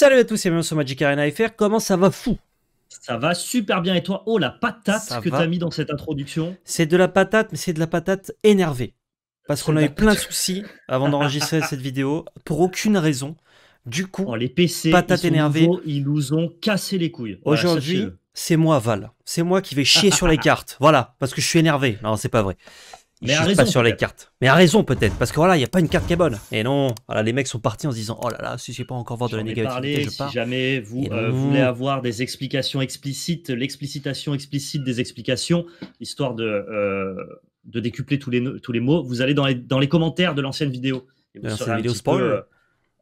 Salut à tous et bienvenue sur Magic Arena FR. Comment ça va fou Ça va super bien et toi Oh la patate que t'as mis dans cette introduction. C'est de la patate, mais c'est de la patate énervée. Parce qu'on a eu plein de soucis avant d'enregistrer cette vidéo pour aucune raison. Du coup, oh, les PC, patate ils ils nous ont cassé les couilles. Aujourd'hui, c'est moi Val. C'est moi qui vais chier sur les cartes. Voilà, parce que je suis énervé. Non, c'est pas vrai mais à raison, sur les cartes. Mais raison peut-être, parce que voilà, il n'y a pas une carte qui est bonne. Et non, voilà, les mecs sont partis en se disant, oh là là, si je pas encore voir de la négativité, je pars. Si jamais vous euh, voulez avoir des explications explicites, l'explicitation explicite des explications, histoire de, euh, de décupler tous les, tous les mots, vous allez dans les, dans les commentaires de l'ancienne vidéo. Et vidéo spoil.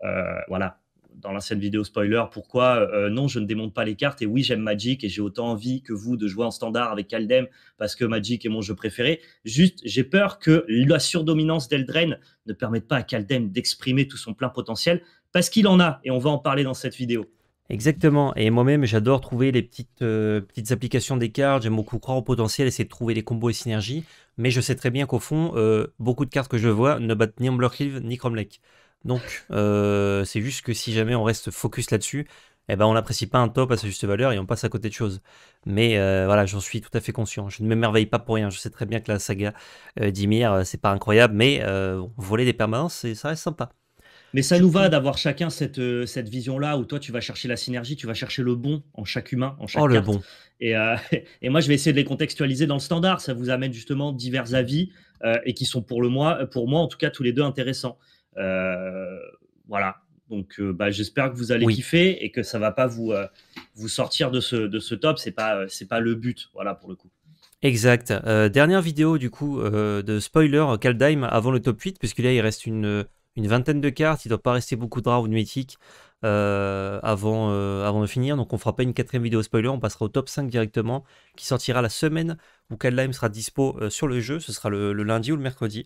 Euh, voilà, dans l'ancienne vidéo spoiler pourquoi euh, non, je ne démonte pas les cartes. Et oui, j'aime Magic et j'ai autant envie que vous de jouer en standard avec Kaldem parce que Magic est mon jeu préféré. Juste, j'ai peur que la surdominance d'Eldraine ne permette pas à Kaldem d'exprimer tout son plein potentiel parce qu'il en a et on va en parler dans cette vidéo. Exactement. Et moi-même, j'adore trouver les petites, euh, applications des cartes. J'aime beaucoup croire au potentiel, essayer de trouver les combos et synergies. Mais je sais très bien qu'au fond, euh, beaucoup de cartes que je vois ne battent ni Cleave ni Cromlech. Donc, euh, c'est juste que si jamais on reste focus là-dessus, eh ben, on n'apprécie pas un top à sa juste valeur et on passe à côté de choses. Mais euh, voilà, j'en suis tout à fait conscient. Je ne m'émerveille pas pour rien. Je sais très bien que la saga euh, Dimir, ce c'est pas incroyable, mais voler des permanences, ça reste sympa. Mais ça nous va d'avoir chacun cette, vision-là où toi, tu vas chercher la synergie, tu vas chercher le bon en chaque humain, en chaque oh, le bon. Et, moi, je vais essayer de les contextualiser dans le standard. Ça vous amène justement divers avis et qui sont pour, le moi, pour moi, en tout cas, tous les deux intéressants. Euh, voilà. Donc, euh, bah, j'espère que vous allez kiffer et que ça va pas vous, euh, vous sortir de ce, de ce top. C'est pas, c'est pas le but, voilà, pour le coup. Exact. dernière vidéo du coup de spoiler Kaldheim avant le top 8, puisque là il reste une, une vingtaine de cartes, il doit pas rester beaucoup de rares ou de mythiques avant, avant de finir. Donc on fera pas une quatrième vidéo spoiler, on passera au top 5 directement, qui sortira la semaine où Kaldheim sera dispo sur le jeu, ce sera le lundi ou le mercredi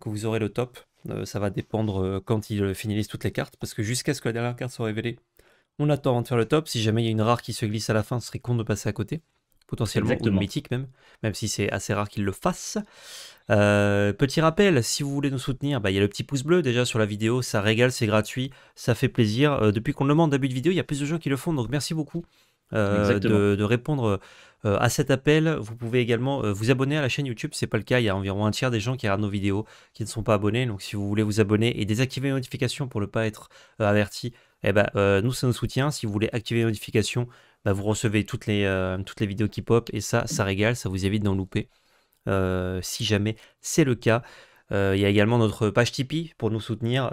que vous aurez le top. Euh, ça va dépendre euh, quand ils euh, finalisent toutes les cartes, parce que jusqu'à ce que la dernière carte soit révélée, on attend avant de faire le top. Si jamais il y a une rare qui se glisse à la fin, ce serait con de passer à côté. Potentiellement, ou mythique même, même si c'est assez rare qu'il le fasse. petit rappel, si vous voulez nous soutenir, bah, il y a le petit pouce bleu déjà sur la vidéo, ça régale, c'est gratuit, ça fait plaisir. depuis qu'on le demande en de vidéo, il y a plus de gens qui le font, donc merci beaucoup. de, répondre euh, à cet appel, vous pouvez également euh, vous abonner à la chaîne YouTube. C'est pas le cas, il y a environ un tiers des gens qui regardent nos vidéos qui ne sont pas abonnés. Donc si vous voulez vous abonner et désactiver les notifications pour ne pas être euh, averti, eh ben, nous ça nous soutient. Si vous voulez activer les notifications, bah, vous recevez toutes les, toutes les vidéos qui pop et ça, ça régale, ça vous évite d'en louper. si jamais c'est le cas. il y a également notre page Tipeee pour nous soutenir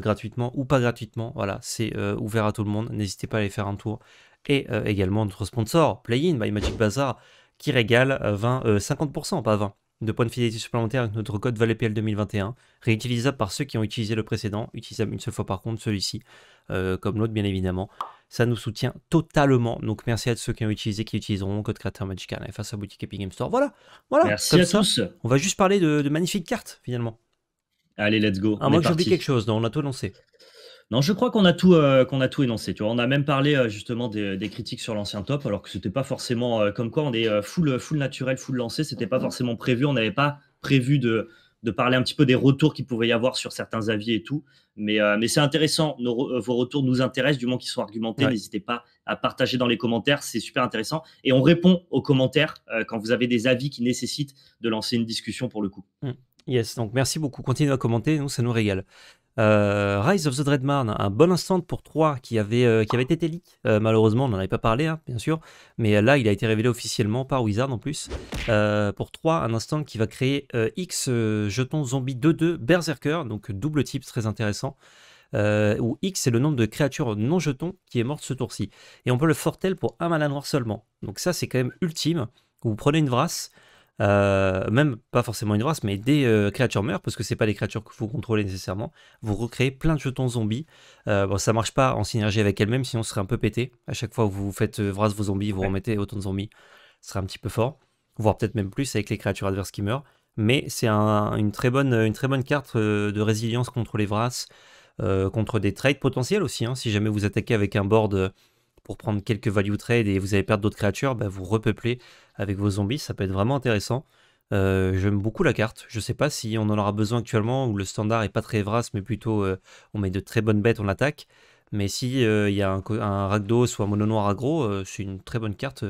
gratuitement ou pas gratuitement. Voilà, c'est ouvert à tout le monde. N'hésitez pas à aller faire un tour et euh, également notre sponsor, Play-In by Magic Bazaar, qui régale 20, euh, 50%, euh, pas 20, de points de fidélité supplémentaires avec notre code ValetPL 2021, réutilisable par ceux qui ont utilisé le précédent, utilisable une seule fois par contre celui-ci, comme l'autre bien évidemment. Ça nous soutient totalement. Donc merci à ceux qui ont utilisé, qui utiliseront code créateur Magic et face à Boutique Epic Game Store. Voilà, voilà. Merci à tous. On va juste parler de, magnifiques cartes finalement. Allez, let's go. ah, moi j'ai quelque chose, on a tout lancé. Non, je crois qu'on a tout, euh, qu'on a tout énoncé. Tu on a même parlé euh, justement des, critiques sur l'ancien top, alors que n'était pas forcément euh, comme quoi on est full, full naturel, full lancé. C'était pas mhm. forcément prévu. On n'avait pas prévu de, parler un petit peu des retours qu'il pouvait y avoir sur certains avis et tout. Mais, c'est intéressant. vos retours nous intéressent du moment qu'ils sont argumentés. N'hésitez pas à partager dans les commentaires. C'est super intéressant. Et on répond aux commentaires quand vous avez des avis qui nécessitent de lancer une discussion pour le coup. Mm. Yes, donc merci beaucoup. Continuez à commenter. Nous, ça nous régale. Euh, Rise of the Dreadmarne, un bon instant pour 3 qui avait, euh, qui avait été leak. Euh, malheureusement, on n'en avait pas parlé, hein, bien sûr. Mais là, il a été révélé officiellement par Wizard en plus. pour 3, un instant qui va créer X jetons zombie 2-2 Berserker, donc double type très intéressant. où X c'est le nombre de créatures non jetons qui est morte ce tour-ci. Et on peut le fortel pour un malin noir seulement. Donc ça c'est quand même ultime. Vous prenez une vrasse, euh, même pas forcément une race, mais des euh, créatures meurent, parce que c'est pas les créatures que vous contrôlez nécessairement. Vous recréez plein de jetons zombies. Euh, bon, ça marche pas en synergie avec elle-même, sinon ce serait un peu pété. À chaque fois que vous faites vrasse vos zombies, vous remettez autant de zombies, ce serait un petit peu fort, voire peut-être même plus avec les créatures adverses qui meurent. Mais c'est une, très bonne, carte de résilience contre les Vras, contre des trades potentiels aussi. Hein, si jamais vous attaquez avec un board pour prendre quelques value trades et vous allez perdre d'autres créatures, bah, vous repeuplez avec vos zombies, ça peut être vraiment intéressant. Euh, j'aime beaucoup la carte, je sais pas si on en aura besoin actuellement, ou le standard est pas très vrace, mais plutôt euh, on met de très bonnes bêtes, on attaque. Mais si euh, il y a un, un Rakdos ou un mono noir aggro, c'est une très bonne carte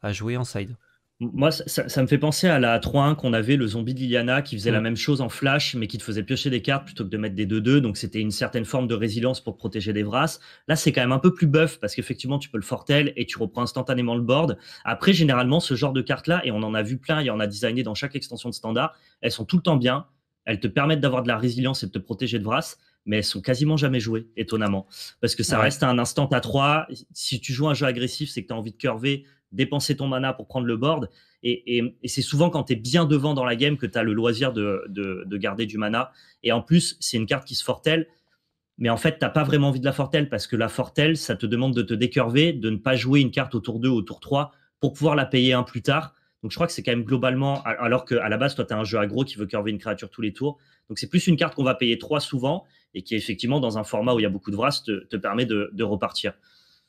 à jouer en side. Moi, ça, me fait penser à la 3-1 qu'on avait, le zombie de Liliana, qui faisait la mm. même chose en flash, mais qui te faisait piocher des cartes plutôt que de mettre des 2-2. Donc, c'était une certaine forme de résilience pour protéger des brasses. Là, c'est quand même un peu plus buff, parce qu'effectivement, tu peux le fortel et tu reprends instantanément le board. Après, généralement, ce genre de cartes-là, et on en a vu plein, et on a designé dans chaque extension de standard, elles sont tout le temps bien. Elles te permettent d'avoir de la résilience et de te protéger de brasses mais elles sont quasiment jamais jouées, étonnamment. Parce que ça reste un instant à 3. Si tu joues un jeu agressif, c'est que tu as envie de curver, dépenser ton mana pour prendre le board. Et, c'est souvent quand tu es bien devant dans la game que tu as le loisir de, garder du mana. Et en plus, c'est une carte qui se fortelle. Mais en fait, t'as pas vraiment envie de la fortelle parce que la fortelle, ça te demande de te décurver, de ne pas jouer une carte au tour 2 ou au tour 3 pour pouvoir la payer un plus tard. Donc je crois que c'est quand même globalement, alors qu'à la base, toi, tu as un jeu agro qui veut curver une créature tous les tours. Donc c'est plus une carte qu'on va payer 3 souvent et qui, effectivement, dans un format où il y a beaucoup de vras, te, permet de, repartir.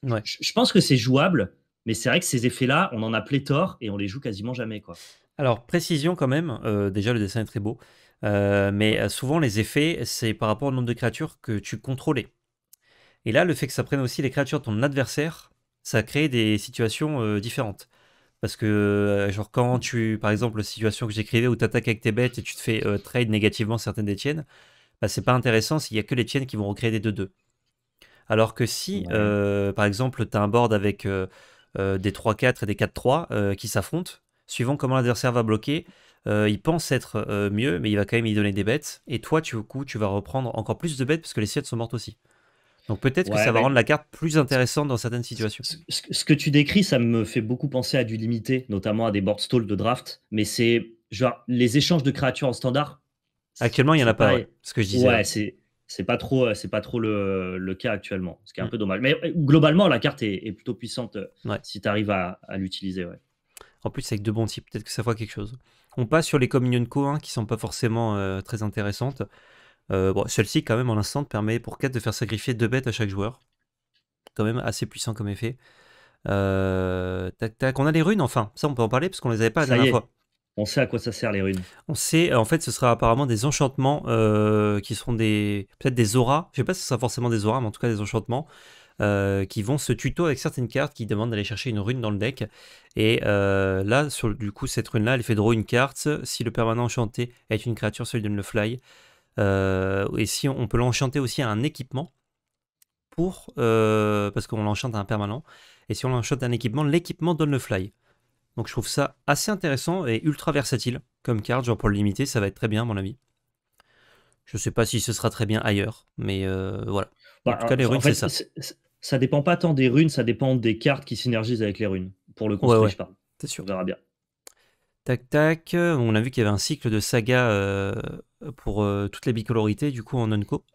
je, pense que c'est jouable. Mais c'est vrai que ces effets-là, on en a pléthore et on les joue quasiment jamais. Quoi. Alors, précision quand même, euh, déjà le dessin est très beau, euh, mais euh, souvent les effets, c'est par rapport au nombre de créatures que tu contrôlais. Et là, le fait que ça prenne aussi les créatures de ton adversaire, ça crée des situations différentes. Parce que, genre, quand tu, par exemple, la situation que j'écrivais où tu attaques avec tes bêtes et tu te fais trade négativement certaines des tiennes, bah, c'est pas intéressant s'il y a que les tiennes qui vont recréer des 2-2. Alors que si, par exemple, tu as un board avec euh, des 3-4 et des 4-3 euh, qui s'affrontent, suivant comment l'adversaire va bloquer. Euh, il pense être mieux, mais il va quand même y donner des bêtes. Et toi, tu, au coup, tu vas reprendre encore plus de bêtes parce que les siètes sont mortes aussi. Donc peut-être que ça va rendre la carte plus intéressante dans certaines situations. Ce, que tu décris, ça me fait beaucoup penser à du limité, notamment à des board stall de draft. Mais c'est genre les échanges de créatures en standard. Actuellement, il n'y en a pas. ce que je disais. C'est pas trop, euh, c'est pas trop le, cas actuellement, ce qui est un mm. peu dommage. Mais euh, globalement, la carte est, plutôt puissante euh, si tu arrives à, l'utiliser. En plus, avec deux bons types, peut-être que ça fera quelque chose. On passe sur les communion co hein, qui sont pas forcément très intéressantes. Celle-ci, quand même, en l'instant, permet pour 4 de faire sacrifier deux bêtes à chaque joueur. Quand même assez puissant comme effet. tac, tac. On a les runes, enfin. Ça, on peut en parler parce qu'on les avait pas la dernière fois. On sait à quoi ça sert les runes. On sait, euh, en fait, ce sera apparemment des enchantements euh, qui seront des peut-être des auras. Je sais pas si ce sera forcément des auras, mais en tout cas des enchantements euh, qui vont se tuto avec certaines cartes qui demandent d'aller chercher une rune dans le deck. Et là, sur, du coup, cette rune-là, elle fait draw une carte. Si le permanent enchanté est une créature, ça lui donne le fly. et si on, peut l'enchanter aussi à un équipement pour parce qu'on l'enchante à un permanent. Et si on l'enchante à un équipement, l'équipement donne le fly. Donc je trouve ça assez intéressant et ultra versatile comme carte. Genre pour le limiter, ça va être très bien à mon avis. Je ne sais pas si ce sera très bien ailleurs, mais euh, voilà. en tout bah, cas, les runes, c'est ça. Ça dépend pas tant des runes, ça dépend des cartes qui synergisent avec les runes. Pour le construire, je parle. C'est sûr. On verra bien. Tac, tac. On a vu qu'il y avait un cycle de saga euh, pour euh, toutes les bicolorités, du coup, en Unco.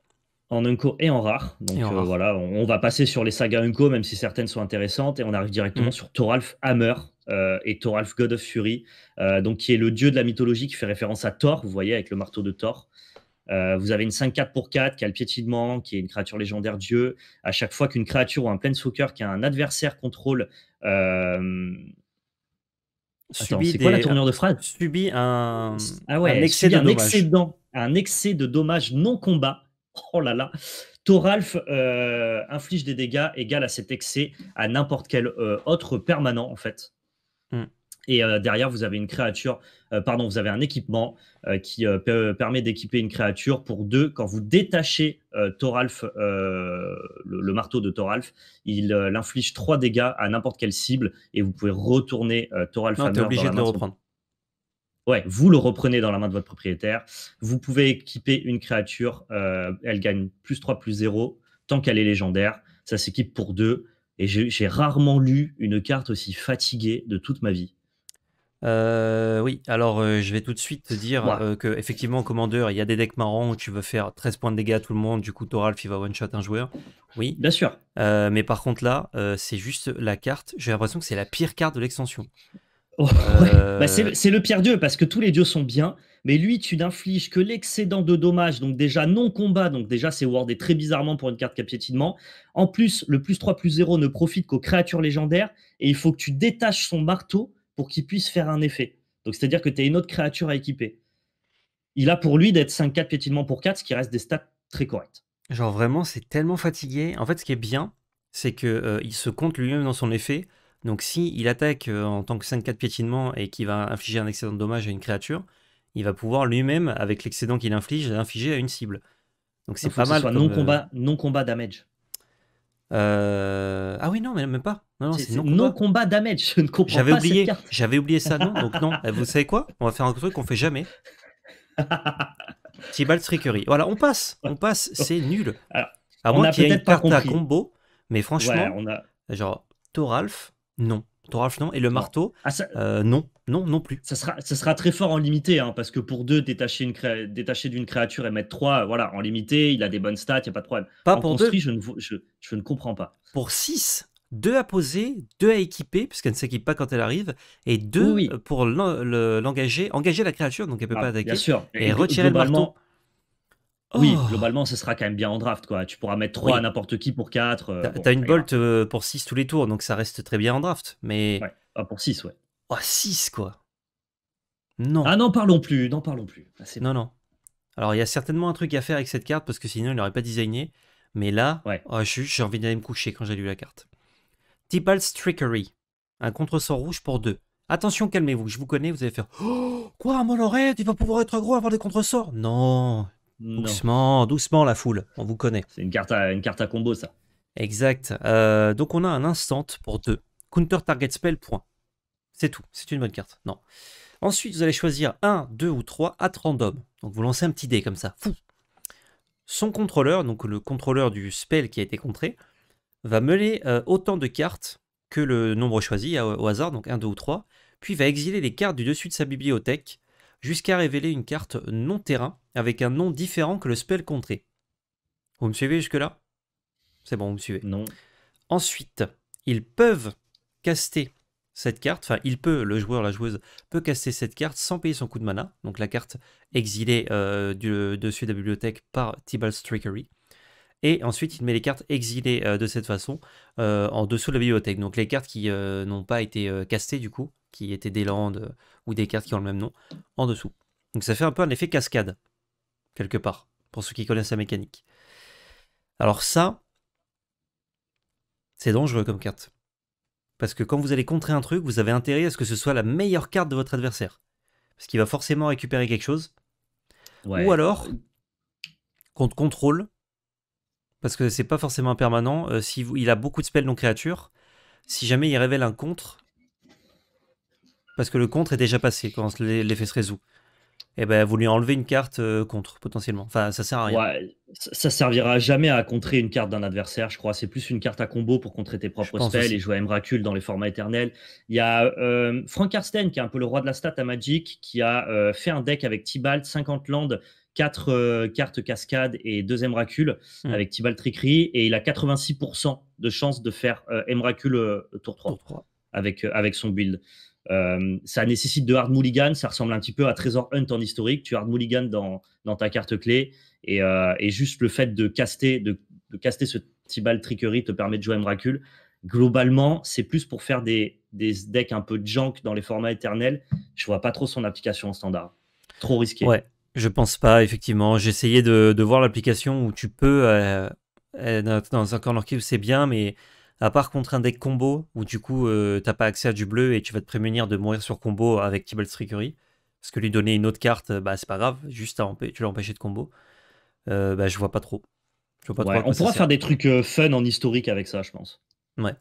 En Unco et en rare. Donc voilà, on, va passer sur les sagas Unco, même si certaines sont intéressantes, et on arrive directement mmh. sur Thoralf Hammer, euh, et Thoralf, God of Fury, euh, donc qui est le dieu de la mythologie qui fait référence à Thor, vous voyez, avec le marteau de Thor. Euh, vous avez une 5-4 pour 4 qui a le piétinement, qui est une créature légendaire dieu. À chaque fois qu'une créature ou un planeswalker qui a un adversaire contrôle. c'est quoi la tournure de phrase Subit un... Ah excès excédent, un excès de dommages non combat. Oh là là Thoralf inflige des dégâts égaux à cet excès à n'importe quel autre permanent, en fait. Mm. Et euh, derrière, vous avez une créature, euh, pardon, vous avez un équipement euh, qui permet d'équiper une créature pour deux. Quand vous détachez Thoralf, le, marteau de Thoralf, il inflige trois dégâts à n'importe quelle cible et vous pouvez retourner Thoralf. Non, t'es obligé de le reprendre. Ouais, vous le reprenez dans la main de votre propriétaire. Vous pouvez équiper une créature, elle gagne plus 3, plus 0, tant qu'elle est légendaire. Ça s'équipe pour deux. Et j'ai rarement lu une carte aussi fatiguée de toute ma vie. Euh, oui, alors euh, je vais tout de suite te dire euh, que effectivement, commandeur, il y a des decks marrants où tu veux faire 13 points de dégâts à tout le monde, du coup toral le FIFA one shot un joueur. Oui. Bien sûr. mais par contre là, c'est juste la carte. J'ai l'impression que c'est la pire carte de l'extension. Oh, bah, c'est le pire dieu parce que tous les dieux sont bien, mais lui, tu n'infliges que l'excédent de dommages, donc déjà non combat, donc déjà c'est wardé très bizarrement pour une carte piétinement. En plus, le plus 3 plus 0 ne profite qu'aux créatures légendaires et il faut que tu détaches son marteau pour qu'il puisse faire un effet. Donc c'est-à-dire que tu as une autre créature à équiper. Il a pour lui d'être 5-4 piétinement pour 4, ce qui reste des stats très correctes. Genre vraiment, c'est tellement fatigué. En fait, ce qui est bien, c'est que euh, il se compte lui-même dans son effet. Donc si il attaque euh, en tant que 5-4 piétinement et qu'il va infliger un excédent de dommage à une créature, il va pouvoir lui-même, avec l'excédent qu'il inflige, l'infliger à une cible. Donc c'est pas mal. non euh, combat, non combat damage. Euh, ah oui, non, mais même pas. Non, combat. damage. Je ne comprends j'avais pas oublié, J'avais oublié ça, non Donc non. Eh, vous savez quoi On va faire un truc qu'on fait jamais. Tibalt Trickery. Voilà, on passe. On passe. C'est nul. Alors, à moins qu'il y ait une carte à combo. Mais franchement, genre, Thoralf, non. Et le marteau, ah, euh, non, non, non plus. Ça sera, sera très fort en limité, hein, parce que pour deux, détacher, d'une créature et mettre trois, voilà, en limité, il a des bonnes stats, il n'y a pas de problème. Pas pour construit, Je ne, je, ne comprends pas. Pour six, deux à poser, deux à équiper, puisqu'elle ne s'équipe pas quand elle arrive, et deux pour l'engager, engager la créature, donc elle ne peut ah, pas attaquer, et, et retirer le marteau. Oui, oh. globalement, ce sera quand même bien en draft. Quoi. Tu pourras mettre 3 à n'importe qui pour 4. Euh, t'as une Bolt euh, pour 6 tous les tours, donc ça reste très bien en draft. Mais... Ouais. Ah, pour 6, ouais. oh, 6, quoi. Non. Ah, n'en parlons plus, n'en parlons plus. Ah, non, non. Alors, il y a certainement un truc à faire avec cette carte, parce que sinon, il n'aurait pas designé. Mais là, ouais. Oh, j'ai envie d'aller me coucher quand j'ai lu la carte. Tipal's Trickery. Un contre-sort rouge pour 2. Attention, calmez-vous, je vous connais, vous allez faire oh, Quoi, mon oreille, tu vas pouvoir être gros, avoir des contre-sorts Non, Doucement, doucement la foule, on vous connaît. C'est une carte à, une carte à combo ça. Exact. Euh, donc on a un instant pour deux. Counter target spell, point. C'est tout, c'est une bonne carte. Non. Ensuite, vous allez choisir 1, 2 ou 3 à random. Donc vous lancez un petit dé comme ça. Fou. Son contrôleur, donc le contrôleur du spell qui a été contré, va meuler euh, autant de cartes que le nombre choisi au, hasard, donc 1, 2 ou 3, puis va exiler les cartes du dessus de sa bibliothèque jusqu'à révéler une carte non terrain avec un nom différent que le spell contré. Vous me suivez jusque-là C'est bon, vous me suivez Non. Ensuite, ils peuvent caster cette carte, enfin il peut, le joueur, la joueuse, peut caster cette carte sans payer son coup de mana, donc la carte exilée euh, du, dessus de la bibliothèque par Tibal's Trickery. Et ensuite, il met les cartes exilées euh, de cette façon euh, en dessous de la bibliothèque. Donc les cartes qui n'ont pas été castées du coup, qui étaient des landes, ou des cartes qui ont le même nom en dessous. Donc ça fait un peu un effet cascade, quelque part, pour ceux qui connaissent la mécanique. Alors ça, c'est dangereux comme carte. Parce que quand vous allez contrer un truc, vous avez intérêt à ce que ce soit la meilleure carte de votre adversaire. Parce qu'il va forcément récupérer quelque chose. Ou alors, contre contrôle, parce que c'est pas forcément permanent, euh, si il a beaucoup de spells non créatures, si jamais il révèle un contre, parce que le contre est déjà passé quand l'effet se résout. Et eh ben, vous lui enlevez une carte euh, contre, potentiellement. Enfin, ça sert à rien. ça servira jamais à contrer une carte d'un adversaire, je crois. C'est plus une carte à combo pour contrer tes propres spells et jouer à Emrakul dans les formats éternels. Il y a euh, Frank Karsten qui est un peu le roi de la stat à Magic, qui a euh, fait un deck avec Tibalt, 50 land 4 cartes cascade et 2 Emrakul hmm. avec Tibalt Trickery. Et il a 86% de chance de faire Emrakul tour 3, tour 3. Avec, avec son build. Euh, ça nécessite de Hard Mulligan, ça ressemble un petit peu à Trésor Hunt en historique. Tu Hard Mulligan dans, dans ta carte clé et, euh, juste le fait de caster, de, de caster ce Tibal Trickery te permet de jouer à Globalement, c'est plus pour faire des, des, decks un peu junk dans les formats éternels. Je vois pas trop son application en standard. Trop risqué. Ouais, je pense pas, effectivement. J'ai essayé de, voir l'application où tu peux. Euh, dans un corner qui c'est bien, mais à part contre un deck combo, où du coup, euh, t'as pas accès à du bleu et tu vas te prémunir de mourir sur combo avec Tibalt Strikery, parce que lui donner une autre carte, bah c'est pas grave, juste à tu l'as empêché de combo, euh, bah, je vois pas trop. vois pas trop on pourra faire des trucs euh, fun en historique avec ça, je pense. Ouais.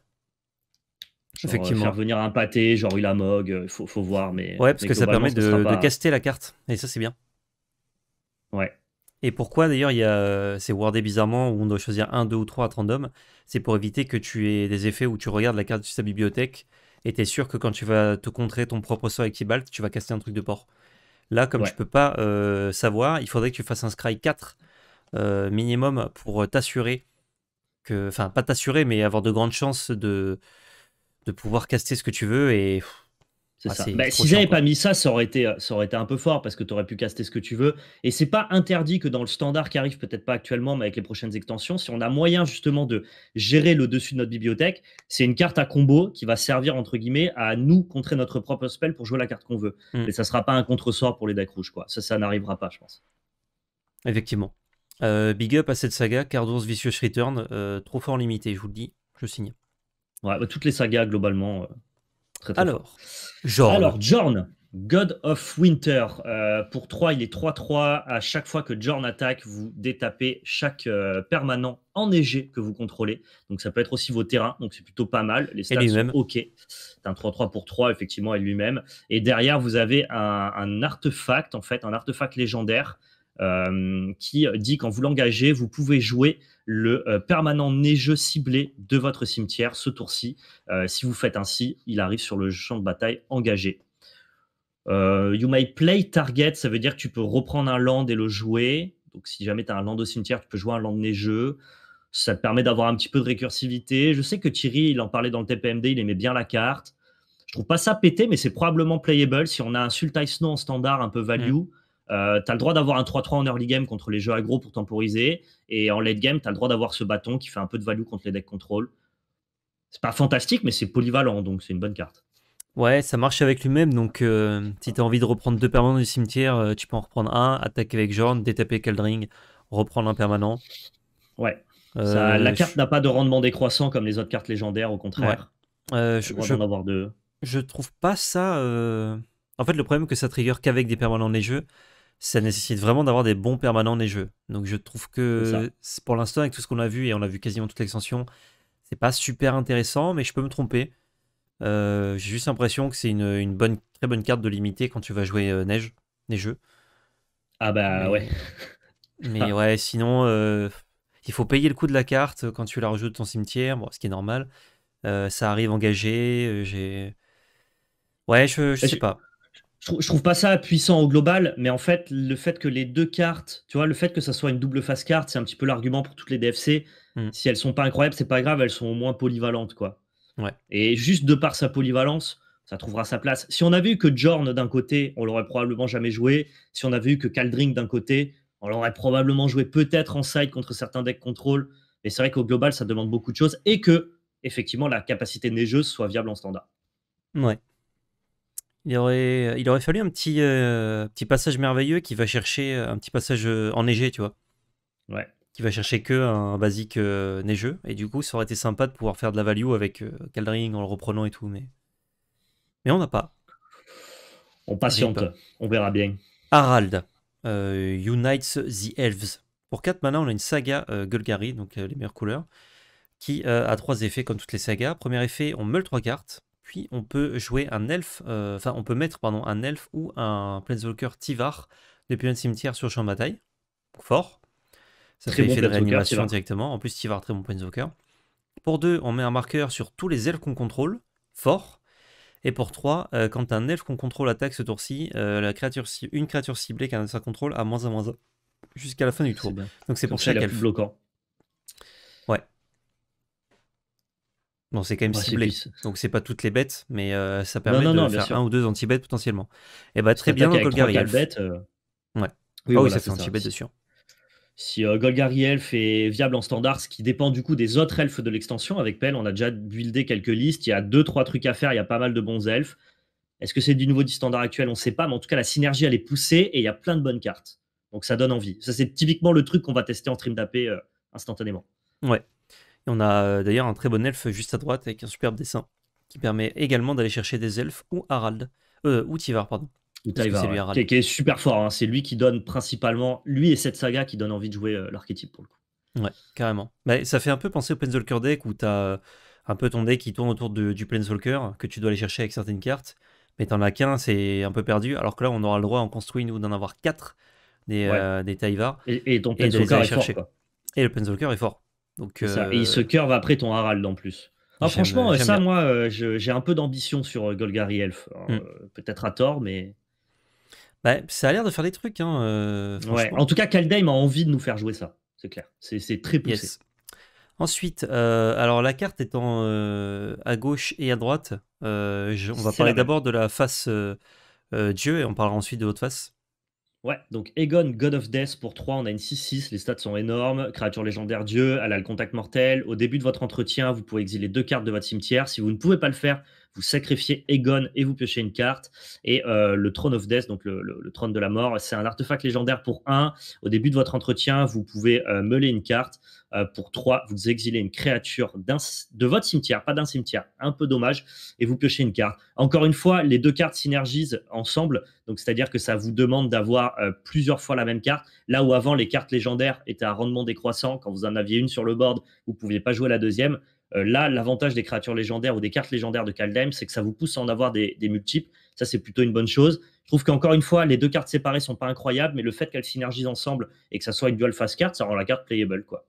Effectivement. Faire venir un pâté, genre Ulamog, il faut, faut voir. Mais, ouais, parce que ça permet de caster la carte, et ça c'est bien. Ouais. Et pourquoi d'ailleurs il y a ces wardés bizarrement où on doit choisir un, deux ou trois à random, c'est pour éviter que tu aies des effets où tu regardes la carte de sa bibliothèque et t'es sûr que quand tu vas te contrer ton propre sort avec Tibalt, tu vas caster un truc de port. Là, comme je ne peux pas euh, savoir, il faudrait que tu fasses un scry 4 euh, minimum pour t'assurer que, enfin pas t'assurer, mais avoir de grandes chances de, de pouvoir caster ce que tu veux et ah, bah, si j'avais pas mis ça, ça aurait, été, euh, ça aurait été un peu fort parce que tu aurais pu caster ce que tu veux. Et c'est pas interdit que dans le standard qui arrive, peut-être pas actuellement, mais avec les prochaines extensions, si on a moyen justement de gérer le dessus de notre bibliothèque, c'est une carte à combo qui va servir entre guillemets à nous contrer notre propre spell pour jouer la carte qu'on veut. Et hmm. ça sera pas un contre-sort pour les decks rouges, quoi. Ça, ça n'arrivera pas, je pense. Effectivement. Euh, big up à cette saga, Cardos Vicious Return, euh, trop fort limité, je vous le dis, je signe. Ouais, bah, toutes les sagas globalement. Alors, Jorn. God of Winter. Euh, pour 3, il est 3-3. À chaque fois que Jorn attaque, vous détapez chaque euh, permanent enneigé que vous contrôlez. Donc ça peut être aussi vos terrains. Donc c'est plutôt pas mal. Les stats sont OK. C'est un 3-3 pour 3, effectivement, et lui-même. Et derrière, vous avez un, artefact, en fait, un artefact légendaire. Euh, qui dit quand vous l'engagez, vous pouvez jouer le euh, permanent neigeux ciblé de votre cimetière ce tour-ci. Euh, si vous faites ainsi, il arrive sur le champ de bataille engagé. Euh, you may play target, ça veut dire que tu peux reprendre un land et le jouer. Donc si jamais tu as un land au cimetière, tu peux jouer un land neigeux. Ça te permet d'avoir un petit peu de récursivité. Je sais que Thierry, il en parlait dans le TPMD, il aimait bien la carte. Je trouve pas ça pété, mais c'est probablement playable si on a un Sultai Snow en standard un peu value. Euh, t'as as le droit d'avoir un 3-3 en early game contre les jeux aggro pour temporiser. Et en late game, tu as le droit d'avoir ce bâton qui fait un peu de value contre les decks contrôle. C'est pas fantastique, mais c'est polyvalent, donc c'est une bonne carte. Ouais, ça marche avec lui-même. Donc, euh, si tu as envie de reprendre deux permanents du cimetière, euh, tu peux en reprendre un, attaquer avec Jorn, détaper Keldring, reprendre un permanent. Ouais. la carte n'a pas de rendement décroissant comme les autres cartes légendaires, au contraire. je, avoir deux. je trouve pas ça. En fait, le problème, que ça trigger qu'avec des permanents des jeux ça nécessite vraiment d'avoir des bons permanents neigeux. Donc je trouve que pour l'instant, avec tout ce qu'on a vu, et on a vu quasiment toute l'extension, c'est pas super intéressant, mais je peux me tromper. Euh, j'ai juste l'impression que c'est une, bonne, très bonne carte de limiter quand tu vas jouer neige, euh, neige, neigeux. Ah bah ouais. mais ouais, ah. sinon, euh, il faut payer le coût de la carte quand tu la rejoues de ton cimetière, ce qui est normal. ça arrive engagé. J'ai. Ouais, je sais pas je, trouve, pas ça puissant au global, mais en fait, le fait que les deux cartes, tu vois, le fait que ça soit une double face carte, c'est un petit peu l'argument pour toutes les DFC. Hmm. Si elles sont pas incroyables, c'est pas grave, elles sont au moins polyvalentes, quoi. Ouais. Et juste de par sa polyvalence, ça trouvera sa place. Si on a vu que Jorn d'un côté, on l'aurait probablement jamais joué. Si on avait eu que Caldring d'un côté, on l'aurait probablement joué peut-être en side contre certains decks contrôle. Mais c'est vrai qu'au global, ça demande beaucoup de choses et que, effectivement, la capacité neigeuse soit viable en standard. Ouais. Il aurait, il aurait fallu un petit, euh, petit passage merveilleux qui va chercher euh, un petit passage euh, enneigé, tu vois. Ouais. Qui va chercher que un basique neigeux. Et du coup, ça aurait été sympa de pouvoir faire de la value avec Kaldring Caldering en le reprenant et tout. Mais, mais on n'a pas. On patiente. On verra bien. Harald unites the Elves. Pour 4 mana, on a une saga Golgari, donc les meilleures couleurs, qui a trois effets comme toutes les sagas. Premier effet, on meule trois cartes. Puis on peut jouer un elfe, euh, enfin on peut mettre pardon, un elfe ou un planeswalker Tivar depuis un cimetière sur le champ de bataille. Fort. Ça fait effet de réanimation directement. En plus Tivar, très bon planeswalker. Pour deux on met un marqueur sur tous les elfes qu'on contrôle. Fort. Et pour trois euh, quand un elfe qu'on contrôle attaque ce tour-ci, euh, créature, une créature ciblée qu'un elfe contrôle a moins à moins jusqu'à la fin du tour. Donc c'est pour chaque Elf. Bloquant. Non, c'est quand même ciblé. Donc, c'est pas toutes les bêtes, mais euh, ça permet de faire un ou deux anti-bêtes potentiellement. Et eh bah, très bien, Golgari Elf. Oui, anti-bête, sûr. Si euh, Golgari Elf est viable en standard, ce qui dépend du coup des autres elfes de l'extension, avec Pell, on a déjà buildé quelques listes. Il y a deux, trois trucs à faire. Il y a pas mal de bons elfes. Est-ce que c'est du nouveau du standard actuel On sait pas, mais en tout cas, la synergie, elle est poussée et il y a plein de bonnes cartes. Donc, ça donne envie. Ça, c'est typiquement le truc qu'on va tester en stream d'AP euh, instantanément. Ouais on a euh, d'ailleurs un très bon elfe juste à droite avec un superbe dessin qui permet également d'aller chercher des elfes ou Harald, euh, ou Tivar, pardon. Qui, est, super fort. Hein. C'est lui qui donne principalement, lui et cette saga qui donne envie de jouer euh, l'archétype pour le coup. Ouais, carrément. Bah, ça fait un peu penser au Planeswalker deck où tu as euh, un peu ton deck qui tourne autour de, du Planeswalker que tu dois aller chercher avec certaines cartes, mais t'en as qu'un, c'est un peu perdu. Alors que là, on aura le droit en construit, nous, d'en avoir quatre des, ouais. Et, ton Planeswalker est Et le Planeswalker est fort. Et il se curve après ton Harald en plus. Ah, franchement, ça, moi, euh, j'ai un peu d'ambition sur euh, Golgari Elf. Mm. Euh, peut-être à tort, mais. Bah, ça a l'air de faire des trucs. Hein, en tout cas, Kaldheim a envie de nous faire jouer ça. C'est clair. C'est très poussé. Ensuite, alors la carte étant à gauche et à droite, on va parler d'abord de la face Dieu et on parlera ensuite de l'autre face. Ouais, donc Egon, God of Death pour 3, on a une 6-6, les stats sont énormes, créature légendaire dieu, elle a le contact mortel, au début de votre entretien, vous pouvez exiler deux cartes de votre cimetière, si vous ne pouvez pas le faire, vous sacrifiez Egon et vous piochez une carte. Et euh, le Throne of Death, donc le, Trône de la Mort, c'est un artefact légendaire pour 1. Au début de votre entretien, vous pouvez euh, meuler une carte. Euh, pour 3, vous exilez une créature de votre cimetière, pas d'un cimetière, un peu dommage, et vous piochez une carte. Encore une fois, les deux cartes synergisent ensemble, donc c'est-à-dire que ça vous demande d'avoir plusieurs fois la même carte. Là où avant, les cartes légendaires étaient à rendement décroissant, quand vous en aviez une sur le board, vous ne pouviez pas jouer la deuxième. Euh, là, l'avantage des créatures légendaires ou des cartes légendaires de Kaldheim, c'est que ça vous pousse à en avoir des, multiples. Ça, c'est plutôt une bonne chose. Je trouve qu'encore une fois, les deux cartes séparées sont pas incroyables, mais le fait qu'elles synergisent ensemble et que ça soit une dual face carte, ça rend la carte playable, quoi.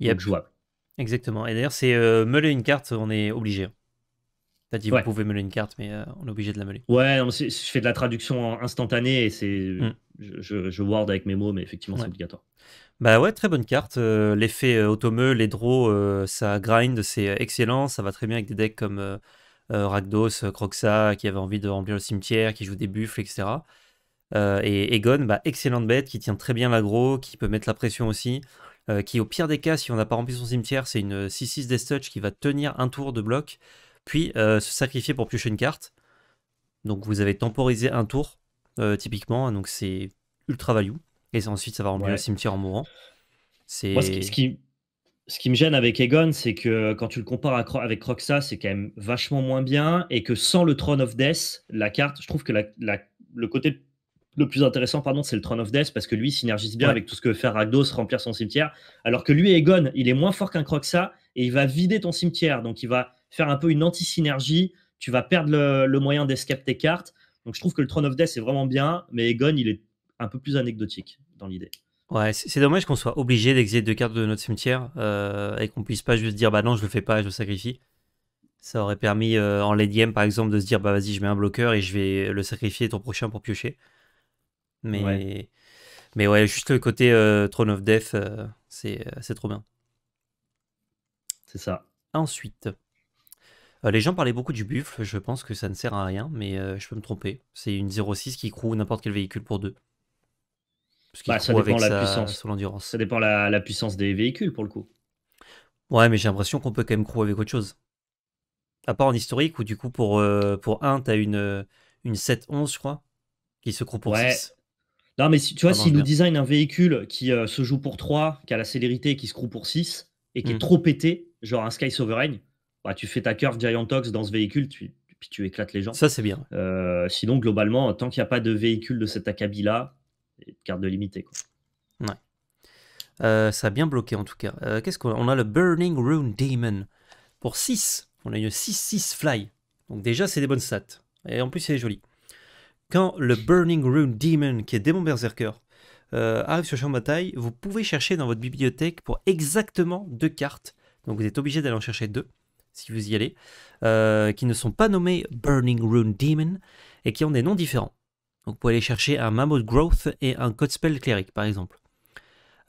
jouable. Exactement. Et d'ailleurs, c'est euh, meuler une carte, on est obligé. Hein. T'as dit, vous pouvez meuler une carte, mais euh, on est obligé de la meuler. Ouais, je fais de la traduction instantanée et c'est. Mm. Je, je, word avec mes mots, mais effectivement, c'est obligatoire. Bah ouais, très bonne carte. Euh, l'effet euh, les draws, euh, ça grind, c'est euh, excellent. Ça va très bien avec des decks comme Ragdos, Rakdos, Croxa, qui avait envie de remplir le cimetière, qui joue des buffles, etc. et Egon, bah, excellente bête, qui tient très bien l'aggro, qui peut mettre la pression aussi. qui, au pire des cas, si on n'a pas rempli son cimetière, c'est une 6-6 Death Touch qui va tenir un tour de bloc, puis se sacrifier pour piocher une carte. Donc vous avez temporisé un tour, typiquement, donc c'est ultra value. Et ensuite, ça va remplir le cimetière en mourant. C'est... ce qui, ce, qui, me gêne avec Egon, c'est que quand tu le compares à, avec Croxa, c'est quand même vachement moins bien. Et que sans le Throne of Death, la carte, je trouve que le côté le plus intéressant, pardon, c'est le Throne of Death parce que lui synergise bien avec tout ce que fait Ragdos, remplir son cimetière. Alors que lui, Egon, il est moins fort qu'un Croxa et il va vider ton cimetière. Donc, il va faire un peu une anti-synergie. Tu vas perdre le, moyen d'escaper tes cartes. Donc, je trouve que le Throne of Death est vraiment bien, mais Egon, il est un peu plus anecdotique dans l'idée. Ouais, c'est dommage qu'on soit obligé d'exiler deux cartes de notre cimetière euh, et qu'on puisse pas juste dire bah non, je le fais pas, je le sacrifie. Ça aurait permis euh, en lady par exemple de se dire bah vas-y, je mets un bloqueur et je vais le sacrifier ton prochain pour piocher. Mais ouais, mais ouais juste le côté euh, Throne of Death, c'est trop bien. C'est ça. Ensuite, les gens parlaient beaucoup du buffle, je pense que ça ne sert à rien, mais je peux me tromper. C'est une 06 qui croue n'importe quel véhicule pour deux. Bah, ça, dépend la puissance. ça dépend la, puissance des véhicules pour le coup. Ouais, mais j'ai l'impression qu'on peut quand même crew avec autre chose. À part en historique, où du coup, pour, 1, euh, t'as une, euh, une 7-11, je crois, qui se crew pour ouais. Non, mais si, tu vois, s'ils nous design un véhicule qui euh, se joue pour 3, qui a la célérité et qui se crew pour 6, et qui est hmm. trop pété, genre un Sky Sovereign, bah, tu fais ta curve Giant Ox dans ce véhicule, tu, puis tu éclates les gens. Ça, c'est bien. sinon, globalement, tant qu'il n'y a pas de véhicule de cet acabit-là, carte de limité. Quoi. Ouais. Euh, ça a bien bloqué en tout cas. Euh, qu'est-ce qu'on a On a le Burning Rune Demon. Pour 6, on a une 6-6 fly. Donc déjà, c'est des bonnes stats. Et en plus, c'est joli. Quand le Burning Rune Demon, qui est démon berserker, euh, arrive sur le champ de bataille, vous pouvez chercher dans votre bibliothèque pour exactement deux cartes. Donc vous êtes obligé d'aller en chercher deux, si vous y allez, qui ne sont pas nommées Burning Rune Demon et qui ont des noms différents. Donc vous pouvez aller chercher un Mammoth Growth et un Code Spell Cleric par exemple.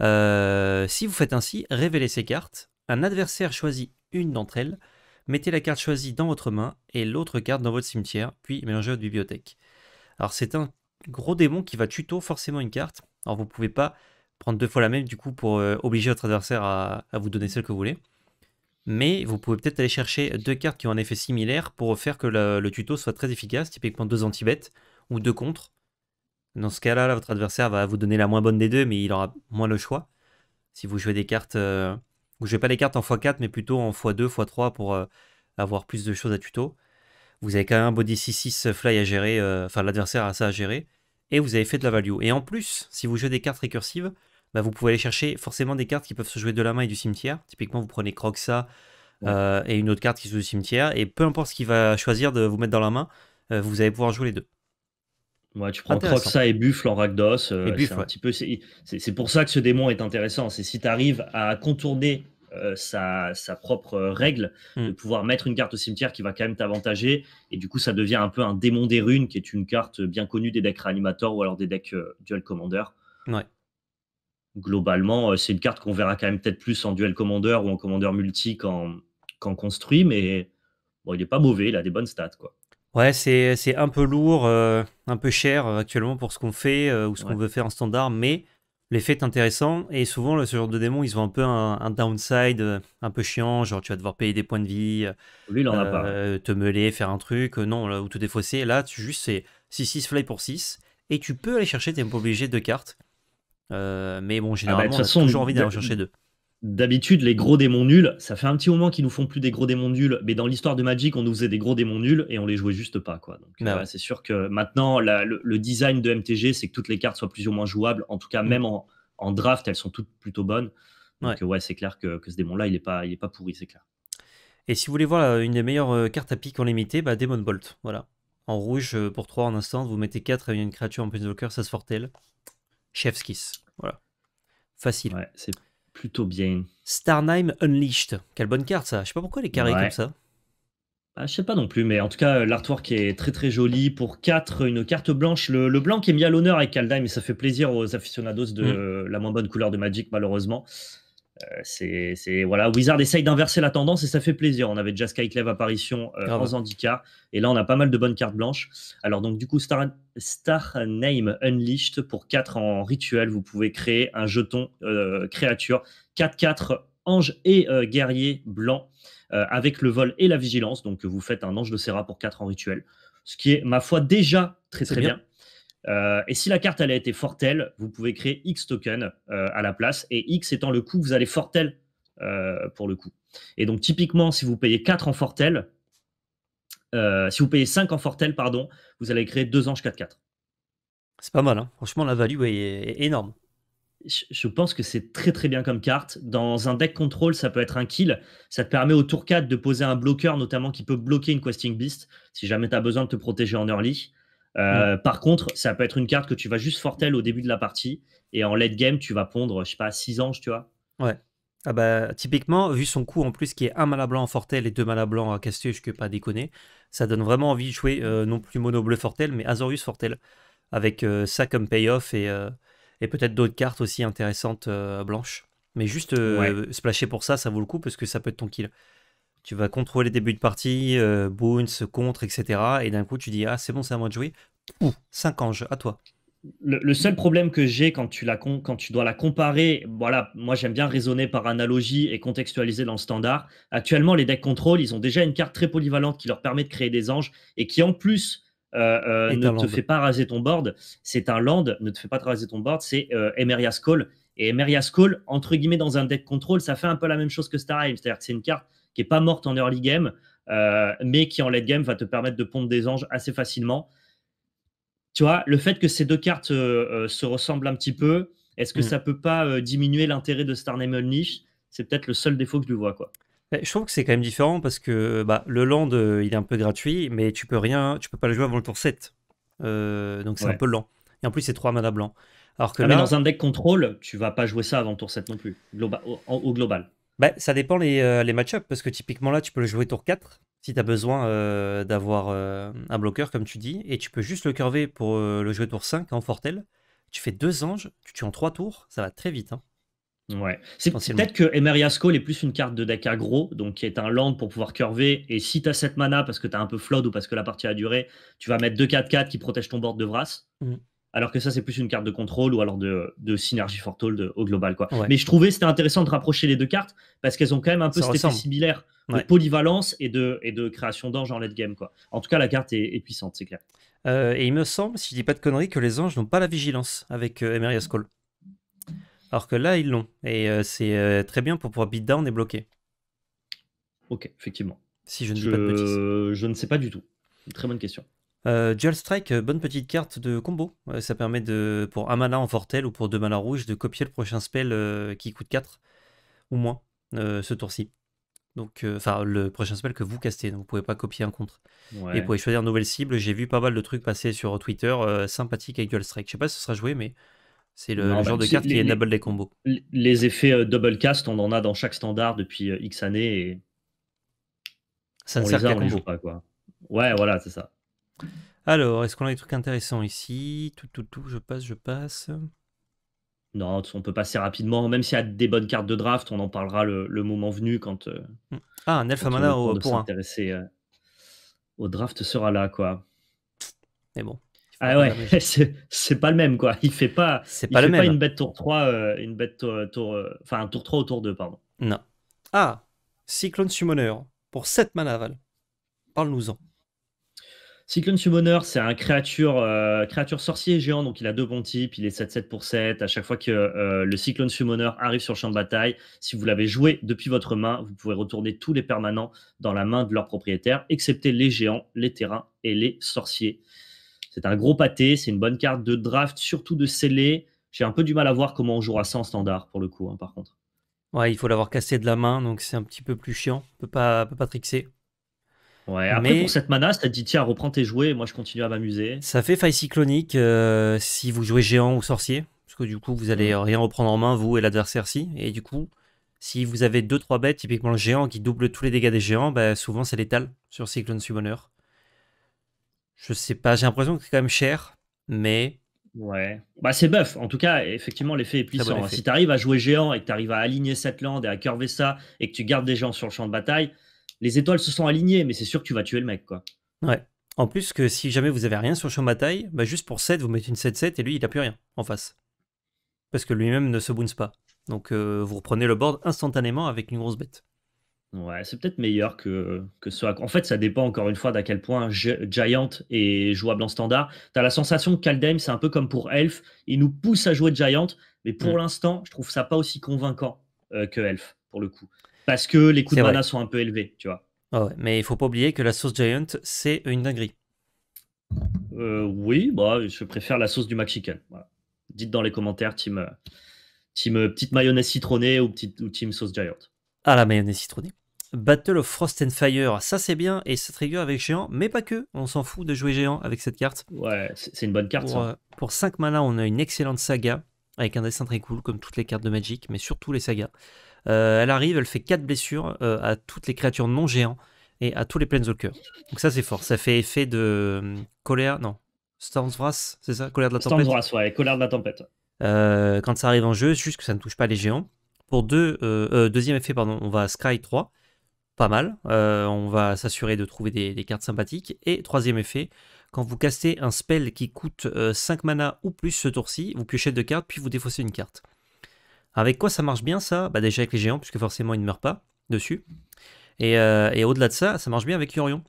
Euh, si vous faites ainsi, révélez ces cartes. Un adversaire choisit une d'entre elles. Mettez la carte choisie dans votre main et l'autre carte dans votre cimetière, puis mélangez votre bibliothèque. Alors c'est un gros démon qui va tuto forcément une carte. Alors vous ne pouvez pas prendre deux fois la même du coup pour euh, obliger votre adversaire à, vous donner celle que vous voulez. Mais vous pouvez peut-être aller chercher deux cartes qui ont un effet similaire pour faire que le, le tuto soit très efficace, typiquement deux anti-bêtes ou deux contre. Dans ce cas-là, votre adversaire va vous donner la moins bonne des deux, mais il aura moins le choix. Si vous jouez des cartes, Vous euh, vous jouez pas les cartes en x4, mais plutôt en x2, x3 pour euh, avoir plus de choses à tuto. Vous avez quand même un body 6-6 euh, fly à gérer, enfin l'adversaire a ça à gérer, et vous avez fait de la value. Et en plus, si vous jouez des cartes récursives, bah, vous pouvez aller chercher forcément des cartes qui peuvent se jouer de la main et du cimetière. Typiquement, vous prenez Croxa ça et une autre carte qui se joue du cimetière, et peu importe ce qu'il va choisir de vous mettre dans la main, vous allez pouvoir jouer les deux tu prends Croxa et Buffle en Ragdos euh, c'est un petit peu. C'est pour ça que ce démon est intéressant. C'est si tu arrives à contourner euh, sa, propre euh, règle, hmm. de pouvoir mettre une carte au cimetière qui va quand même t'avantager. Et du coup, ça devient un peu un démon des runes, qui est une carte bien connue des decks Reanimator ou alors des decks duel commander. Globalement, c'est une carte qu'on verra quand même peut-être plus en duel commander ou en commander multi qu'en construit, mais bon, il n'est pas mauvais, il a des bonnes stats. quoi. Ouais, c'est, un peu lourd, euh, un peu cher euh, actuellement pour ce qu'on fait euh, ou ce qu'on veut faire en standard, mais l'effet est intéressant. Et souvent, ce genre de démon, ils ont un peu un, downside un peu chiant, genre tu vas devoir payer des points de vie, Lui, te meuler, faire un truc, non, ou te défausser. Là, tu juste c'est 6-6 fly pour 6, et tu peux aller chercher, t'es pas obligé, deux cartes. mais bon, ah bah, généralement, on a toujours envie d'aller en chercher deux. D'habitude, les gros démons nuls, ça fait un petit moment qu'ils nous font plus des gros démons nuls, mais dans l'histoire de Magic, on nous faisait des gros démons nuls et on les jouait juste pas. quoi. Donc, bah euh, c'est sûr que maintenant, le, design de MTG, c'est que toutes les cartes soient plus ou moins jouables. En tout cas, mm. même en, draft, elles sont toutes plutôt bonnes. Donc, ouais, c'est clair que, ce démon-là, il n'est pas, pas pourri, c'est clair. Et si vous voulez voir euh, une des meilleures euh, cartes à pique en limité, bah Demon Bolt, voilà. En rouge, pour 3 en instant, vous mettez 4 et une créature en plus de cœur, ça se fortelle. chef Kiss, voilà. Facile. c'est plutôt bien. Starnheim Unleashed. Quelle bonne carte ça. Je sais pas pourquoi elle est carrée comme ça. Ah, je sais pas non plus, mais en tout cas, euh, l'artwork est très très joli. Pour 4, une carte blanche. Le, blanc qui est mis à l'honneur avec Kaldheim, et ça fait plaisir aux aficionados de mm. la moins bonne couleur de Magic, malheureusement. Euh, c'est, voilà, Wizard essaye d'inverser la tendance et ça fait plaisir. On avait déjà Skyclave apparition euh, en Zandika et là on a pas mal de bonnes cartes blanches. Alors donc du coup Star, Star Name Unleashed pour 4 en rituel, vous pouvez créer un jeton euh, créature 4-4 ange et guerrier blanc avec le vol et la vigilance. Donc vous faites un ange de Serra pour 4 en rituel, ce qui est ma foi déjà très très bien. Euh, et si la carte elle a été Fortel, vous pouvez créer X token euh, à la place, et X étant le coût, vous allez Fortel euh, pour le coup. Et donc typiquement, si vous payez 4 en Fortel, si vous payez 5 en Fortel, pardon, vous allez créer 2 anges 4-4. C'est pas mal, hein. franchement la value est, énorme. Je, pense que c'est très très bien comme carte. Dans un deck contrôle, ça peut être un kill. Ça te permet au tour 4 de poser un bloqueur, notamment qui peut bloquer une Questing Beast, si jamais tu as besoin de te protéger en early. Mm. Euh, par contre, ça peut être une carte que tu vas juste fortel au début de la partie et en late game, tu vas pondre, je sais pas, 6 anges, tu vois. Ouais. Ah bah, typiquement, vu son coût en plus qui est un à blanc en fortel et deux à blanc à ne peux pas déconner, ça donne vraiment envie de jouer euh, non plus mono bleu fortel, mais Azorius fortel, avec euh, ça comme payoff et, et peut-être d'autres cartes aussi intéressantes blanches. Mais juste splasher pour ça, ça vaut le coup parce que ça peut être ton kill tu vas contrôler les débuts de partie, euh, boons, contre, etc. Et d'un coup, tu dis Ah, c'est bon, c'est à moi de jouer. Pouf, 5 anges, à toi. Le, seul problème que j'ai quand tu dois la comparer, voilà, moi j'aime bien raisonner par analogie et contextualiser dans le standard. Actuellement, les decks contrôle, ils ont déjà une carte très polyvalente qui leur permet de créer des anges et qui en plus euh, euh, ne te fait pas raser ton board. C'est un land, ne te fait pas raser ton board. C'est euh, Emeria's Et Emeria's Call, entre guillemets, dans un deck contrôle, ça fait un peu la même chose que Starheim, c'est-à-dire que c'est une carte qui n'est pas morte en early game, euh, mais qui en late game va te permettre de pondre des anges assez facilement. Tu vois, le fait que ces deux cartes euh, euh, se ressemblent un petit peu, est-ce que ça mm. ça peut pas diminuer l'intérêt de Star Name niche C'est peut-être le seul défaut que je vois, quoi. Je trouve que c'est quand même différent parce que bah, le land il est un peu gratuit, mais tu peux rien, tu peux pas le jouer avant le tour 7. donc c'est un peu lent. Et en plus, c'est 3 mana blanc. Alors que ah, mais dans un deck contrôle, tu vas pas jouer ça avant le tour 7 non plus, au, global. Bah, ça dépend les, euh, match-ups, parce que typiquement là, tu peux le jouer tour 4 si tu as besoin euh, d'avoir euh, un bloqueur, comme tu dis, et tu peux juste le curver pour le jouer tour 5 en Fortel. Tu fais deux anges, tu tues en trois tours, ça va très vite. Hein. Ouais. C'est peut-être que Emeria's est plus une carte de deck aggro, donc qui est un land pour pouvoir curver. Et si tu as 7 mana parce que tu as un peu flood ou parce que la partie a duré, tu vas mettre 2 4-4 qui protègent ton board de Vras. Mm alors que ça, c'est plus une carte de contrôle ou alors de, de synergie forthold au global. Quoi. Mais je trouvais c'était intéressant de rapprocher les deux cartes parce qu'elles ont quand même un peu cette cet de polyvalence et de, et de création d'anges en late game. Quoi. En tout cas, la carte est, puissante, c'est clair. Euh, et il me semble, si je dis pas de conneries, que les anges n'ont pas la vigilance avec euh, Alors que là, ils l'ont. Et euh, c'est euh, très bien pour pouvoir beatdown et bloquer. Ok, effectivement. Si je ne dis pas de bêtises. Je ne sais pas du tout. très bonne question. Euh, Dual Strike, euh, bonne petite carte de combo. ça permet de, pour un en fortel ou pour deux mana rouges de copier le prochain spell euh, qui coûte 4 ou moins ce tour-ci. Donc, enfin, le prochain spell que vous castez, donc vous pouvez pas copier un contre. Et vous pouvez choisir une nouvelle cible. J'ai vu pas mal de trucs passer sur Twitter sympathique avec Dual Strike. Je sais pas si ce sera joué, mais c'est le, genre de carte qui enable les combos. Les, effets double cast, on en a dans chaque standard depuis X années ça ne sert qu'à combo. Pas, quoi. Ouais, voilà, c'est ça. Alors, est-ce qu'on a des trucs intéressants ici Tout, tout, tout, je passe, je passe. Non, on peut passer rapidement, même s'il y a des bonnes cartes de draft, on en parlera le, moment venu quand. Euh, hmm. ah, un au pour s'intéresser euh, au draft sera là, quoi. Mais bon. Ah ouais, c'est pas le même, quoi. Il fait pas, pas, le même. une bête tour 3, euh, une bête tour, enfin un tour 3 au tour 2, pardon. Non. Ah, Cyclone Summoner, pour 7 mana, Parle-nous-en. Cyclone Summoner, c'est un créature, euh, créature sorcier géant, donc il a deux bons types, il est 7-7 pour 7. À chaque fois que euh, le Cyclone Summoner arrive sur le champ de bataille, si vous l'avez joué depuis votre main, vous pouvez retourner tous les permanents dans la main de leur propriétaire, excepté les géants, les terrains et les sorciers. C'est un gros pâté, c'est une bonne carte de draft, surtout de scellé. J'ai un peu du mal à voir comment on jouera ça en standard pour le coup, hein, par contre. Ouais, il faut l'avoir cassé de la main, donc c'est un petit peu plus chiant, on ne peut pas trixer après mais... pour cette mana, t'as dit tiens, reprends tes jouets, moi je continue à m'amuser. Ça fait faille cyclonique euh, si vous jouez géant ou sorcier, parce que du coup vous allez mm. rien reprendre en main, vous et l'adversaire si. Et du coup, si vous avez 2-3 bêtes, typiquement le géant qui double tous les dégâts des géants, bah, souvent c'est létal sur Cyclone Summoner. Je sais pas, j'ai l'impression que c'est quand même cher, mais. Ouais. Bah c'est buff. En tout cas, effectivement, l'effet est puissant. si tu arrives à jouer géant et que tu à aligner cette lande et à curver ça et que tu gardes des gens sur le champ de bataille, les étoiles se sont alignées, mais c'est sûr que tu vas tuer le mec, quoi. Ouais. En plus que si jamais vous avez rien sur Chomataille, bah juste pour 7, vous mettez une 7-7 et lui, il n'a plus rien en face. Parce que lui-même ne se bounce pas. Donc euh, vous reprenez le board instantanément avec une grosse bête. Ouais, c'est peut-être meilleur que, que En fait, ça dépend encore une fois d'à quel point Giant est jouable en standard. T'as la sensation que Kaldheim, c'est un peu comme pour Elf. Il nous pousse à jouer Giant, mais pour mm. l'instant, je trouve ça pas aussi convaincant euh, que Elf, pour le coup parce que les coûts de mana sont un peu élevés, tu vois. Ah mais il faut pas oublier que la sauce Giant, c'est une dinguerie. Euh, oui, bah, je préfère la sauce du Mexican. Dites dans les commentaires, team, team euh, petite mayonnaise citronnée ou, petite, team sauce Giant. Ah, la mayonnaise citronnée. Battle of Frost and Fire, ça c'est bien et ça trigger avec géant, mais pas que. On s'en fout de jouer géant avec cette carte. Ouais, c'est une bonne carte. Pour, euh, pour 5 mana, on a une excellente saga avec un dessin très cool, comme toutes les cartes de Magic, mais surtout les sagas. Euh, elle arrive, elle fait 4 blessures euh, à toutes les créatures non géants et à tous les Planeswalkers. Donc ça c'est fort, ça fait effet de euh, colère, non, Wrath, c'est ça Colère de la tempête Wrath, ouais, colère de la tempête. quand ça arrive en jeu, juste que ça ne touche pas les géants. Pour deux, deuxième effet, pardon, on va à Sky 3, pas mal, on va s'assurer de trouver des, cartes sympathiques. Et troisième effet, quand vous castez un spell qui coûte 5 mana ou plus ce tour-ci, vous piochez deux cartes, puis vous défaussez une carte. Avec quoi ça marche bien ça Bah déjà avec les géants, puisque forcément ils ne meurent pas dessus. Et, euh, au-delà de ça, ça marche bien avec Yorion.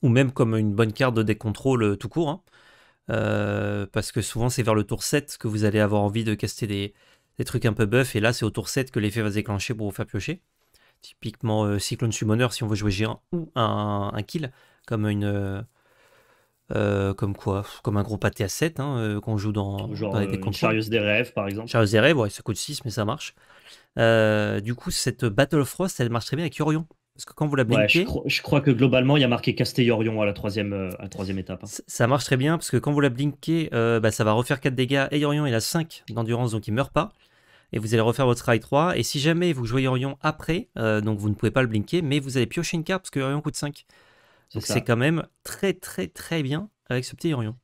Ou même comme une bonne carte de décontrôle euh, tout court. Hein. Euh, parce que souvent c'est vers le tour 7 que vous allez avoir envie de caster des, trucs un peu buff. Et là c'est au tour 7 que l'effet va se déclencher pour vous faire piocher. Typiquement Cyclone Summoner si on veut jouer géant ou un, un kill, comme une, euh, comme quoi Comme un gros pâté à 7 hein, euh, qu'on joue dans, Genre, dans des euh, des rêves, par exemple. Charius des rêves, ouais, ça coûte 6, mais ça marche. du coup, cette Battle of Frost, elle marche très bien avec Yorion. Parce que quand vous la blinkez. je, crois que globalement, il y a marqué Casté Yorion à la troisième, à troisième étape. Hein. Ça, marche très bien parce que quand vous la blinkez, bah, ça va refaire 4 dégâts et Yorion il a 5 d'endurance donc il ne meurt pas. Et vous allez refaire votre rail 3. Et si jamais vous jouez Yorion après, donc vous ne pouvez pas le blinker, mais vous allez piocher une carte parce que Yorion coûte 5. Donc c'est quand même très très très bien avec ce petit Yorion.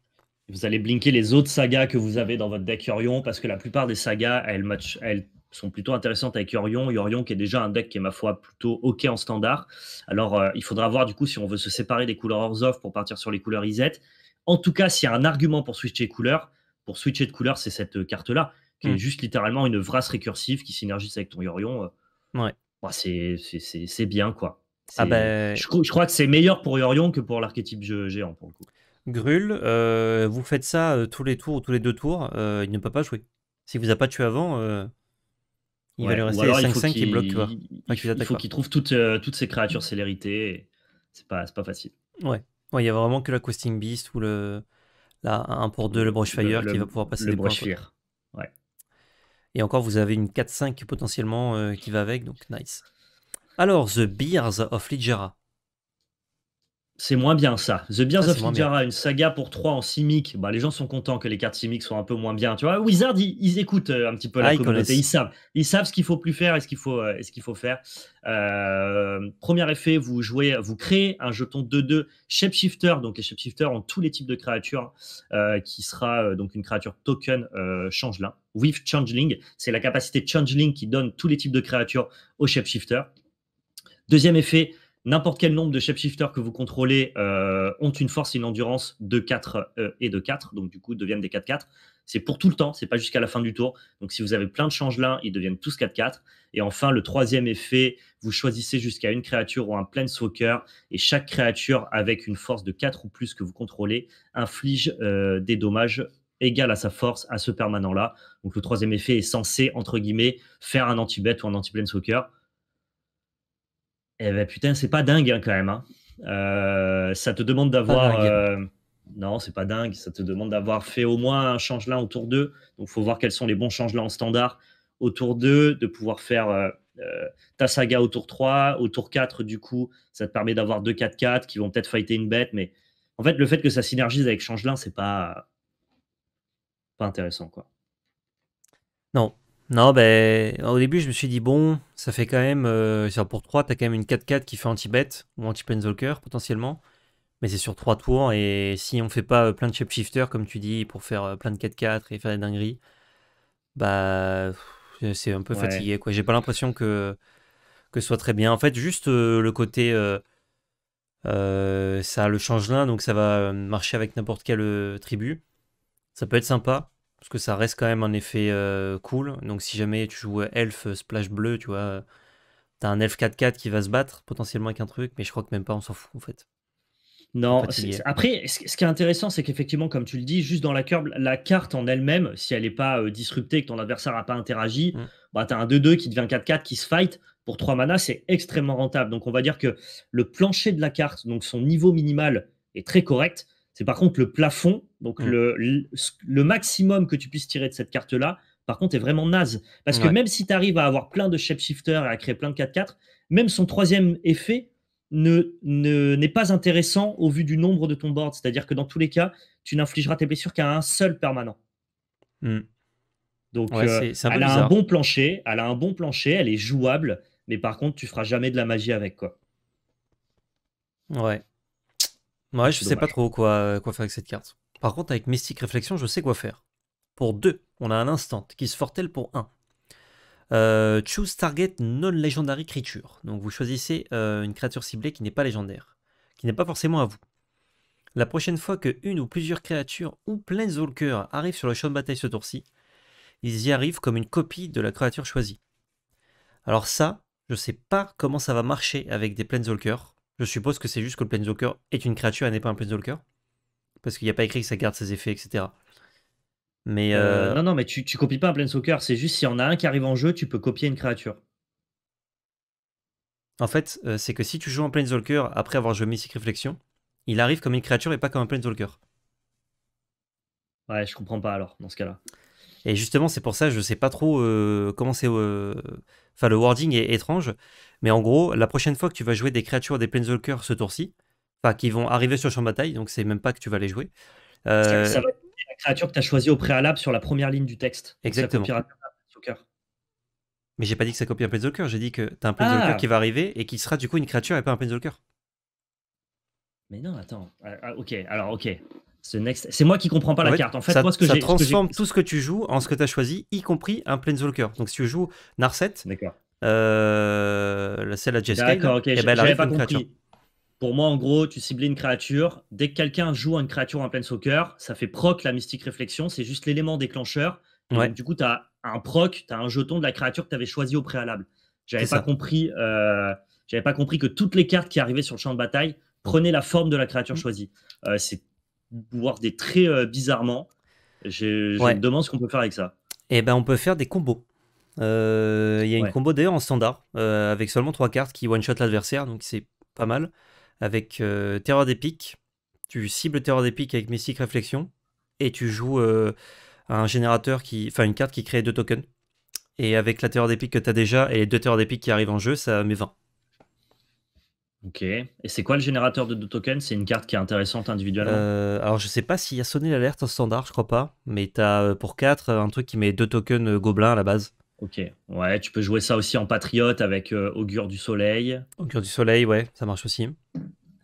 Vous allez blinker les autres sagas que vous avez dans votre deck Yorion parce que la plupart des sagas, elles, sont plutôt intéressantes avec Yorion. Yorion qui est déjà un deck qui est, ma foi, plutôt OK en standard. Alors, euh, il faudra voir du coup si on veut se séparer des couleurs hors-off pour partir sur les couleurs Izet. En tout cas, s'il y a un argument pour switcher couleur, pour switcher de couleur, c'est cette euh, carte-là, qui est mm. juste littéralement une vrace récursive qui synergise avec ton Yorion. Euh. Ouais. c'est bien, quoi. Ah ben, je, crois que c'est meilleur pour Yorion que pour l'archétype géant, pour le coup. Grul, euh, vous faites ça euh, tous les tours ou tous les deux tours, euh, il ne peut pas jouer. S'il vous a pas tué avant, il va lui rester 5-5 qui bloque. Il, faut qu'il trouve toutes, toutes ses créatures célérité. C'est pas, pas facile. Ouais. Il y a vraiment que la coasting Beast ou le 1 pour 2, le Brush Fire qui va pouvoir passer des Et encore, vous avez une 4-5 potentiellement qui va avec, donc nice. Alors, The Beers of Ligera. C'est moins bien ça. The Beers of Ligera, une saga pour 3 en simic bah, les gens sont contents que les cartes simiques soient un peu moins bien. Tu vois, Wizard, ils, écoutent euh, un petit peu la ah, communauté. Ils, savent, ils savent ce qu'il faut plus faire et ce qu'il faut, euh, faut faire. Euh, premier effet, vous jouez, vous créez un jeton 2-2 shapeshifter. Donc les shapeshifters ont tous les types de créatures qui sera donc une créature token changelin. With changeling, c'est la capacité changeling qui donne tous les types de créatures au shapeshifter. Deuxième effet, n'importe quel nombre de shapeshifters que vous contrôlez euh, ont une force et une endurance de 4 euh, et de 4, donc du coup deviennent des 4-4. C'est pour tout le temps, c'est pas jusqu'à la fin du tour. Donc si vous avez plein de changes là, ils deviennent tous 4-4. Et enfin, le troisième effet, vous choisissez jusqu'à une créature ou un planeswalker, et chaque créature avec une force de 4 ou plus que vous contrôlez inflige euh, des dommages égal à sa force à ce permanent-là. Donc le troisième effet est censé, entre guillemets, faire un anti-bet ou un anti-planeswalker. Eh ben putain, c'est pas dingue hein, quand même. Hein. Euh, ça te demande d'avoir. Euh, non, c'est pas dingue. Ça te demande d'avoir fait au moins un changelin autour d'eux. Donc, faut voir quels sont les bons changelins en standard autour d'eux, de pouvoir faire euh, ta saga au tour 3, au tour 4. Du coup, ça te permet d'avoir 2 4-4 qui vont peut-être fighter une bête. Mais en fait, le fait que ça synergise avec changelin, c'est pas pas intéressant, quoi. Non, non, ben, au début, je me suis dit, bon, ça fait quand même. Euh, pour 3, t'as quand même une 4-4 qui fait anti-bet ou anti penzalker potentiellement. Mais c'est sur 3 tours et si on fait pas euh, plein de shapeshifters comme tu dis, pour faire euh, plein de 4-4 et faire des dingueries, bah. C'est un peu fatigué, quoi. J'ai pas l'impression que, que ce soit très bien. En fait, juste le côté. ça le le changelin, donc ça va marcher avec n'importe quelle tribu. Ça peut être sympa. Parce que ça reste quand même un effet euh, cool. Donc si jamais tu joues euh, elf euh, splash bleu, tu vois, t'as un elf 4-4 qui va se battre potentiellement avec un truc, mais je crois que même pas, on s'en fout en fait. Non, après, ce qui est intéressant, c'est qu'effectivement, comme tu le dis, juste dans la curve, la carte en elle-même, si elle n'est pas disruptée, que ton adversaire n'a pas interagi, mm. bah, tu as un 2-2 qui devient 4-4, qui se fight. Pour 3 manas, c'est extrêmement rentable. Donc, on va dire que le plancher de la carte, donc son niveau minimal, est très correct. C'est par contre le plafond, donc mmh. le, maximum que tu puisses tirer de cette carte-là, par contre, est vraiment naze. Parce que même si tu arrives à avoir plein de shapeshifters et à créer plein de 4-4, même son troisième effet ne, n'est pas intéressant au vu du nombre de ton board. C'est-à-dire que dans tous les cas, tu n'infligeras tes blessures qu'à un seul permanent. Mmh. Donc, euh, elle a un bon plancher, elle a un bon plancher, elle est jouable, mais par contre, tu feras jamais de la magie avec quoi. Ouais. Ouais, je sais pas trop quoi, faire avec cette carte. Par contre, avec Mystique Réflexion, je sais quoi faire. Pour 2, on a un instant qui se fortelle pour 1. Euh, choose target non-legendary creature. Donc vous choisissez euh, une créature ciblée qui n'est pas légendaire, qui n'est pas forcément à vous. La prochaine fois que une ou plusieurs créatures ou Planeswalker arrivent sur le champ de bataille ce tour-ci, ils y arrivent comme une copie de la créature choisie. Alors ça, je sais pas comment ça va marcher avec des planeswalkers. Je suppose que c'est juste que le Planeswalker est une créature et n'est pas un Planeswalker. Parce qu'il n'y a pas écrit que ça garde ses effets, etc. Mais euh, euh, non, non, mais tu, ne copies pas un Planeswalker. C'est juste s'il y en a un qui arrive en jeu, tu peux copier une créature. En fait, euh, c'est que si tu joues un Planeswalker après avoir joué Mystic Reflection, il arrive comme une créature et pas comme un Planeswalker. Ouais, je comprends pas alors, dans ce cas-là. Et justement, c'est pour ça, je sais pas trop comment c'est. Enfin, le wording est étrange. Mais en gros, la prochaine fois que tu vas jouer des créatures des Planeswalkers ce tour-ci, enfin qui vont arriver sur le champ de bataille, donc c'est même pas que tu vas les jouer. Euh, ça va être la créature que tu as choisie au préalable sur la première ligne du texte. Exactement. mais j'ai pas dit que ça copie un Planeswalker, j'ai dit que tu as un Planeswalker ah. qui va arriver et qui sera du coup une créature et pas un Planeswalker. Mais non, attends. Ah, ah, ok, alors ok. C'est moi qui comprends pas la carte. En fait, ça, moi, ce que ça transforme tout ce que tu joues en ce que tu as choisi, y compris un Planeswalker. Donc si tu joues Narset, euh, celle à D'accord, ok, eh ben, j'avais pas compris. Pour moi, en gros, tu ciblais une créature. Dès que quelqu'un joue une créature en plein soccer, ça fait proc la mystique réflexion. C'est juste l'élément déclencheur. du coup, tu as un proc, tu as un jeton de la créature que tu avais choisi au préalable. J'avais pas compris. Euh, j'avais pas compris que toutes les cartes qui arrivaient sur le champ de bataille prenaient la forme de la créature mm. choisie. Euh, c'est voir des traits euh, bizarrement. Je, me demande ce qu'on peut faire avec ça. Eh ben, on peut faire des combos. Euh, il y a une combo d'ailleurs en standard, euh, avec seulement 3 cartes qui one-shot l'adversaire, donc c'est pas mal. Avec euh, Terreur d'épique tu cibles Terreur des avec mystique Réflexion, et tu joues un générateur qui. Enfin une carte qui crée 2 tokens. Et avec la Terreur des que tu as déjà et deux terreurs d'épique qui arrivent en jeu, ça met 20. Ok. Et c'est quoi le générateur de deux tokens C'est une carte qui est intéressante individuellement Alors je sais pas s'il y a sonné l'alerte en standard, je crois pas. Mais tu as pour 4 un truc qui met deux tokens gobelins à la base. Ok, ouais, tu peux jouer ça aussi en patriote avec euh, Augure du Soleil. Augure du Soleil, ouais, ça marche aussi.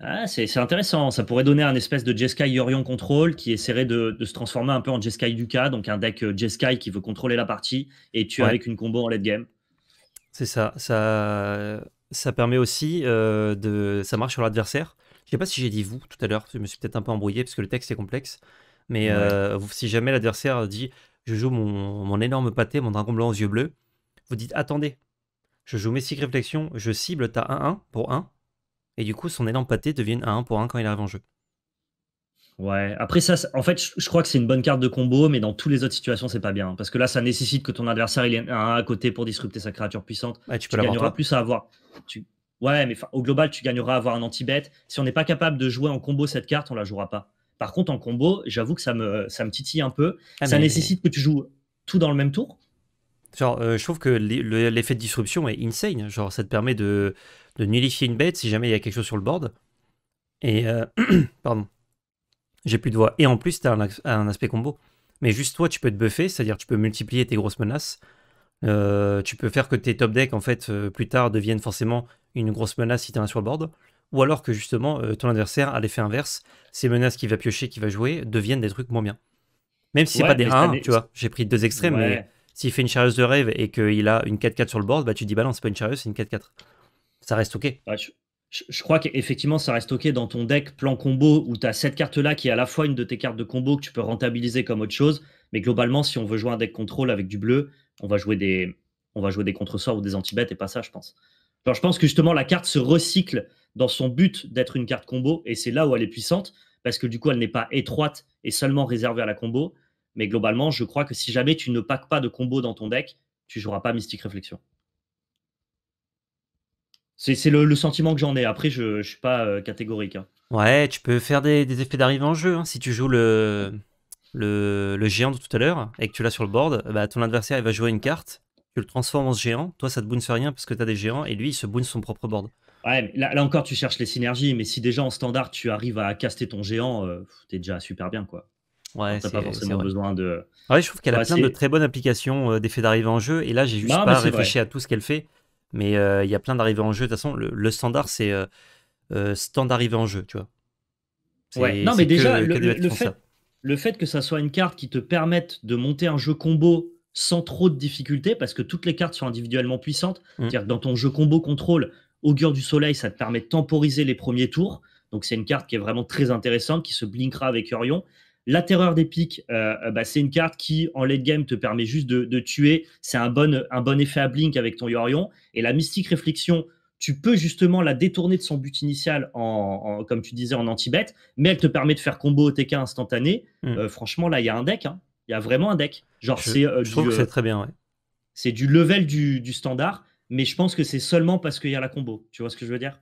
Ah, c'est intéressant, ça pourrait donner un espèce de Jeskai Yorion Control qui essaierait de, de, se transformer un peu en Jeskai Duca, donc un deck euh, Jeskai qui veut contrôler la partie et tuer avec une combo en late game. C'est ça, ça, ça permet aussi euh, de. Ça marche sur l'adversaire. Je sais pas si j'ai dit vous tout à l'heure, je me suis peut-être un peu embrouillé parce que le texte est complexe. Mais si jamais l'adversaire dit je joue mon, énorme pâté, mon dragon blanc aux yeux bleus. Vous dites attendez, je joue mes six réflexions, je cible ta 1-1 pour 1, et du coup son énorme pâté devient 1-1 pour 1 quand il arrive en jeu. Ouais, après ça, en fait, je crois que c'est une bonne carte de combo, mais dans toutes les autres situations, c'est pas bien. Parce que là, ça nécessite que ton adversaire il ait un à côté pour disrupter sa créature puissante. tu, gagneras plus à avoir. Ouais, mais au global, tu gagneras à avoir un anti-bet. Si on n'est pas capable de jouer en combo cette carte, on la jouera pas. Par contre, en combo, j'avoue que ça me, ça me titille un peu. Ah, ça nécessite que tu joues tout dans le même tour. Genre, euh, je trouve que l'effet de disruption est insane. Genre, ça te permet de, nullifier une bête si jamais il y a quelque chose sur le board. Et euh, pardon, j'ai plus de voix. Et en plus, tu as un, aspect combo. Mais juste toi, tu peux te buffer, c'est-à-dire tu peux multiplier tes grosses menaces. Euh, tu peux faire que tes top decks, en fait, plus tard, deviennent forcément une grosse menace si tu as sur le board ou alors que justement euh, ton adversaire à l'effet inverse, ces menaces qu'il va piocher, qu'il va jouer, deviennent des trucs moins bien. Même si c'est pas des 1, tu vois, j'ai pris deux extrêmes, mais s'il fait une chariot de rêve et qu'il a une 4-4 sur le board, bah tu te dis bah non, c'est pas une chariot, c'est une 4-4. Ça reste ok. Bah, je... crois qu'effectivement, ça reste OK dans ton deck plan combo où tu as cette carte-là qui est à la fois une de tes cartes de combo que tu peux rentabiliser comme autre chose. Mais globalement, si on veut jouer un deck contrôle avec du bleu, on va jouer des, on va jouer ou des anti-bêtes et pas ça, je pense. Alors, je pense que justement, la carte se recycle dans son but d'être une carte combo, et c'est là où elle est puissante, parce que du coup, elle n'est pas étroite et seulement réservée à la combo. Mais globalement, je crois que si jamais tu ne packs pas de combo dans ton deck, tu joueras pas Mystique Réflexion. C'est le, sentiment que j'en ai. Après, je ne suis pas euh, catégorique. Hein. Ouais, tu peux faire des, effets d'arrivée en jeu. Hein. Si tu joues le, le, géant de tout à l'heure et que tu l'as sur le board, bah, ton adversaire va jouer une carte, tu le transformes en géant, toi ça te booste rien parce que tu as des géants et lui il se booste son propre board. Ouais, là, encore, tu cherches les synergies, mais si déjà en standard, tu arrives à caster ton géant, tu euh, t'es déjà super bien, quoi. Ouais, t'as pas forcément besoin de. Ah je trouve qu'elle a plein de très bonnes applications euh, d'effets d'arrivée en jeu, et là, j'ai juste pas réfléchi à tout ce qu'elle fait, mais euh, il y a plein d'arrivées en jeu. De toute façon, le, standard, c'est standard stand arrivée en jeu, tu vois. Ouais, non, mais déjà, le, fait, que ça soit une carte qui te permette de monter un jeu combo sans trop de difficultés, parce que toutes les cartes sont individuellement puissantes, mmh. c'est-à-dire que dans ton jeu combo contrôle, Augure du Soleil, ça te permet de temporiser les premiers tours. Donc c'est une carte qui est vraiment très intéressante, qui se blinkera avec Yorion. La terreur des pics, euh, euh, bah, c'est une carte qui, en late game, te permet juste de, tuer. C'est un bon, un bon effet à blink avec ton Yorion. Et la mystique réflexion, tu peux justement la détourner de son but initial, en, comme tu disais, en anti-bet, mais elle te permet de faire combo au TK instantané. Hmm. Euh, franchement, là, il y a un deck. Hein. Il y a vraiment un deck. Genre, c'est, je trouve c'est très bien. C'est du level du standard mais je pense que c'est seulement parce qu'il y a la combo. Tu vois ce que je veux dire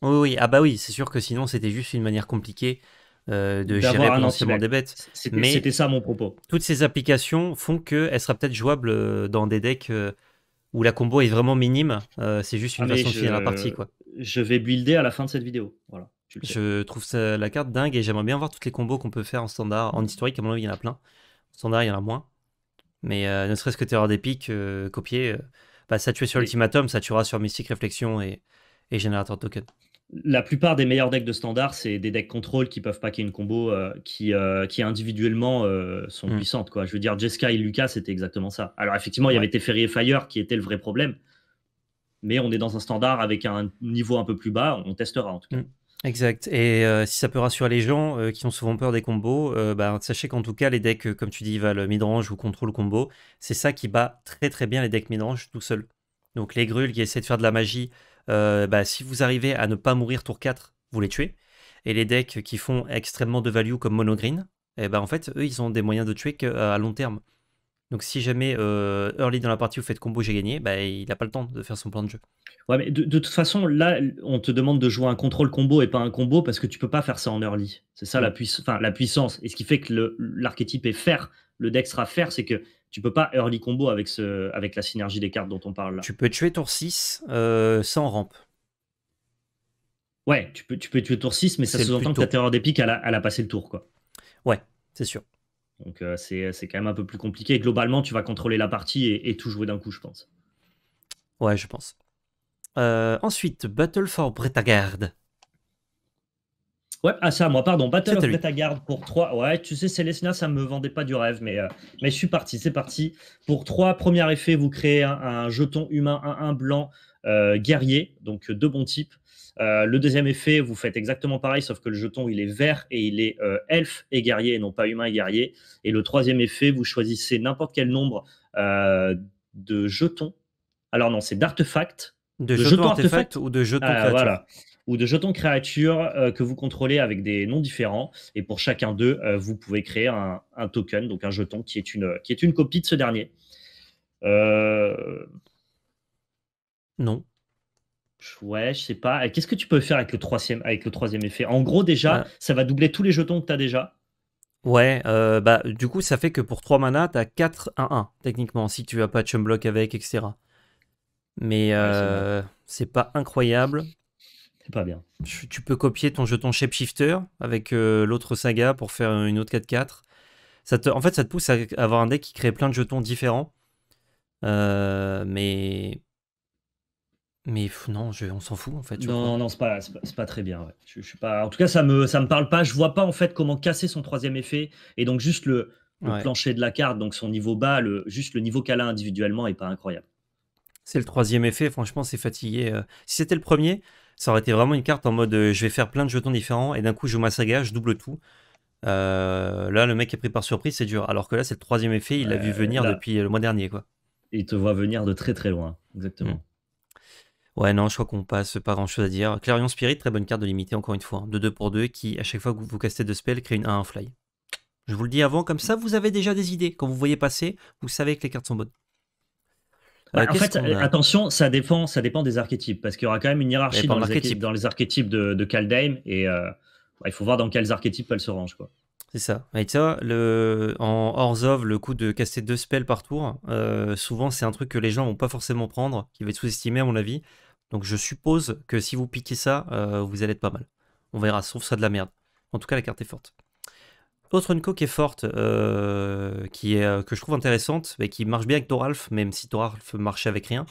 oui, oui, ah bah oui, c'est sûr que sinon c'était juste une manière compliquée euh, de gérer potentiellement des bêtes. Mais c'était ça mon propos. Toutes ces applications font qu'elles sera peut-être jouable euh, dans des decks euh, où la combo est vraiment minime. c'est juste une ah, façon de finir la partie. Quoi. Je vais builder à la fin de cette vidéo. Voilà. Je trouve ça, la carte dingue et j'aimerais bien voir toutes les combos qu'on peut faire en standard. En historique, à mon avis, il y en a plein. En standard, il y en a moins. Mais ne serait-ce que Terreur des pics, copier ça sur Ultimatum, ça tuera sur Mystic Réflexion et, Générateur Token. La plupart des meilleurs decks de standard, c'est des decks contrôle qui peuvent packer une combo euh, euh, qui, individuellement euh, sont hmm. puissantes. Je veux dire, Jessica et Lucas, c'était exactement ça. Alors effectivement, il y avait Teferi et Fire qui était le vrai problème. Mais on est dans un standard avec un niveau un peu plus bas, on testera en tout cas. Hmm. Exact. Et euh, si ça peut rassurer les gens euh, qui ont souvent peur des combos, euh, bah, sachez qu'en tout cas, les decks, comme tu dis, valent midrange ou contrôle combo, c'est ça qui bat très très bien les decks midrange tout seul. Donc les grules qui essaient de faire de la magie, bah, si vous arrivez à ne pas mourir tour 4, vous les tuez. Et les decks qui font extrêmement de value comme monogreen, eh ben en fait, eux, ils ont des moyens de tuer qu'à long terme. Donc si jamais euh, early dans la partie vous faites combo, j'ai gagné, bah, il n'a pas le temps de faire son plan de jeu. Ouais, mais de, toute façon, là, on te demande de jouer un contrôle combo et pas un combo parce que tu peux pas faire ça en early. C'est ça la la, mm. Enfin la puissance. Et ce qui fait que l'archétype est faire, le deck sera faire, c'est que tu peux pas early combo avec, ce, avec la synergie des cartes dont on parle là. Tu peux tuer tour 6 euh, sans rampe. Ouais, tu peux, tu peux tuer tour 6, mais ça sous-entend que ta terreur d'épique, elle, elle a passé le tour. quoi. Ouais, c'est sûr. Donc euh, c'est, quand même un peu plus compliqué. Globalement, tu vas contrôler la partie et, tout jouer d'un coup, je pense. Ouais, je pense. Euh, ensuite, Battle for Bretagard. Ouais, ah ça, moi, pardon, Battle for Bretagard pour 3. Ouais, tu sais, Célestina, ça me vendait pas du rêve, mais, euh, mais je suis parti, c'est parti. Pour 3, premier effet, vous créez un, jeton humain un blanc guerrier, donc deux bons types. Euh, le deuxième effet, vous faites exactement pareil, sauf que le jeton, il est vert et il est euh, elfe et guerrier, non pas humain et guerrier. Et le troisième effet, vous choisissez n'importe quel nombre euh, de jetons. Alors non, c'est d'artefacts. De, jetons, artefacts, ou de jetons créatures. Voilà. Ou de jetons créatures que vous contrôlez avec des noms différents. Et pour chacun d'eux, vous pouvez créer un, token, donc un jeton qui est une, copie de ce dernier. Non. Ouais, je sais pas. Qu'est-ce que tu peux faire avec le troisième, avec le troisième effet En gros, déjà, ah. ça va doubler tous les jetons que tu as déjà. Ouais, euh, bah du coup, ça fait que pour 3 manas, tu as 4 1-1, techniquement, si tu as pas de chum block avec, etc. Mais euh, c'est pas incroyable. C'est pas bien. Tu, peux copier ton jeton Shapeshifter avec euh, l'autre saga pour faire une autre 4-4. Ça en fait, ça te pousse à avoir un deck qui crée plein de jetons différents. mais mais non, on s'en fout en fait. Non, non, c'est pas, c'est pas, très bien. Je, suis pas. En tout cas, ça me, ça me parle pas. Je vois pas en fait comment casser son troisième effet et donc juste le, plancher de la carte, donc son niveau bas, juste le niveau qu'elle a individuellement est pas incroyable. C'est le troisième effet, franchement, c'est fatigué. Euh. Si c'était le premier, ça aurait été vraiment une carte en mode euh, je vais faire plein de jetons différents et d'un coup je joue je double tout. Euh, là, le mec est pris par surprise, c'est dur. Alors que là, c'est le troisième effet, il l'a vu venir depuis le mois dernier, quoi. il te voit venir de très très loin, exactement. Mm. Ouais, non, je crois qu'on passe pas grand chose à dire. Clarion Spirit, très bonne carte de limiter encore une fois. Hein. de 2 pour 2 qui, à chaque fois que vous castez deux spells, crée une 1 fly. Je vous le dis avant, comme ça, vous avez déjà des idées. Quand vous voyez passer, vous savez que les cartes sont bonnes. Euh, bah, en fait, euh, attention, ça dépend, ça dépend des archétypes, parce qu'il y aura quand même une hiérarchie dans les, dans les, archétypes de, de et euh, bah, il faut voir dans quels archétypes elles se rangent. Quoi. C'est ça. Et ça, le... en of le coup de caster deux spells par tour, souvent c'est un truc que les gens vont pas forcément prendre, qui va être sous-estimé à mon avis, donc je suppose que si vous piquez ça, euh, vous allez être pas mal. On verra, sauf ça de la merde. En tout cas, la carte est forte. Autre une qui est forte, euh, qui est, euh, que je trouve intéressante, mais qui marche bien avec Thoralf, même si Thoralf marchait avec rien,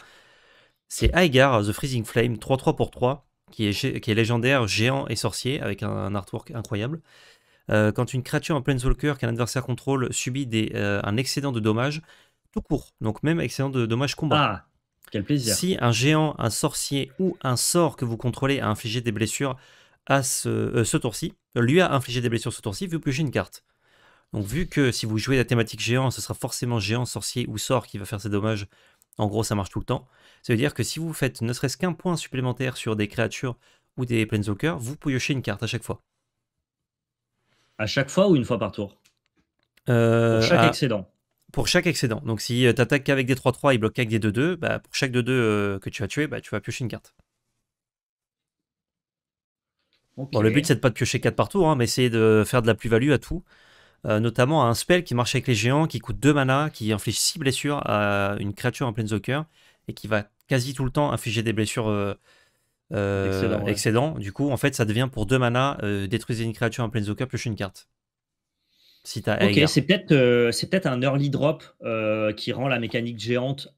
c'est Aegar, The Freezing Flame, 3-3 pour 3, qui est, qui est, légendaire, géant et sorcier, avec un, artwork incroyable. quand une créature en Planeswalker qu'un adversaire contrôle subit des, un excédent de dommages, tout court, donc même excédent de dommages combat. Ah. Quel plaisir. Si un géant, un sorcier ou un sort que vous contrôlez a infligé des blessures à ce, euh, tour-ci, euh, lui a infligé des blessures ce tour-ci, vous piochez une carte. Donc vu que si vous jouez la thématique géant, ce sera forcément géant, sorcier ou sort qui va faire ses dommages, en gros ça marche tout le temps, ça veut dire que si vous faites ne serait-ce qu'un point supplémentaire sur des créatures ou des planeswalkers, vous piochez une carte à chaque fois. À chaque fois ou une fois par tour euh, chaque excédent pour chaque excédent. Donc si euh, tu attaques avec des 3-3 et bloque qu'avec des 2-2, bah, pour chaque 2-2 euh, que tu as tué, bah, tu vas piocher une carte. le but c'est de pas de piocher 4 partout, hein, mais c'est de faire de la plus-value à tout. Euh, notamment à un spell qui marche avec les géants, qui coûte 2 mana, qui inflige 6 blessures à une créature en pleine Planeswalker, et qui va quasi tout le temps infliger des blessures euh, Du coup, en fait, ça devient pour 2 mana, détruisez une créature en pleine Planeswalker, piochez une carte c'est peut-être euh, c'est peut un early drop euh, qui rend la mécanique géante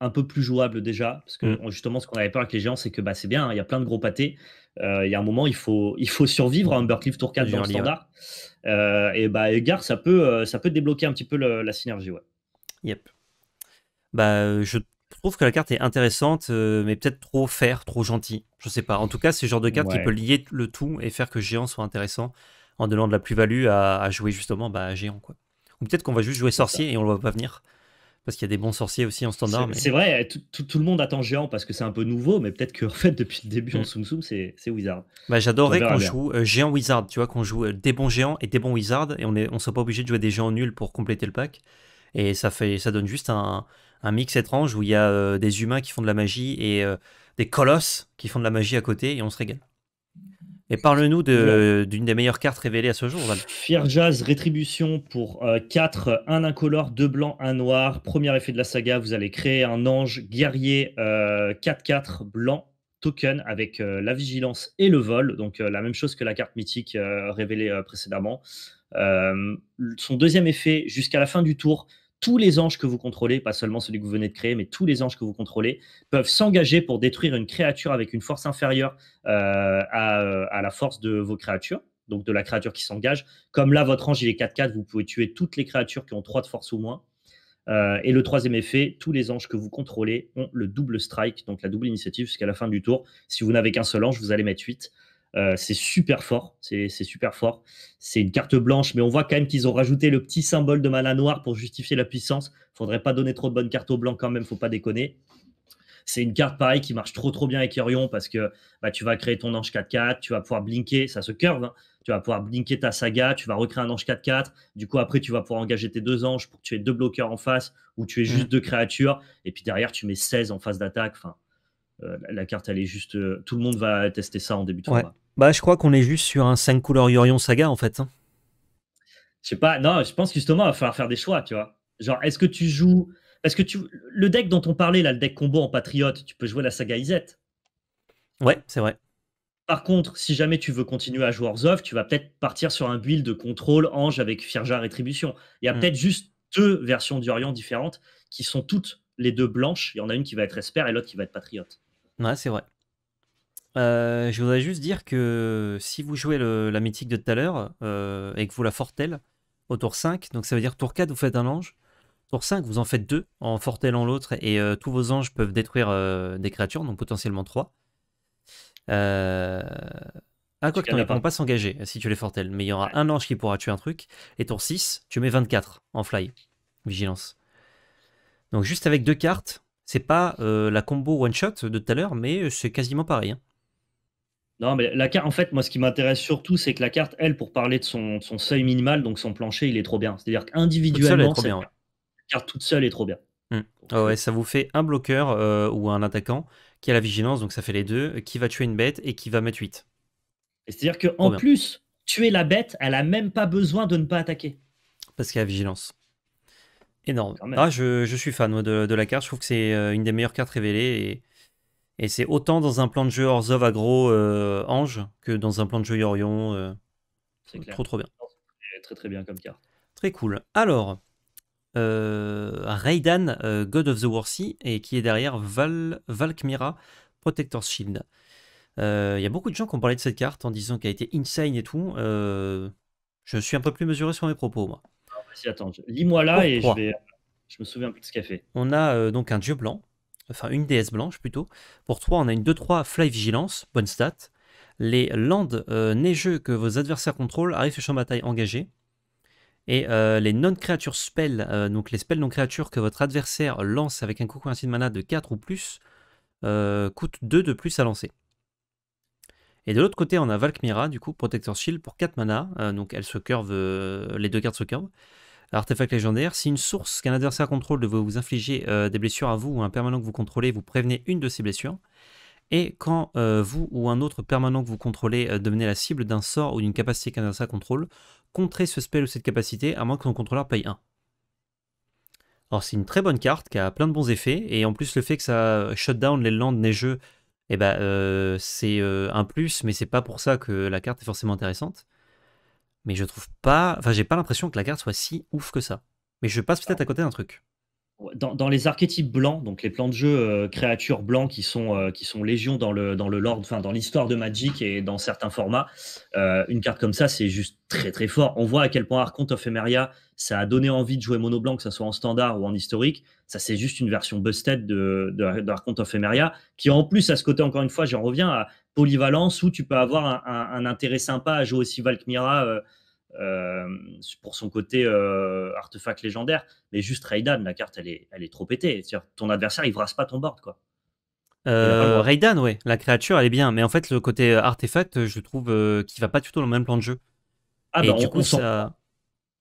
un peu plus jouable déjà. Parce que mm. justement, ce qu'on avait peur avec les géants, c'est que bah, c'est bien, hein, il y a plein de gros pâtés. Euh, il y a un moment, il faut, il faut survivre à Humbercliff Tour 4 dans le standard. et bah, Edgar, ça peut, ça peut débloquer un petit peu la synergie. Ouais. Yep. Bah, je trouve que la carte est intéressante, mais peut-être trop faire, trop gentil. Je sais pas. En tout cas, c'est le genre de carte qui peut lier le tout et faire que géant soit intéressant en donnant de la plus-value à, jouer justement bah, à géant. Quoi. Ou peut-être qu'on va juste jouer sorcier et on ne pas venir. Parce qu'il y a des bons sorciers aussi en standard. C'est vrai, tout, le monde attend géant parce que c'est un peu nouveau, mais peut-être que fait, depuis le début, en mm. Tsum Tsum, c'est Wizard. Bah, J'adorerais qu'on joue euh, géant Wizard, tu vois, qu'on joue euh, des bons géants et des bons Wizards, et on ne on soit pas obligé de jouer des géants nuls pour compléter le pack. Et ça, fait, ça donne juste un, mix étrange où il y a euh, des humains qui font de la magie et des colosses qui font de la magie à côté, et on se régale. Et parle-nous d'une des meilleures cartes révélées à ce jour. Val. Jazz Rétribution pour 4, euh, un incolore, 2 blancs, un noir. Premier effet de la saga, vous allez créer un ange guerrier 4-4 euh, blanc token avec euh, la vigilance et le vol. Donc la même chose que la carte mythique révélée précédemment. son deuxième effet, jusqu'à la fin du tour, tous les anges que vous contrôlez, pas seulement celui que vous venez de créer, mais tous les anges que vous contrôlez, peuvent s'engager pour détruire une créature avec une force inférieure euh, euh, à, la force de vos créatures, donc de la créature qui s'engage. Comme là, votre ange, il est 4-4, vous pouvez tuer toutes les créatures qui ont 3 de force ou moins. Euh, et le troisième effet, tous les anges que vous contrôlez ont le double strike, donc la double initiative jusqu'à la fin du tour. Si vous n'avez qu'un seul ange, vous allez mettre 8. Euh, c'est super fort, c'est super fort. C'est une carte blanche, mais on voit quand même qu'ils ont rajouté le petit symbole de mana noir pour justifier la puissance. Faudrait pas donner trop de bonnes cartes au blanc quand même, faut pas déconner. C'est une carte pareil qui marche trop trop bien avec Orion parce que bah, tu vas créer ton ange 4-4, tu vas pouvoir blinker, ça se curve. Hein. Tu vas pouvoir blinker ta saga, tu vas recréer un ange 4-4. Du coup, après, tu vas pouvoir engager tes deux anges pour tuer deux bloqueurs en face ou tu aies mm. juste deux créatures. Et puis derrière, tu mets 16 en phase d'attaque. Enfin, euh, la, carte, elle est juste. Euh, tout le monde va tester ça en début de bah, je crois qu'on est juste sur un 5 couleurs Yorion saga en fait. Hein. Je sais pas, non, je pense justement, il va falloir faire des choix, tu vois. Genre, est-ce que tu joues. est-ce que tu... le deck dont on parlait, là, le deck combo en Patriote, tu peux jouer la saga Izette. Ouais, c'est vrai. Par contre, si jamais tu veux continuer à jouer of tu vas peut-être partir sur un build de contrôle ange avec Firja Rétribution. Il y a hmm. peut-être juste deux versions d'Orient différentes qui sont toutes les deux blanches. Il y en a une qui va être Esper et l'autre qui va être Patriote. Ouais, c'est vrai. Euh, je voudrais juste dire que si vous jouez la mythique de tout à l'heure euh, et que vous la fortelle au tour 5, donc ça veut dire tour 4 vous faites un ange, tour 5 vous en faites deux en fortellant l'autre et euh, tous vos anges peuvent détruire des créatures, donc potentiellement 3. Ah quoi que tu ne pas s'engager si tu les fortelles, mais il y aura un ange qui pourra tuer un truc et tour 6 tu mets 24 en fly, vigilance. Donc juste avec deux cartes, c'est pas la combo one shot de tout à l'heure, mais c'est quasiment pareil. Hein. Non, mais la carte, en fait, moi, ce qui m'intéresse surtout, c'est que la carte, elle, pour parler de son, seuil minimal, donc son plancher, il est trop bien. C'est-à-dire qu'individuellement, la carte toute seule est trop bien. Hmm. Ah ouais, euh, ça vous fait un bloqueur euh, ou un attaquant qui a la vigilance, donc ça fait les deux, qui va tuer une bête et qui va mettre 8. C'est-à-dire qu'en plus, tuer la bête, elle a même pas besoin de ne pas attaquer. Parce qu'elle a la vigilance. Énorme. Ah, je, suis fan de, de, la carte, je trouve que c'est euh, une des meilleures cartes révélées et et c'est autant dans un plan de jeu Orzhov agro euh, Ange que dans un plan de jeu Yorion. Euh, c'est Trop trop bien. Très très bien comme carte. Très cool. Alors, euh, Raidan, euh, God of the Worthy, et qui est derrière Val, Valkmira, Protector's Shield. Il y a beaucoup de gens qui ont parlé de cette carte en disant qu'elle a été insane et tout. je suis un peu plus mesuré sur mes propos, moi. Ah, si, attends, lis-moi là et je me souviens plus de ce qu'elle fait. On a donc un dieu blanc enfin une déesse blanche plutôt. Pour 3, on a une 2-3 Fly Vigilance, bonne stat. Les lands euh, neigeux que vos adversaires contrôlent arrivent sur champ de bataille engagée. Et euh, les non-créatures spells, euh, donc les spells non-créatures que votre adversaire lance avec un coût de mana de 4 ou plus, coûtent 2 de plus à lancer. Et de l'autre côté, on a Valkmira du coup, Protector Shield pour 4 mana. donc elle se curve, les deux cartes se curvent. Artefact légendaire, si une source qu'un adversaire contrôle de vous infliger euh, des blessures à vous ou un permanent que vous contrôlez, vous prévenez une de ces blessures. Et quand euh, vous ou un autre permanent que vous contrôlez euh, devenez la cible d'un sort ou d'une capacité qu'un adversaire contrôle, contrer ce spell ou cette capacité à moins que son contrôleur paye 1. Alors c'est une très bonne carte qui a plein de bons effets et en plus le fait que ça shut down les landes neigeux, eh ben, c'est un plus mais c'est pas pour ça que la carte est forcément intéressante mais je trouve pas. Enfin, j'ai pas l'impression que la carte soit si ouf que ça. Mais je passe peut-être à côté d'un truc. Dans, les archétypes blancs, donc les plans de jeu euh, créatures blancs qui sont, euh, qui sont légion dans le, dans le lore, enfin dans l'histoire de Magic et dans certains formats, euh, une carte comme ça, c'est juste très très fort. On voit à quel point Archon of Emeria, ça a donné envie de jouer mono blanc, que ce soit en standard ou en historique. Ça, c'est juste une version busted de, de, de of Emeria, qui en plus, à ce côté, encore une fois, j'en reviens à polyvalence où tu peux avoir un, intérêt sympa à jouer aussi Valkmira euh, euh, pour son côté euh, artefact légendaire. Mais juste Raidan, la carte, elle est, elle est trop pétée. Est ton adversaire, il brasse pas ton board. quoi. Raidan, ouais, la créature, elle est bien, mais en fait, le côté artefact, je trouve qu'il qu'il va pas du tout dans le même plan de jeu. Ah et bah, du coup coup, on ça.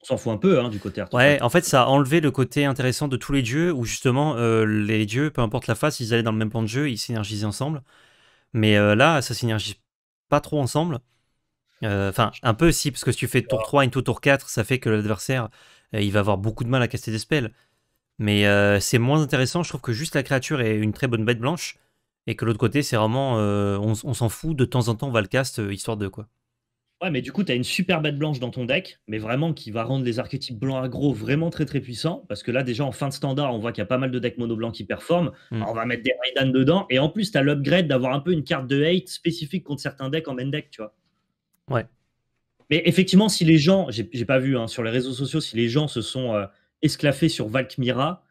s'en fout un peu hein, du côté artefact. Ouais, en fait, ça a enlevé le côté intéressant de tous les dieux, où justement, les dieux, peu importe la face, ils allaient dans le même plan de jeu, ils s'énergisaient ensemble. Mais euh, là, ça synergise pas trop ensemble. Euh, enfin, un peu si, parce que si tu fais tour 3 et tour 4, ça fait que l'adversaire, euh, il va avoir beaucoup de mal à caster des spells. Mais c'est moins intéressant, je trouve que juste la créature est une très bonne bête blanche, et que l'autre côté, c'est vraiment, on, on s'en fout, de temps en temps, on va le cast, histoire de quoi. Ouais, mais du coup, tu as une super bête blanche dans ton deck, mais vraiment qui va rendre les archétypes blancs aggro vraiment très très puissants. Parce que là, déjà en fin de standard, on voit qu'il y a pas mal de decks mono blancs qui performent. Mm. on va mettre des Raidan dedans. Et en plus, tu as l'upgrade d'avoir un peu une carte de hate spécifique contre certains decks en main deck, tu vois. Ouais. Mais effectivement, si les gens, j'ai pas vu hein, sur les réseaux sociaux, si les gens se sont euh, esclafés sur Valkmira,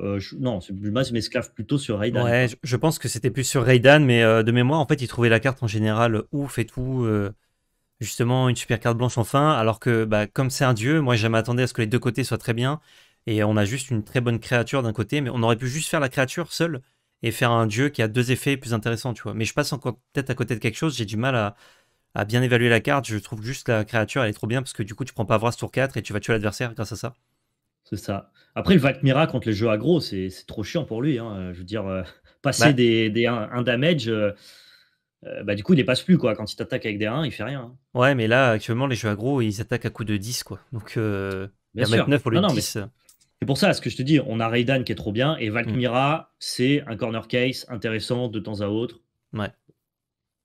euh, non, je m'esclave plutôt sur Raidan. Ouais, je, pense que c'était plus sur Raidan, mais euh, de mémoire, en fait, ils trouvaient la carte en général ouf et tout. Euh, justement une super carte blanche enfin, alors que bah, comme c'est un dieu, moi je m'attendais à ce que les deux côtés soient très bien, et on a juste une très bonne créature d'un côté, mais on aurait pu juste faire la créature seule et faire un dieu qui a deux effets plus intéressants, tu vois. Mais je passe encore peut-être à côté de quelque chose, j'ai du mal à, bien évaluer la carte, je trouve juste la créature, elle est trop bien, parce que du coup tu prends pas Vras tour 4 et tu vas tuer l'adversaire grâce à ça. C'est ça. Après, le Vakmira contre les jeux aggro, c'est trop chiant pour lui. Hein. Je veux dire, euh, passer bah des, un, damage. Euh, euh, bah, du coup, il les passe plus. quoi. Quand il t'attaque avec des 1, il fait rien. Hein. Ouais, mais là, actuellement, les jeux aggro, ils attaquent à coup de 10. quoi. Donc, euh, il y a 9 au lieu de 10. C'est pour ça, ce que je te dis, on a Raidan qui est trop bien et mm. Valkyra, c'est un corner case intéressant de temps à autre. Ouais.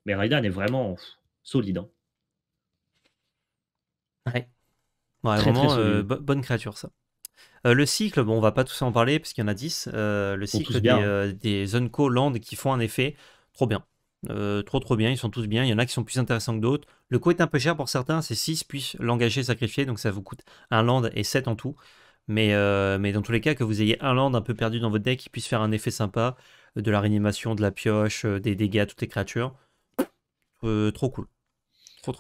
Mais Raidan est vraiment solide. Hein. Ouais. vraiment, euh, bonne créature, ça. le cycle, bon, on va pas tous en parler parce qu'il y en a 10. le cycle des, hein. des Land qui font un effet trop bien. Euh, trop trop bien, ils sont tous bien, il y en a qui sont plus intéressants que d'autres. Le coût est un peu cher pour certains, c'est 6 puis l'engager sacrifier, donc ça vous coûte un land et 7 en tout. Mais, euh, mais dans tous les cas, que vous ayez un land un peu perdu dans votre deck qui puisse faire un effet sympa, euh, de la réanimation, de la pioche, des dégâts à toutes les créatures, trop cool.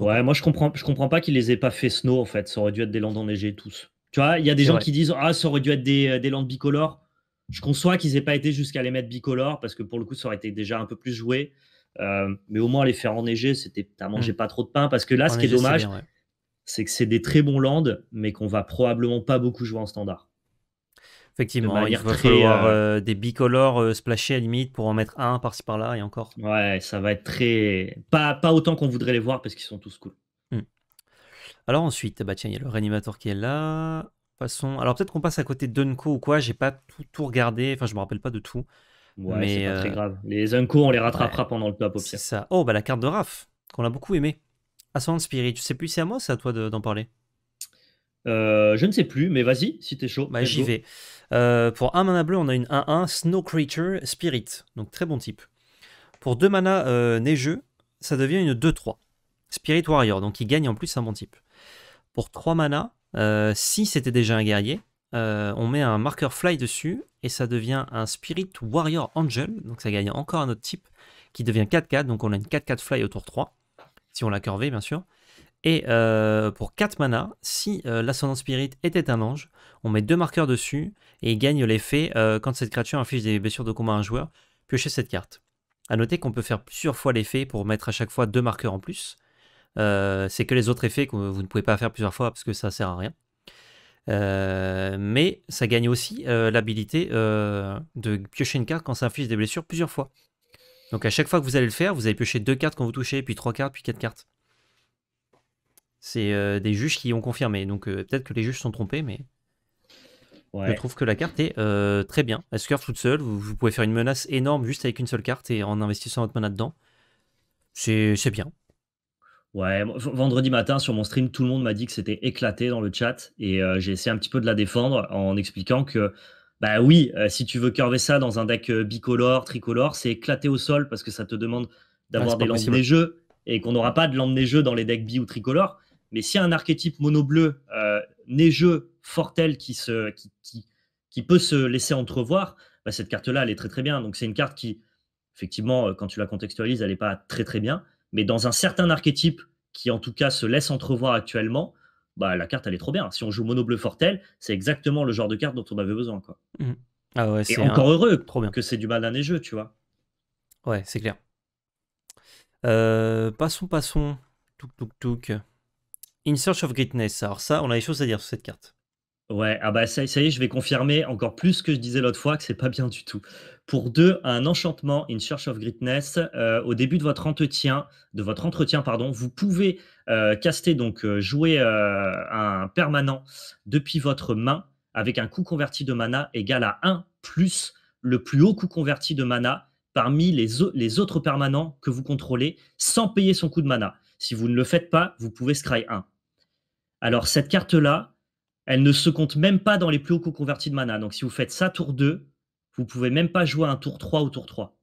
ouais, moi je comprends, je comprends pas qu'ils les aient pas fait snow en fait, ça aurait dû être des lands enneigés tous. Tu vois, il y a des gens qui disent Ah, ça aurait dû être des, des lands bicolores. Je conçois qu'ils aient pas été jusqu'à les mettre bicolores parce que pour le coup, ça aurait été déjà un peu plus joué. Euh, mais au moins les faire enneiger, c'était t'as mangé mm. pas trop de pain parce que là, ce qui est dommage, c'est que c'est des très bons lands, mais qu'on va probablement pas beaucoup jouer en standard. Effectivement, il va falloir euh, euh, des bicolores splashés à limite pour en mettre un par-ci par-là et encore. Ouais, ça va être très pas pas autant qu'on voudrait les voir parce qu'ils sont tous cool. Mm. Alors ensuite, bah tiens, il y a le réanimateur qui est là. Passons. Alors peut-être qu'on passe à côté de Dunko ou quoi. J'ai pas tout, tout regardé. Enfin, je me rappelle pas de tout mais c'est pas très euh, grave. Les Unco, on les rattrapera pendant le top au C'est ça. Oh, bah la carte de Raph, qu'on a beaucoup aimé. Ascendant Spirit, tu sais plus, c'est à moi, c'est à toi d'en parler. Euh, je ne sais plus, mais vas-y, si t'es chaud. Bah, j'y vais. Euh, pour un mana bleu, on a une 1-1 Snow Creature Spirit, donc très bon type. Pour deux mana neigeux, ça devient une 2-3 Spirit Warrior, donc il gagne en plus un bon type. Pour trois mana, si c'était déjà un guerrier, on met un marqueur fly dessus et ça devient un Spirit Warrior Angel, donc ça gagne encore un autre type, qui devient 4-4, donc on a une 4-4 fly autour 3, si on l'a curvé bien sûr. Et euh, pour 4 mana, si euh, l'ascendant spirit était un ange, on met deux marqueurs dessus et il gagne l'effet euh, quand cette créature inflige des blessures de combat à un joueur, piocher cette carte. A noter qu'on peut faire plusieurs fois l'effet pour mettre à chaque fois deux marqueurs en plus. c'est que les autres effets que vous ne pouvez pas faire plusieurs fois parce que ça sert à rien. Euh, mais ça gagne aussi euh, l'habilité euh, de piocher une carte quand ça inflige des blessures plusieurs fois. Donc à chaque fois que vous allez le faire, vous allez piocher deux cartes quand vous touchez, puis trois cartes, puis quatre cartes. C'est des juges qui ont confirmé. Donc peut-être que les juges sont trompés, mais je trouve que la carte est très bien. Elle se curve toute seule. vous, pouvez faire une menace énorme juste avec une seule carte et en investissant votre mana dedans. C'est bien. Ouais, vendredi matin sur mon stream, tout le monde m'a dit que c'était éclaté dans le chat et euh, j'ai essayé un petit peu de la défendre en expliquant que, bah oui, euh, si tu veux curver ça dans un deck euh, bicolore, tricolore, c'est éclaté au sol parce que ça te demande d'avoir des lampes et qu'on n'aura pas de lampes des dans les decks bi ou tricolore. Mais si un archétype mono-bleu, neigeux, fortel qui, se, qui, peut se laisser entrevoir, bah, cette carte-là, elle est très très bien. Donc c'est une carte qui, effectivement, quand tu la contextualises, elle n'est pas très très bien mais dans un certain archétype qui en tout cas se laisse entrevoir actuellement, bah, la carte elle est trop bien. Si on joue mono bleu fortel, c'est exactement le genre de carte dont on avait besoin quoi. Mmh. Ah ouais, et encore heureux que c'est du mal d'un jeux, tu vois. Ouais, c'est clair. Euh, passons, passons. Touk, In Search of Greatness. Alors ça, on a des choses à dire sur cette carte. Ouais, ah bah ça, y est, je vais confirmer encore plus que je disais l'autre fois, que c'est pas bien du tout. Pour deux, un enchantement, in search of greatness, euh, au début de votre entretien, de votre entretien, pardon, vous pouvez euh, caster, donc euh, jouer un permanent depuis votre main avec un coût converti de mana égal à 1 plus le plus haut coût converti de mana parmi les, les autres permanents que vous contrôlez sans payer son coût de mana. Si vous ne le faites pas, vous pouvez scry 1. Alors cette carte-là, elle ne se compte même pas dans les plus hauts co convertis de mana. Donc si vous faites ça tour 2, vous pouvez même pas jouer un tour 3 ou tour 3.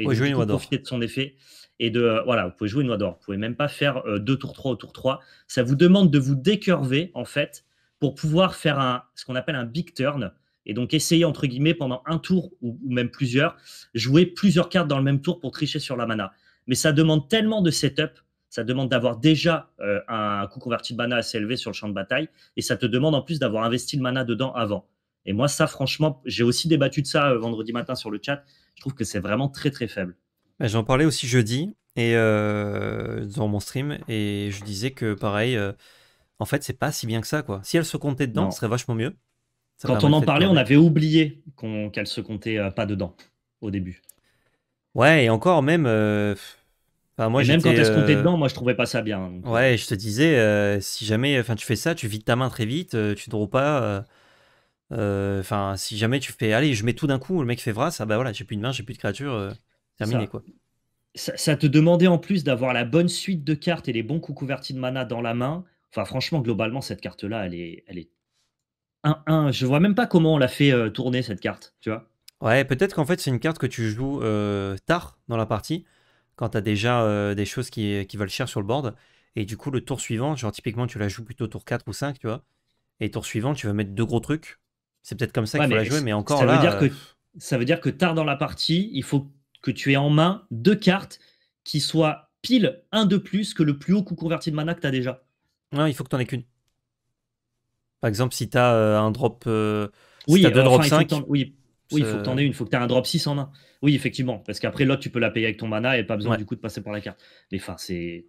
Et profiter de son effet. Et de euh, voilà, vous pouvez jouer une noix d'or. Vous pouvez même pas faire euh, deux tours 3 ou tour 3. Ça vous demande de vous décurver en fait pour pouvoir faire un ce qu'on appelle un big turn. Et donc essayer entre guillemets pendant un tour ou, même plusieurs, jouer plusieurs cartes dans le même tour pour tricher sur la mana. Mais ça demande tellement de setup ça demande d'avoir déjà euh, un coût converti de mana assez élevé sur le champ de bataille, et ça te demande en plus d'avoir investi le mana dedans avant. Et moi, ça, franchement, j'ai aussi débattu de ça euh, vendredi matin sur le chat. Je trouve que c'est vraiment très très faible. Bah, j'en parlais aussi jeudi et euh, dans mon stream, et je disais que pareil, en fait, c'est pas si bien que ça, quoi. Si elle se comptait dedans, ce serait vachement mieux. Quand on en parlait, on avait oublié qu'elle ne se comptait pas dedans au début. Ouais, et encore même, même quand est-ce qu'on euh, dedans, moi je trouvais pas ça bien. Euh. Ouais, je te disais, euh, si jamais tu fais ça, tu vides ta main très vite, tu ne pas. Enfin, si jamais tu fais, allez, je mets tout d'un coup, le mec fait vras, ça, bah voilà, j'ai plus de main, j'ai plus de créature, terminé quoi. Ça, te demandait en plus d'avoir la bonne suite de cartes et les bons coups couverts de mana dans la main. Enfin, franchement, globalement, cette carte-là, elle est, elle est 1-1. Je vois même pas comment on l'a fait tourner cette carte, tu vois. Ouais, peut-être qu'en fait, c'est une carte que tu joues tard dans la partie quand tu as déjà euh, des choses qui, qui, valent cher sur le board. Et du coup, le tour suivant, genre typiquement, tu la joues plutôt tour 4 ou 5, tu vois. Et tour suivant, tu vas mettre deux gros trucs. C'est peut-être comme ça qu'il faut la jouer, mais encore ça Veut dire que, euh, ça veut dire que tard dans la partie, il faut que tu aies en main deux cartes qui soient pile un de plus que le plus haut coût converti de mana que tu as déjà. Non, il faut que tu en aies qu'une. Par exemple, si tu as euh, un drop. oui, as drop 5. Oui, oui, il faut que tu en euh, aies une, il faut que tu aies un drop 6 en main. Oui, effectivement, parce qu'après l'autre, tu peux la payer avec ton mana et pas besoin du coup de passer par la carte. Mais enfin, c'est.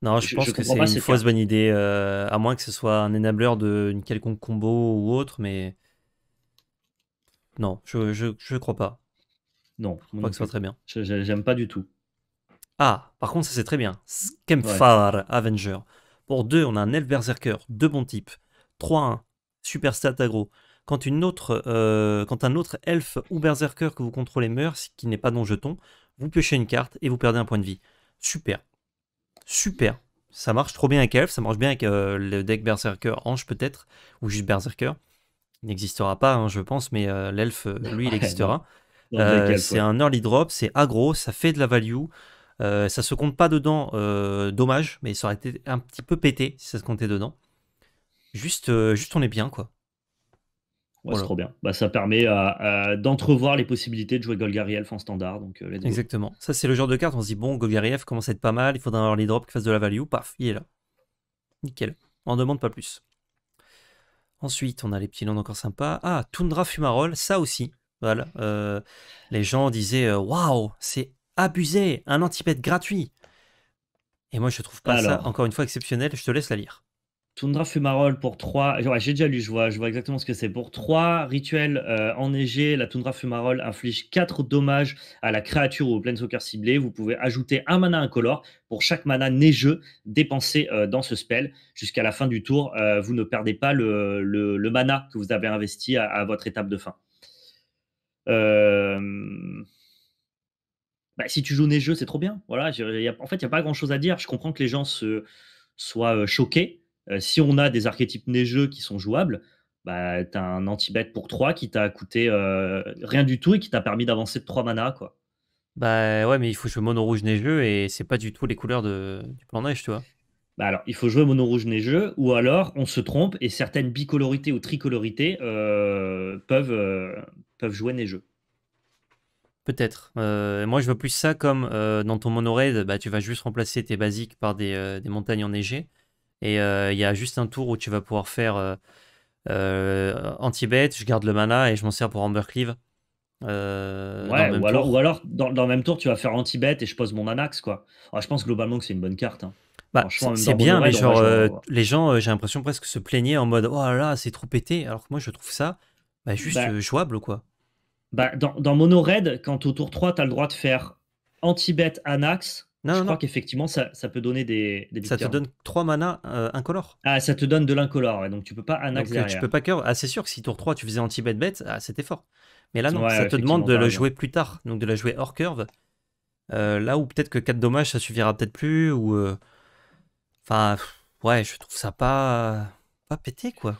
Non, je, pense que c'est une fausse bonne idée, euh, à moins que ce soit un enabler d'une quelconque combo ou autre, mais. Non, je, je, je crois pas. Non, je crois que ce soit très bien. J'aime pas du tout. Ah, par contre, ça c'est très bien. Skemfar Avenger. Pour 2, on a un Elf Berserker, deux bons types. 3-1, super stat aggro. Euh, quand, un autre elfe ou berserker que vous contrôlez meurt, ce qui n'est pas dans le jeton, vous piochez une carte et vous perdez un point de vie. Super. Super. Ça marche trop bien avec elf, ça marche bien avec euh, le deck berserker ange peut-être, ou juste berserker. Il n'existera pas, hein, je pense, mais euh, l'elf, lui, il existera. c'est un early drop, c'est aggro, ça fait de la value. ça se compte pas dedans, dommage, mais ça aurait été un petit peu pété si ça se comptait dedans. Juste, juste on est bien, quoi. C'est trop bien. Bah, ça permet d'entrevoir les possibilités de jouer Elf en standard. Donc, euh, Exactement. Ça, c'est le genre de carte. On se dit, bon, Elf commence à être pas mal. Il faudra avoir les drops qui fasse de la value. Paf, il est là. Nickel. On en demande pas plus. Ensuite, on a les petits noms encore sympas. Ah, Tundra Fumarole, ça aussi. Voilà. Euh, les gens disaient, euh, waouh, c'est abusé. Un antipète gratuit. Et moi, je trouve pas ça, encore une fois, exceptionnel. Je te laisse la lire. Tundra Fumarole pour 3. J'ai déjà lu, je vois, je vois exactement ce que c'est. Pour 3 rituels euh, enneigés, la Tundra Fumarole inflige 4 dommages à la créature ou au soccer ciblé. Vous pouvez ajouter un mana incolore pour chaque mana neigeux dépensé euh, dans ce spell. Jusqu'à la fin du tour, euh, vous ne perdez pas le, mana que vous avez investi à, votre étape de fin. Bah, si tu joues neigeux, c'est trop bien. Voilà, en fait, il n'y a pas grand chose à dire. Je comprends que les gens se, soient choqués. Euh, si on a des archétypes neigeux qui sont jouables, bah, tu as un anti-bet pour 3 qui t'a coûté euh, rien du tout et qui t'a permis d'avancer de 3 mana. Quoi. Bah ouais, mais il faut jouer mono rouge neigeux et c'est pas du tout les couleurs de, du plan neige, tu vois. Bah alors, il faut jouer mono rouge neigeux ou alors on se trompe et certaines bicolorités ou tricolorités euh, peuvent, peuvent jouer neigeux. Peut-être. moi, je veux plus ça comme dans ton raid, bah, tu vas juste remplacer tes basiques par des, des montagnes enneigées. Et euh, il y a juste un tour où tu vas pouvoir faire anti-bet, euh, euh, je garde le mana et je m'en sers pour Amber ou alors, dans, le même tour, tu vas faire anti-bet et je pose mon Anax. Quoi. Ah, je pense globalement que c'est une bonne carte. Hein. Bah, c'est bien, mais genre, les gens, j'ai l'impression presque se plaignaient en mode Oh là là, c'est trop pété. Alors que moi, je trouve ça bah, juste bah jouable. quoi. dans, Mono Raid, quand au tour 3, tu as le droit de faire anti-bet Anax, non, je crois qu'effectivement, ça, peut donner des, Ça te donne 3 mana euh, incolore. Ah, ça te donne de l'incolore, et donc tu peux pas un euh, Tu peux pas cœur. Ah, c'est sûr que si tour 3, tu faisais anti bête bête ah, c'était fort. Mais là, non, ça te demande de le jouer plus tard, donc de la jouer hors curve. Euh, là où peut-être que 4 dommages, ça suffira peut-être plus. Ou, Enfin, ouais, je trouve ça pas, pas pété, quoi.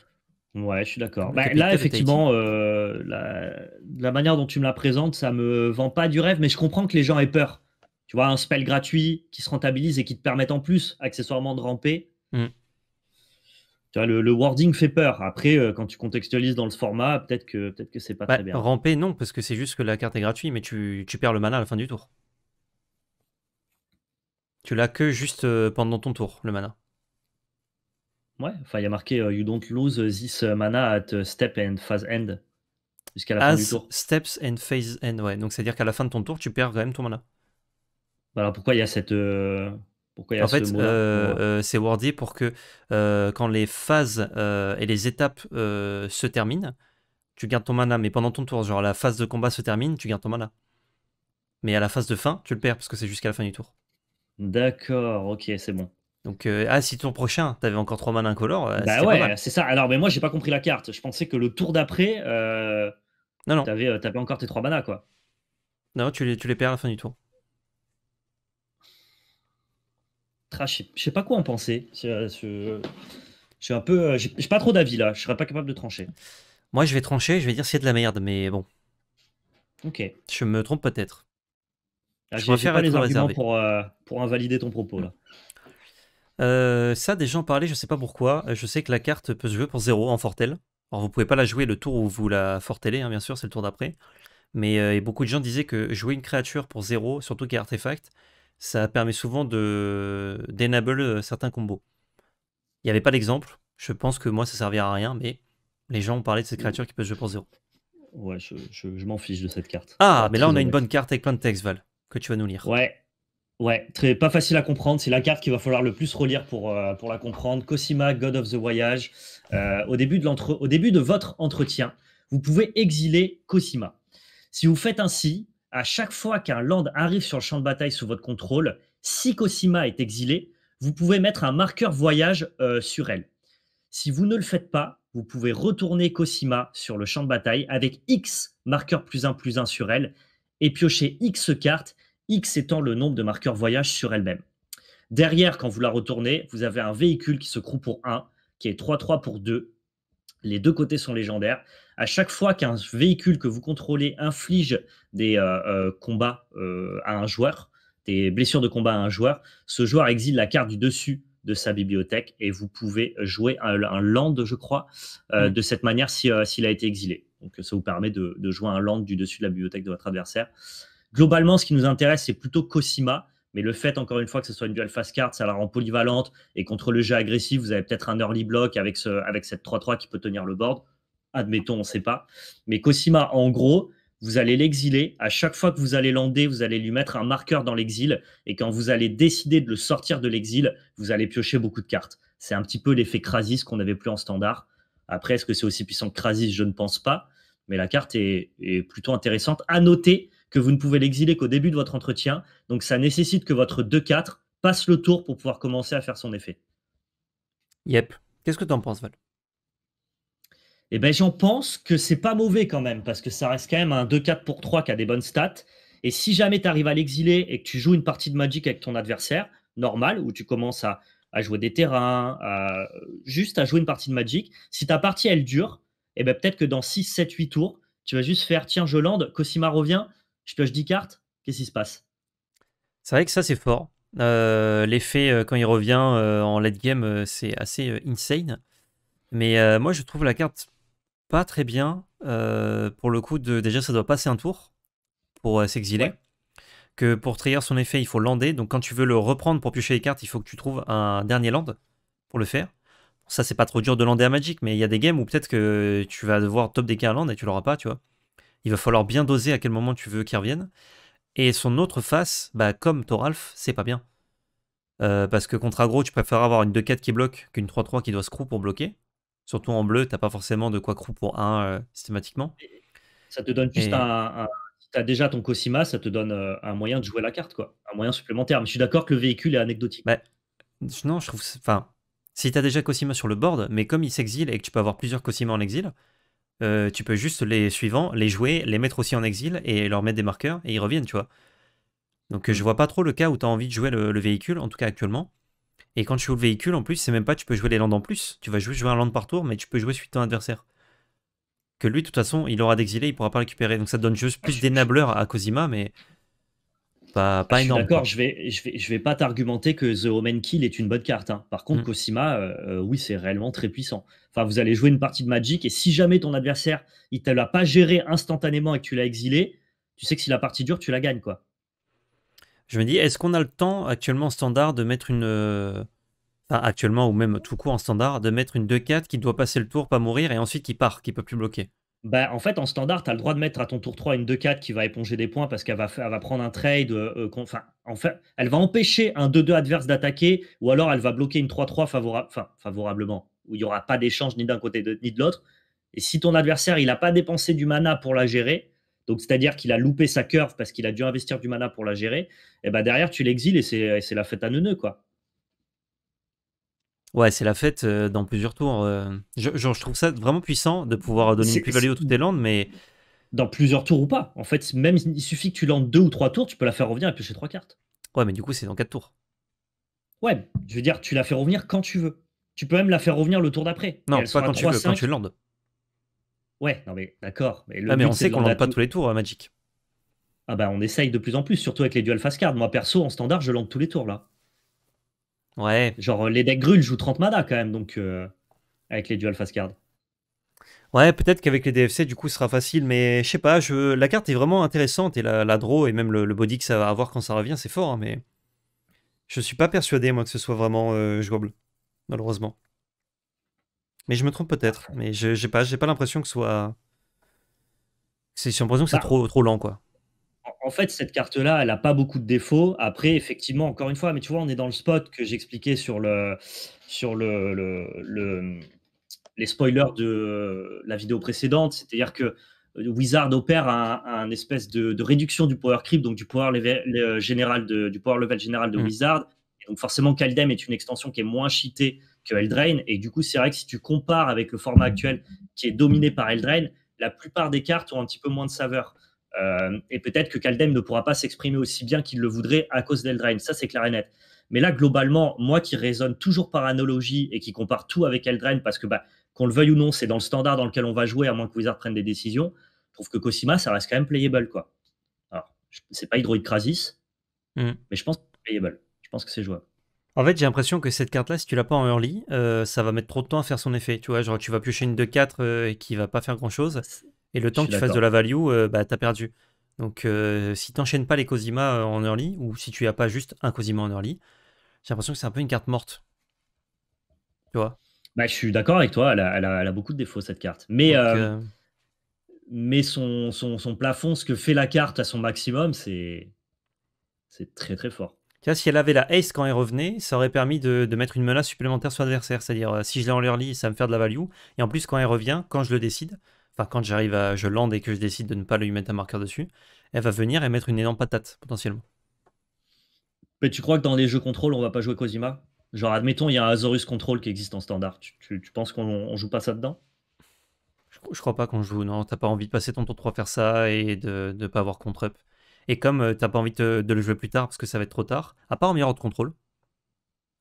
Ouais, je suis d'accord. Bah, là, effectivement, la... la manière dont tu me la présentes, ça me vend pas du rêve, mais je comprends que les gens aient peur tu vois, un spell gratuit qui se rentabilise et qui te permet en plus, accessoirement, de ramper. Mm. Tu vois, le, wording fait peur. Après, euh, quand tu contextualises dans le format, peut-être que, peut que c'est pas bah, très bien. Ramper, non, parce que c'est juste que la carte est gratuite, mais tu, perds le mana à la fin du tour. Tu l'as que juste euh, pendant ton tour, le mana. Ouais, enfin, il y a marqué euh, You don't lose this mana at uh, step and phase end. Jusqu'à la fin du tour. Steps and phase end, ouais. Donc, c'est-à-dire qu'à la fin de ton tour, tu perds quand même ton mana. Voilà pourquoi il y a cette. Euh, pourquoi il en fait, euh, euh, c'est wordé pour que quand les phases et les étapes se terminent, tu gardes ton mana, mais pendant ton tour, genre la phase de combat se termine, tu gardes ton mana. Mais à la phase de fin, tu le perds parce que c'est jusqu'à la fin du tour. D'accord, ok, c'est bon. Donc, ah, si ton prochain, t'avais encore trois manas incolores. bah ouais, c'est ça. Alors, mais moi, j'ai pas compris la carte. Je pensais que le tour d'après, non, non. t'avais, encore tes trois manas, quoi. Non, tu les, tu les perds à la fin du tour. trash. Je sais pas quoi en penser. Euh, je suis un peu. Euh, j'ai pas trop d'avis là. Je serais pas capable de trancher. Moi, je vais trancher. Je vais dire c'est de la merde, mais bon. Ok. Je me trompe peut-être. Ah, je préfère pas être les arguments pour, euh, pour invalider ton propos là. ça, des gens parlaient, je sais pas pourquoi. Je sais que la carte peut se jouer pour 0 en Fortel. Alors, vous pouvez pas la jouer le tour où vous la Fortelez, hein, bien sûr, c'est le tour d'après. Mais beaucoup de gens disaient que jouer une créature pour 0, surtout qui est artefact, ça permet souvent de d'enable euh, certains combos. Il n'y avait pas d'exemple, je pense que moi ça servira à rien, mais les gens ont parlé de cette créature qui peuvent je pense zéro. Ouais, je, m'en fiche de cette carte. Ah, mais là on a une bonne carte avec plein de textes, Val, que tu vas nous lire. Ouais, Ouais, très pas facile à comprendre. C'est la carte qu'il va falloir le plus relire pour, euh, pour la comprendre. Cosima, God of the Voyage. Euh, au, début de au début de votre entretien, vous pouvez exiler Cosima. Si vous faites ainsi, à chaque fois qu'un land arrive sur le champ de bataille sous votre contrôle, si Cosima est exilée, vous pouvez mettre un marqueur voyage euh, sur elle. Si vous ne le faites pas, vous pouvez retourner Cosima sur le champ de bataille avec X marqueur plus 1 plus 1 sur elle et piocher X cartes, X étant le nombre de marqueurs voyage sur elle-même. Derrière, quand vous la retournez, vous avez un véhicule qui se croue pour 1, qui est 3-3 pour 2. Les deux côtés sont légendaires à chaque fois qu'un véhicule que vous contrôlez inflige des euh, euh, combats euh, à un joueur, des blessures de combat à un joueur, ce joueur exile la carte du dessus de sa bibliothèque et vous pouvez jouer un, land, je crois, mm. de cette manière s'il a été exilé. Donc ça vous permet de, jouer un land du dessus de la bibliothèque de votre adversaire. Globalement, ce qui nous intéresse, c'est plutôt Cosima. Mais le fait, encore une fois, que ce soit une dual fast card, ça la rend polyvalente. Et contre le jeu agressif, vous avez peut-être un early block avec, avec cette 3-3 qui peut tenir le board admettons, on ne sait pas. Mais Cosima, en gros, vous allez l'exiler. À chaque fois que vous allez lander, vous allez lui mettre un marqueur dans l'exil. Et quand vous allez décider de le sortir de l'exil, vous allez piocher beaucoup de cartes. C'est un petit peu l'effet Krasis qu'on n'avait plus en standard. Après, est-ce que c'est aussi puissant que Krasis Je ne pense pas. Mais la carte est, est plutôt intéressante. À noter que vous ne pouvez l'exiler qu'au début de votre entretien. Donc ça nécessite que votre 2-4 passe le tour pour pouvoir commencer à faire son effet. Yep. Qu'est-ce que tu en penses, Val eh ben, j'en pense que c'est pas mauvais quand même, parce que ça reste quand même un 2-4 pour 3 qui a des bonnes stats. Et si jamais tu arrives à l'exiler et que tu joues une partie de Magic avec ton adversaire, normal, où tu commences à, jouer des terrains, juste à jouer une partie de Magic, si ta partie elle dure, et eh ben, peut-être que dans 6, 7, 8 tours, tu vas juste faire tiens, je lande, Cosima revient, je pioche 10 cartes, qu'est-ce qui se passe C'est vrai que ça, c'est fort. Euh, l'effet, euh, quand il revient euh, en late game, c'est assez insane. Mais moi, je trouve la carte pas très bien. Euh, pour le coup, de, déjà, ça doit passer un tour pour euh, s'exiler. Que pour trier son effet, il faut lander. Donc, quand tu veux le reprendre pour piocher les cartes, il faut que tu trouves un dernier land pour le faire. Ça, c'est pas trop dur de lander à Magic, mais il y a des games où peut-être que tu vas devoir top des un land et tu l'auras pas, tu vois. Il va falloir bien doser à quel moment tu veux qu'il revienne. Et son autre face, bah, comme Thoralf, c'est pas bien. Euh, parce que contre aggro, tu préfères avoir une 2-4 qui bloque qu'une 3-3 qui doit screw pour bloquer surtout en bleu, t'as pas forcément de quoi crew pour 1 euh, systématiquement. Ça te donne juste un, tu as déjà ton Cosima, ça te donne euh, un moyen de jouer la carte, quoi. Un moyen supplémentaire. Mais je suis d'accord que le véhicule est anecdotique. Bah, non, je trouve. Enfin, si tu as déjà Cosima sur le board, mais comme il s'exile et que tu peux avoir plusieurs Cosima en exil, euh, tu peux juste les suivants, les jouer, les mettre aussi en exil et leur mettre des marqueurs et ils reviennent, tu vois. Donc je mmh. vois pas trop le cas où tu as envie de jouer le, véhicule, en tout cas actuellement. Et quand tu joues le véhicule, en plus, c'est même pas tu peux jouer les landes en plus. Tu vas juste jouer un land par tour, mais tu peux jouer suite ton adversaire. Que lui, de toute façon, il aura d'exilé, il pourra pas récupérer. Donc ça donne juste ah, plus d'énableur à Cosima, mais pas, pas énorme. D'accord, je vais, je, vais, je vais pas t'argumenter que The Omen Kill est une bonne carte. Hein. Par contre, mm. Cosima, euh, euh, oui, c'est réellement très puissant. Enfin, vous allez jouer une partie de Magic, et si jamais ton adversaire, il te l'a pas géré instantanément et que tu l'as exilé, tu sais que si la partie dure, tu la gagnes, quoi je me dis, est-ce qu'on a le temps actuellement standard de mettre une... Euh, enfin, actuellement, ou même tout court en standard, de mettre une 2-4 qui doit passer le tour, pas mourir, et ensuite qui part, qui peut plus bloquer bah, en fait, en standard, tu as le droit de mettre à ton tour 3 une 2-4 qui va éponger des points parce qu'elle va, va prendre un trade. Euh, euh, enfin, en fait, elle va empêcher un 2-2 adverse d'attaquer ou alors elle va bloquer une 3-3 enfin, favorablement, où il n'y aura pas d'échange ni d'un côté ni de l'autre. Et si ton adversaire il n'a pas dépensé du mana pour la gérer, donc, c'est-à-dire qu'il a loupé sa curve parce qu'il a dû investir du mana pour la gérer. Et bah derrière, tu l'exiles et c'est la fête à neuneu. quoi. Ouais, c'est la fête euh, dans plusieurs tours. Euh. Je, je trouve ça vraiment puissant de pouvoir donner une plus-value à toutes tes landes, mais. Dans plusieurs tours ou pas. En fait, même il suffit que tu landes deux ou trois tours, tu peux la faire revenir et piocher trois cartes. Ouais, mais du coup, c'est dans quatre tours. Ouais, je veux dire, tu la fais revenir quand tu veux. Tu peux même la faire revenir le tour d'après. Non, pas quand tu veux, quand tu landes. Ouais, non mais d'accord. Mais, ah, mais on sait qu'on ne pas tous les tours à hein, Magic. Ah bah on essaye de plus en plus, surtout avec les dual fast card Moi perso, en standard, je lance tous les tours là. Ouais. Genre euh, les decks grules jouent 30 mana quand même, donc euh, avec les dual fast card Ouais, peut-être qu'avec les DFC, du coup, ce sera facile, mais je sais pas, je... la carte est vraiment intéressante et la, draw et même le, body que ça va avoir quand ça revient, c'est fort, hein, mais je suis pas persuadé, moi, que ce soit vraiment euh, jouable, malheureusement. Mais je me trompe peut-être. Mais je n'ai pas, pas l'impression que ce soit. J'ai l'impression que c'est bah. trop, trop lent, quoi. En fait, cette carte-là, elle n'a pas beaucoup de défauts. Après, effectivement, encore une fois, mais tu vois, on est dans le spot que j'expliquais sur le. Sur le, le, les spoilers de la vidéo précédente, c'est-à-dire que euh, Wizard opère un, un espèce de, réduction du power creep, donc du power level, général de, du power level général de mm. Wizard. Et donc forcément, Kaldem est une extension qui est moins cheatée Eldraine. Et du coup, c'est vrai que si tu compares avec le format actuel qui est dominé par Eldraine, la plupart des cartes ont un petit peu moins de saveur. Euh, et peut-être que Kaldem ne pourra pas s'exprimer aussi bien qu'il le voudrait à cause d'Eldraine. Ça, c'est clair et net. Mais là, globalement, moi qui raisonne toujours par analogie et qui compare tout avec Eldraine, parce que bah, qu'on le veuille ou non, c'est dans le standard dans lequel on va jouer, à moins que Wizard prenne des décisions, je trouve que Cosima, ça reste quand même playable. quoi. Alors, c'est pas Hydroid Crasis, mm. mais je pense playable. Je pense que c'est jouable. En fait, j'ai l'impression que cette carte-là, si tu l'as pas en early, euh, ça va mettre trop de temps à faire son effet. Tu vois, genre tu vas piocher une 2 4 euh, et qui va pas faire grand-chose, et le temps que tu fasses de la value, tu euh, bah t'as perdu. Donc si tu t'enchaînes pas les Cosima en early, ou si tu as pas juste un Cosima en early, j'ai l'impression que c'est un peu une carte morte. Tu vois bah, Je suis d'accord avec toi, elle a, beaucoup de défauts cette carte. Mais, mais son, son, son plafond, ce que fait la carte à son maximum, c'est très très fort si elle avait la ace quand elle revenait, ça aurait permis de, mettre une menace supplémentaire sur l'adversaire. C'est-à-dire, euh, si je l'ai en early, ça va me faire de la value. Et en plus, quand elle revient, quand je le décide, enfin, quand j'arrive à. Je lande et que je décide de ne pas lui mettre un marqueur dessus, elle va venir et mettre une énorme patate, potentiellement. Mais tu crois que dans les jeux contrôle, on va pas jouer Cosima Genre, admettons, il y a un Azorus Control qui existe en standard. Tu, penses qu'on joue pas ça dedans je, crois pas qu'on joue, non. T'as pas envie de passer ton tour 3 faire ça et de ne pas avoir contre-up. Et comme euh, t'as pas envie de le jouer plus tard parce que ça va être trop tard, à part en meilleur de contrôle,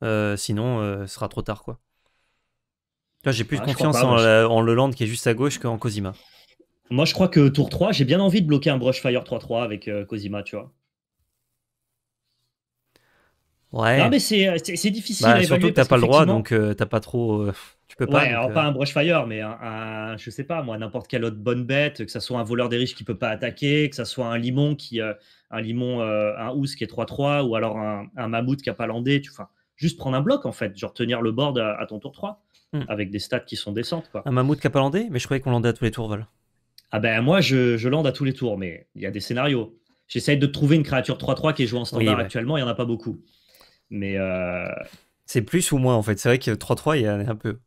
euh, sinon euh, ce sera trop tard quoi. J'ai plus ah, confiance en, en Leland qui est juste à gauche qu'en Cosima. Moi, je crois que tour 3, j'ai bien envie de bloquer un Brush Fire 3-3 avec Cosima, tu vois. Ouais. Non, mais c'est difficile. Bah, à surtout que t'as pas le droit, donc tu t'as pas trop. Tu peux pas. alors pas euh. un brush fire, mais un, je sais pas, moi, n'importe quelle autre bonne bête, que ce soit un voleur des riches qui peut pas attaquer, que ce soit un limon qui, euh, un limon, euh, un housse qui est 3-3, ou alors un, mammouth qui n'a pas landé. juste prendre un bloc en fait, genre tenir le board à, ton tour 3, hmm. avec des stats qui sont décentes. Quoi. Un mammouth qui a pas landé, mais je croyais qu'on landait à tous les tours, Val. Ah ben moi, je, lande à tous les tours, mais il y a des scénarios. J'essaye de trouver une créature 3-3 qui est jouée en standard actuellement, il y en a pas beaucoup. Mais. C'est plus ou moins en fait. C'est vrai que 3-3, il y en a un peu.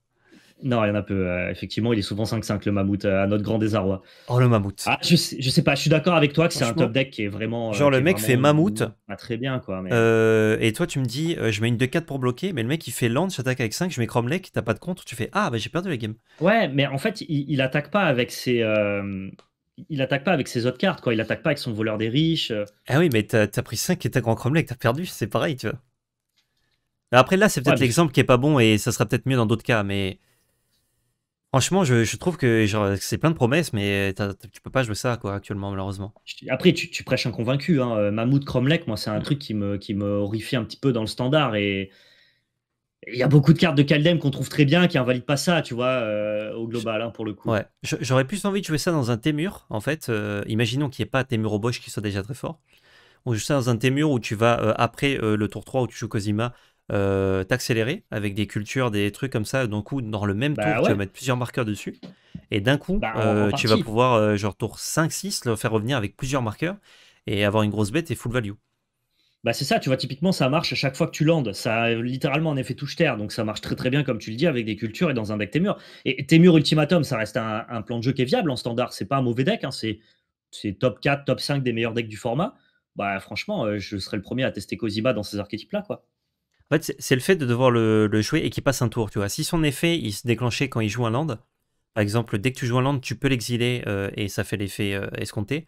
Non, il y en a peu. Euh, effectivement, il est souvent 5-5, le mammouth, euh, à notre grand désarroi. Oh, le mammouth. Ah, je, sais, sais pas, je suis d'accord avec toi que c'est un top deck qui est vraiment. Euh, genre, le mec fait mammouth. très bien, quoi. et toi, tu me dis, je mets une 2-4 pour bloquer, mais le mec, il fait land, j'attaque avec 5, je mets cromlech, t'as pas de contre, tu fais Ah, bah j'ai perdu la game. Ouais, mais en fait, il, attaque pas avec ses. Il attaque pas avec ses autres cartes, quoi. Il attaque pas avec son voleur des riches. Ah oui, mais t'as as pris 5 et t'as grand cromlech, t'as perdu, c'est pareil, tu vois. Après, là, c'est peut-être l'exemple qui est pas bon et ça sera peut-être mieux dans d'autres cas, mais. Franchement, je, trouve que c'est plein de promesses, mais euh, tu peux pas jouer ça quoi, actuellement, malheureusement. Après, tu, tu prêches un convaincu. Hein. Euh, Mahmoud Cromlech, moi, c'est un mm. truc qui me, horrifie un petit peu dans le standard. Et il y a beaucoup de cartes de Kaldem qu'on trouve très bien, qui invalident pas ça, tu vois, euh, au global, hein, pour le coup. Ouais, j'aurais plus envie de jouer ça dans un Témur, en fait. imaginons qu'il n'y ait pas Témur au Bosch qui soit déjà très fort. On joue ça dans un Témur où tu vas, après le tour 3 où tu joues Kozima, euh, t'accélérer avec des cultures, des trucs comme ça. Donc, ou dans le même bah tour, tu vas mettre plusieurs marqueurs dessus. Et d'un coup, bah, euh, tu vas pouvoir, euh, genre tour 5-6, le faire revenir avec plusieurs marqueurs et avoir une grosse bête et full value. Bah c'est ça, tu vois, typiquement ça marche à chaque fois que tu landes. Ça littéralement un effet touche-terre, donc ça marche très très bien, comme tu le dis, avec des cultures et dans un deck Témur. Et Témur Ultimatum, ça reste un, plan de jeu qui est viable en standard. C'est pas un mauvais deck, hein, c'est top 4, top 5 des meilleurs decks du format. Bah franchement, je serais le premier à tester Kozima dans ces archétypes-là, quoi. En fait, c'est le fait de devoir le, jouer et qu'il passe un tour, tu vois. Si son effet, il se déclenchait quand il joue un land, par exemple, dès que tu joues un land, tu peux l'exiler euh, et ça fait l'effet euh, escompté,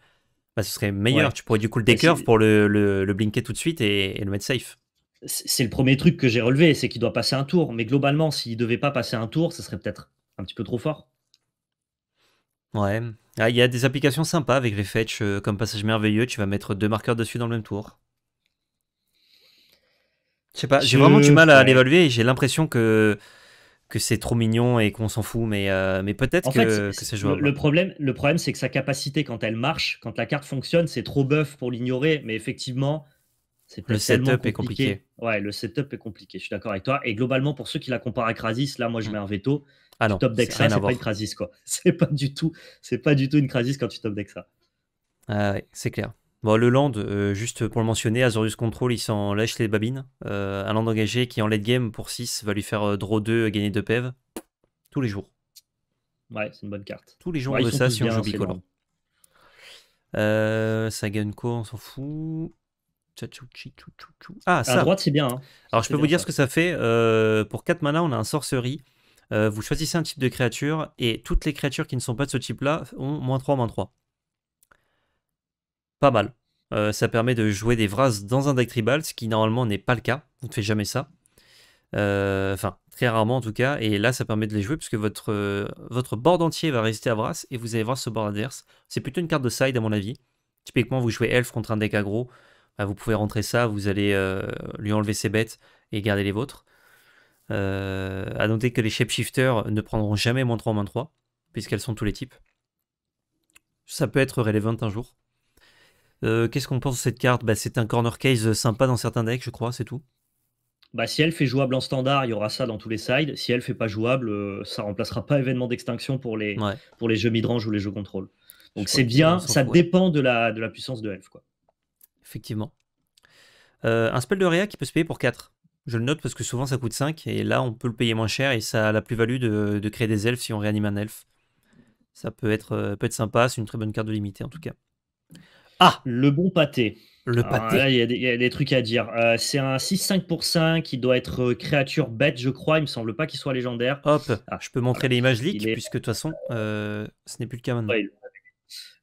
bah, ce serait meilleur. Tu pourrais du coup le décurve bah, pour le, blinker tout de suite et, le mettre safe. C'est le premier truc que j'ai relevé, c'est qu'il doit passer un tour. Mais globalement, s'il devait pas passer un tour, ça serait peut-être un petit peu trop fort. Ouais. Ah, il y a des applications sympas avec les fetch, euh, comme Passage Merveilleux, tu vas mettre deux marqueurs dessus dans le même tour. Je sais pas, j'ai vraiment du mal à l'évaluer. J'ai l'impression que que c'est trop mignon et qu'on s'en fout, mais, euh, mais peut-être que, c'est jouable. Le problème, le problème c'est que sa capacité, quand elle marche, quand la carte fonctionne, c'est trop buff pour l'ignorer, mais effectivement, c'est Le setup est compliqué. Ouais, le setup est compliqué, je suis d'accord avec toi. Et globalement, pour ceux qui la comparent à Krasis, là, moi, je mm. mets un veto. Ah tu top deck ça, c'est pas une Krasis, quoi. C'est pas, du tout, pas du tout une Krasis quand tu top deck ça. Ah c'est clair. Bon, le land, euh, juste pour le mentionner, Azorius Control, il s'en lâche les babines. un euh, land engagé qui, en late game, pour 6, va lui faire euh, draw 2, gagner 2 PEV. Tous les jours. Ouais, c'est une bonne carte. Tous les jours, ouais, on veut ça si on joue bicolore. ça gagne quoi On s'en fout. Ah, ça. À droite, c'est bien. Hein. Alors, je peux vous dire ce que ça fait. pour 4 mana, on a un sorcerie. vous choisissez un type de créature et toutes les créatures qui ne sont pas de ce type-là ont moins 3, moins 3 pas mal. Euh, ça permet de jouer des Vras dans un deck tribal, ce qui normalement n'est pas le cas. vous ne faites jamais ça. Euh, enfin, très rarement en tout cas. Et là, ça permet de les jouer puisque votre, euh, votre board entier va résister à Vras et vous allez voir ce board adverse. C'est plutôt une carte de side à mon avis. Typiquement, vous jouez Elf contre un deck aggro. Bah, vous pouvez rentrer ça, vous allez lui enlever ses bêtes et garder les vôtres. à noter que les shapeshifters ne prendront jamais moins 3 moins 3 puisqu'elles sont tous les types. Ça peut être relevant un jour. Euh, qu'est-ce qu'on pense de cette carte bah, C'est un corner case sympa dans certains decks, je crois, c'est tout. Bah, si elle fait jouable en standard, il y aura ça dans tous les sides. Si elle fait pas jouable, euh, ça remplacera pas événement d'extinction pour les, pour les jeux midrange ou les jeux contrôle. Donc c'est bien, ça dépend de la, de la puissance de Elf. Quoi. Effectivement. Euh, un spell de Réa qui peut se payer pour 4. Je le note parce que souvent ça coûte 5 et là on peut le payer moins cher et ça a la plus-value de, de, créer des elfes si on réanime un Elf. Ça peut être, peut être sympa, c'est une très bonne carte de limité en tout cas. Ah Le bon pâté. Le ah, pâté. il y, a des trucs à dire. Euh, c'est un 6-5 pour qui doit être euh, créature bête, je crois. Il me semble pas qu'il soit légendaire. Hop, ah. je peux montrer les images leak, puisque de toute façon, euh, ce n'est plus le cas maintenant.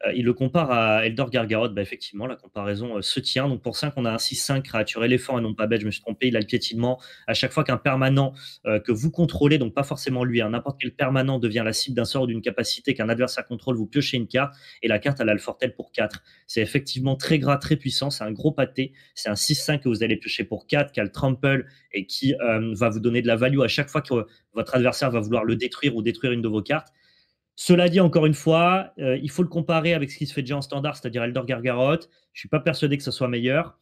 Euh, il le compare à Eldor Gargaroth. Bah, effectivement, la comparaison euh, se tient. Donc pour 5, on a un 6-5 créature éléphant et non pas bête. Je me suis trompé. Il a le piétinement. À chaque fois qu'un permanent euh, que vous contrôlez, donc pas forcément lui, hein. n'importe quel permanent devient la cible d'un sort ou d'une capacité qu'un adversaire contrôle, vous piochez une carte et la carte, elle a le fortel pour 4. C'est effectivement très gras, très puissant. C'est un gros pâté. C'est un 6-5 que vous allez piocher pour 4, qui trample et qui va vous donner de la value à chaque fois que votre adversaire va vouloir le détruire ou détruire une de vos cartes. Cela dit, encore une fois, euh, il faut le comparer avec ce qui se fait déjà en standard, c'est-à-dire Eldor Gargaroth. Je ne suis pas persuadé que ce soit meilleur.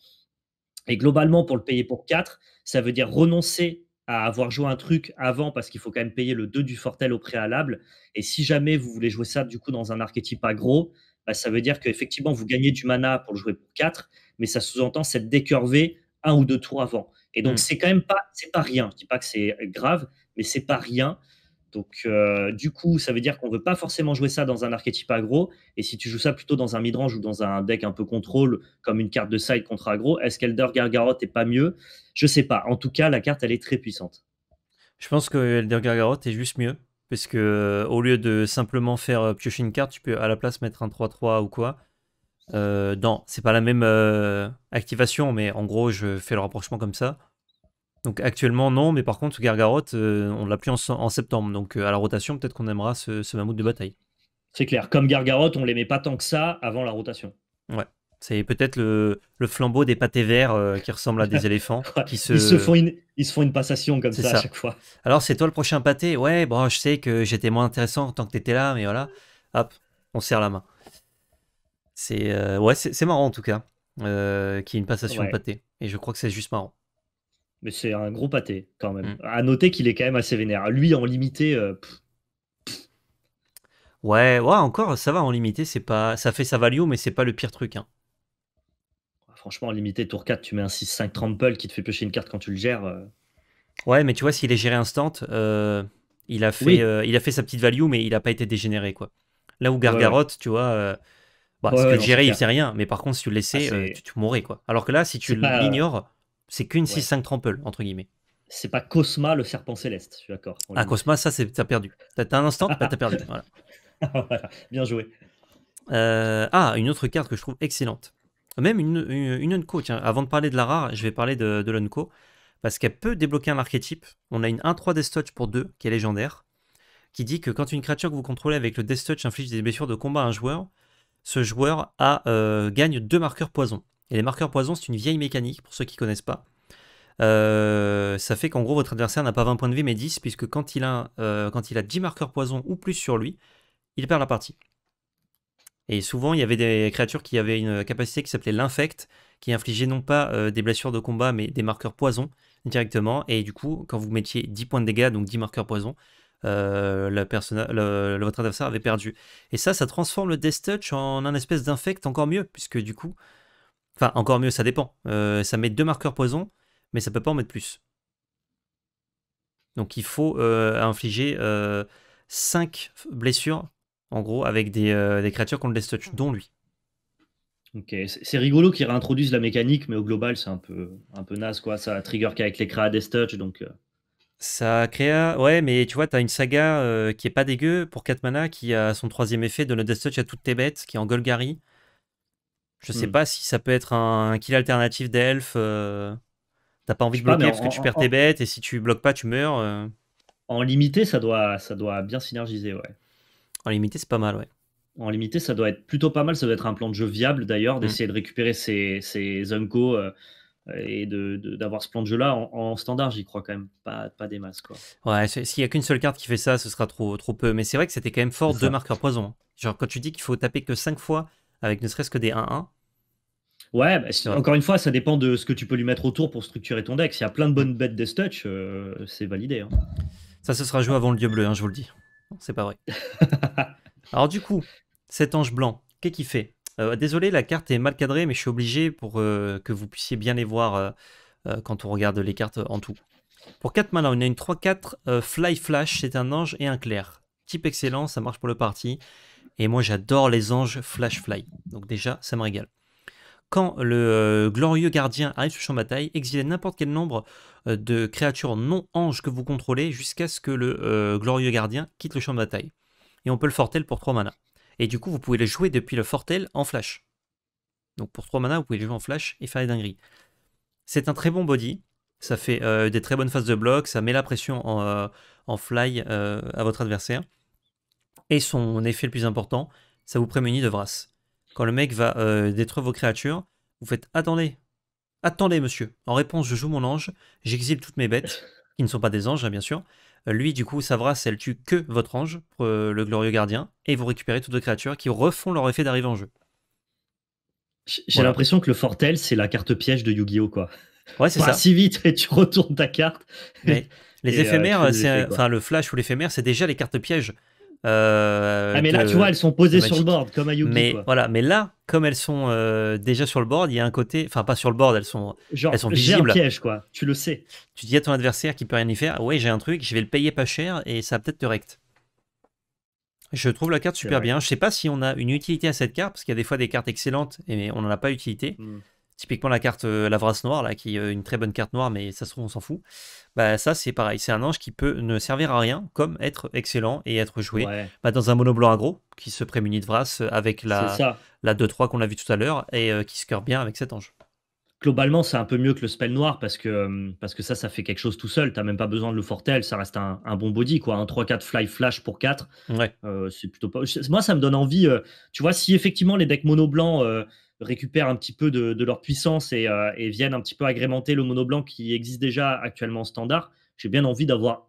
Et globalement, pour le payer pour 4, ça veut dire renoncer à avoir joué un truc avant parce qu'il faut quand même payer le 2 du Fortel au préalable. Et si jamais vous voulez jouer ça du coup dans un archétype aggro, bah, ça veut dire qu'effectivement vous gagnez du mana pour le jouer pour 4, mais ça sous-entend cette décurvée un ou deux tours avant. Et donc hmm. c'est quand même pas, c'est pas rien. Je dis pas que c'est grave, mais c'est pas rien. Donc, euh, du coup, ça veut dire qu'on ne veut pas forcément jouer ça dans un archétype aggro. Et si tu joues ça plutôt dans un midrange ou dans un deck un peu contrôle, comme une carte de side contre aggro, est-ce qu'Elder Gargarot est pas mieux Je ne sais pas. En tout cas, la carte, elle est très puissante. Je pense que Elder est juste mieux. Parce que euh, au lieu de simplement faire euh, piocher une carte, tu peux à la place mettre un 3-3 ou quoi. non, c'est pas la même activation, mais en gros, je fais le rapprochement comme ça. Donc actuellement non, mais par contre Gargaroth, euh, on l'a plus en, septembre, donc euh, à la rotation peut-être qu'on aimera ce, mammouth de bataille. C'est clair, comme Gargaroth, on l'aimait pas tant que ça avant la rotation. Ouais, c'est peut-être le, flambeau des pâtés verts euh, qui ressemble à des éléphants. Ils, se font une, ils se font une passation comme ça, à chaque fois. Alors c'est toi le prochain pâté Ouais, bon, je sais que j'étais moins intéressant tant que t'étais là, mais voilà. Hop, on serre la main. C'est ouais, c'est marrant en tout cas, qui ait une passation de pâté. Et je crois que c'est juste marrant. Mais c'est un gros pâté quand même. Mm. À noter qu'il est quand même assez vénère. Lui en limité. Euh, ouais, ouais, encore, ça va en limité, c'est pas. Ça fait sa value, mais c'est pas le pire truc. Hein. Franchement, en limité, tour 4, tu mets un 6-5 trample qui te fait piocher une carte quand tu le gères. Euh. Ouais, mais tu vois, s'il est géré instant, euh, il, a fait, il a fait sa petite value, mais il n'a pas été dégénéré, quoi. Là où Gargarotte, tu vois. Bah, que si le il faisait rien, mais par contre, si tu le laissais, ah, tu, mourrais, quoi. Alors que là, si tu l'ignores c'est qu'une 6-5 trample, entre guillemets. C'est pas Cosma le serpent céleste, je suis d'accord. Ah, Cosma, ça, t'as perdu. T'as un instant, bah, t'as perdu. Ah, voilà. Bien joué. Euh, ah, une autre carte que je trouve excellente. Même une, une, Unco, tiens, avant de parler de la rare, je vais parler de, de l'Unco, parce qu'elle peut débloquer un archétype. On a une 1-3 Death pour 2, qui est légendaire, qui dit que quand une créature que vous contrôlez avec le Death Touch inflige des blessures de combat à un joueur, ce joueur a, euh, gagne deux marqueurs poison. Et les marqueurs poison, c'est une vieille mécanique, pour ceux qui ne connaissent pas. Euh, ça fait qu'en gros, votre adversaire n'a pas 20 points de vie, mais 10, puisque quand il, a, euh, quand il a 10 marqueurs poison ou plus sur lui, il perd la partie. Et souvent, il y avait des créatures qui avaient une capacité qui s'appelait l'infect, qui infligeait non pas euh, des blessures de combat, mais des marqueurs poison directement. Et du coup, quand vous mettiez 10 points de dégâts, donc 10 marqueurs poison, votre adversaire avait perdu. Et ça, ça transforme le Death Touch en un espèce d'infect encore mieux, puisque du coup, Enfin, encore mieux, ça dépend. Euh, ça met deux marqueurs poison, mais ça peut pas en mettre plus. Donc il faut euh, infliger 5 euh, blessures, en gros, avec des, créatures qu'on le touch, dont lui. Ok, c'est rigolo qu'ils réintroduisent la mécanique, mais au global, c'est un peu, un peu naze, quoi. Ça trigger qu'avec les créas des touch, donc... Ça créa, ouais, mais tu vois, t'as une saga qui est pas dégueu pour 4 mana, qui a son troisième effet, de le Death Touch à toutes tes bêtes, qui est en Golgari, je sais hmm. pas si ça peut être un kill alternatif d'elfe. Euh, t'as pas envie de bloquer parce que tu perds tes bêtes et si tu bloques pas, tu meurs. Euh. En limité, ça doit, ça doit bien synergiser, ouais. En limité, c'est pas mal, ouais. En limité, ça doit être plutôt pas mal. Ça doit être un plan de jeu viable d'ailleurs, hmm. d'essayer de récupérer ses ces euh, et d'avoir de, ce plan de jeu-là. En, standard, j'y crois quand même pas, pas des masses. Quoi. Ouais, s'il y a qu'une seule carte qui fait ça, ce sera trop, trop peu. Mais c'est vrai que c'était quand même fort deux marqueurs poison. Hein. Genre, quand tu dis qu'il faut taper que 5 fois avec ne serait-ce que des 1-1 Ouais, bah, encore une fois, ça dépend de ce que tu peux lui mettre autour pour structurer ton deck. S'il y a plein de bonnes bêtes de Touch, euh, c'est validé. Hein. Ça, ce sera joué avant le Dieu Bleu, hein, je vous le dis. C'est pas vrai. Alors du coup, cet ange blanc, qu'est-ce qu'il fait euh, Désolé, la carte est mal cadrée, mais je suis obligé pour euh, que vous puissiez bien les voir quand on regarde les cartes en tout. Pour 4 mana, on a une 3-4 Fly Flash, c'est un ange et un clair. Type excellent, ça marche pour le parti. Et moi, j'adore les anges Flash-Fly, Donc déjà, ça me régale. Quand le euh, glorieux gardien arrive sur le champ de bataille, exilez n'importe quel nombre euh, de créatures non anges que vous contrôlez jusqu'à ce que le euh, glorieux gardien quitte le champ de bataille. Et on peut le fortel pour 3 mana. Et du coup, vous pouvez le jouer depuis le fortel en flash. Donc pour 3 mana, vous pouvez le jouer en flash et faire des dingueries. C'est un très bon body. Ça fait des très bonnes phases de bloc. Ça met la pression en fly à votre adversaire et son effet le plus important, ça vous prémunit de Vras. Quand le mec va euh, détruire vos créatures, vous faites attendez, attendez monsieur. En réponse, je joue mon ange, j'exile toutes mes bêtes, qui ne sont pas des anges, hein, bien sûr. Euh, lui, du coup, sa Vras, elle tue que votre ange, euh, le glorieux gardien, et vous récupérez toutes vos créatures qui refont leur effet d'arrivée en jeu. J'ai l'impression que le Fortel, c'est la carte piège de Yu-Gi-Oh! quoi. Ouais, c'est ça. si vite et tu retournes ta carte. Mais les éphémères, c'est, enfin, le flash ou l'éphémère, c'est déjà les cartes pièges. Euh, ah mais là, tu vois, elles sont posées sur le board, comme à Mais voilà, mais là, comme elles sont euh, déjà sur le board, il y a un côté, enfin pas sur le board, elles sont, Genre, elles sont un piège, quoi. Tu le sais. Tu dis à ton adversaire qui peut rien y faire, ouais, j'ai un truc, je vais le payer pas cher et ça peut-être te recte. Je trouve la carte super bien. Je sais pas si on a une utilité à cette carte parce qu'il y a des fois des cartes excellentes et on n'en a pas utilité. Hmm. Typiquement la carte, euh, la Vrasse Noire, là, qui est euh, une très bonne carte noire, mais ça se trouve, on s'en fout. Bah, ça, c'est pareil. C'est un ange qui peut ne servir à rien, comme être excellent et être joué bah, dans un mono blanc aggro, qui se prémunit de Vras euh, avec la, la 2-3 qu'on a vu tout à l'heure, et qui se cœur bien avec cet ange. Globalement, c'est un peu mieux que le spell noir, parce que, parce que ça, ça fait quelque chose tout seul. Tu T'as même pas besoin de le fortel, ça reste un, bon body, quoi. Un 3-4 fly flash pour 4. Ouais. c'est plutôt pas... Moi, ça me donne envie. tu vois, si effectivement les decks mono blancs récupèrent un petit peu de, leur puissance euh, et, viennent un petit peu agrémenter le mono blanc qui existe déjà actuellement en standard, j'ai bien envie d'avoir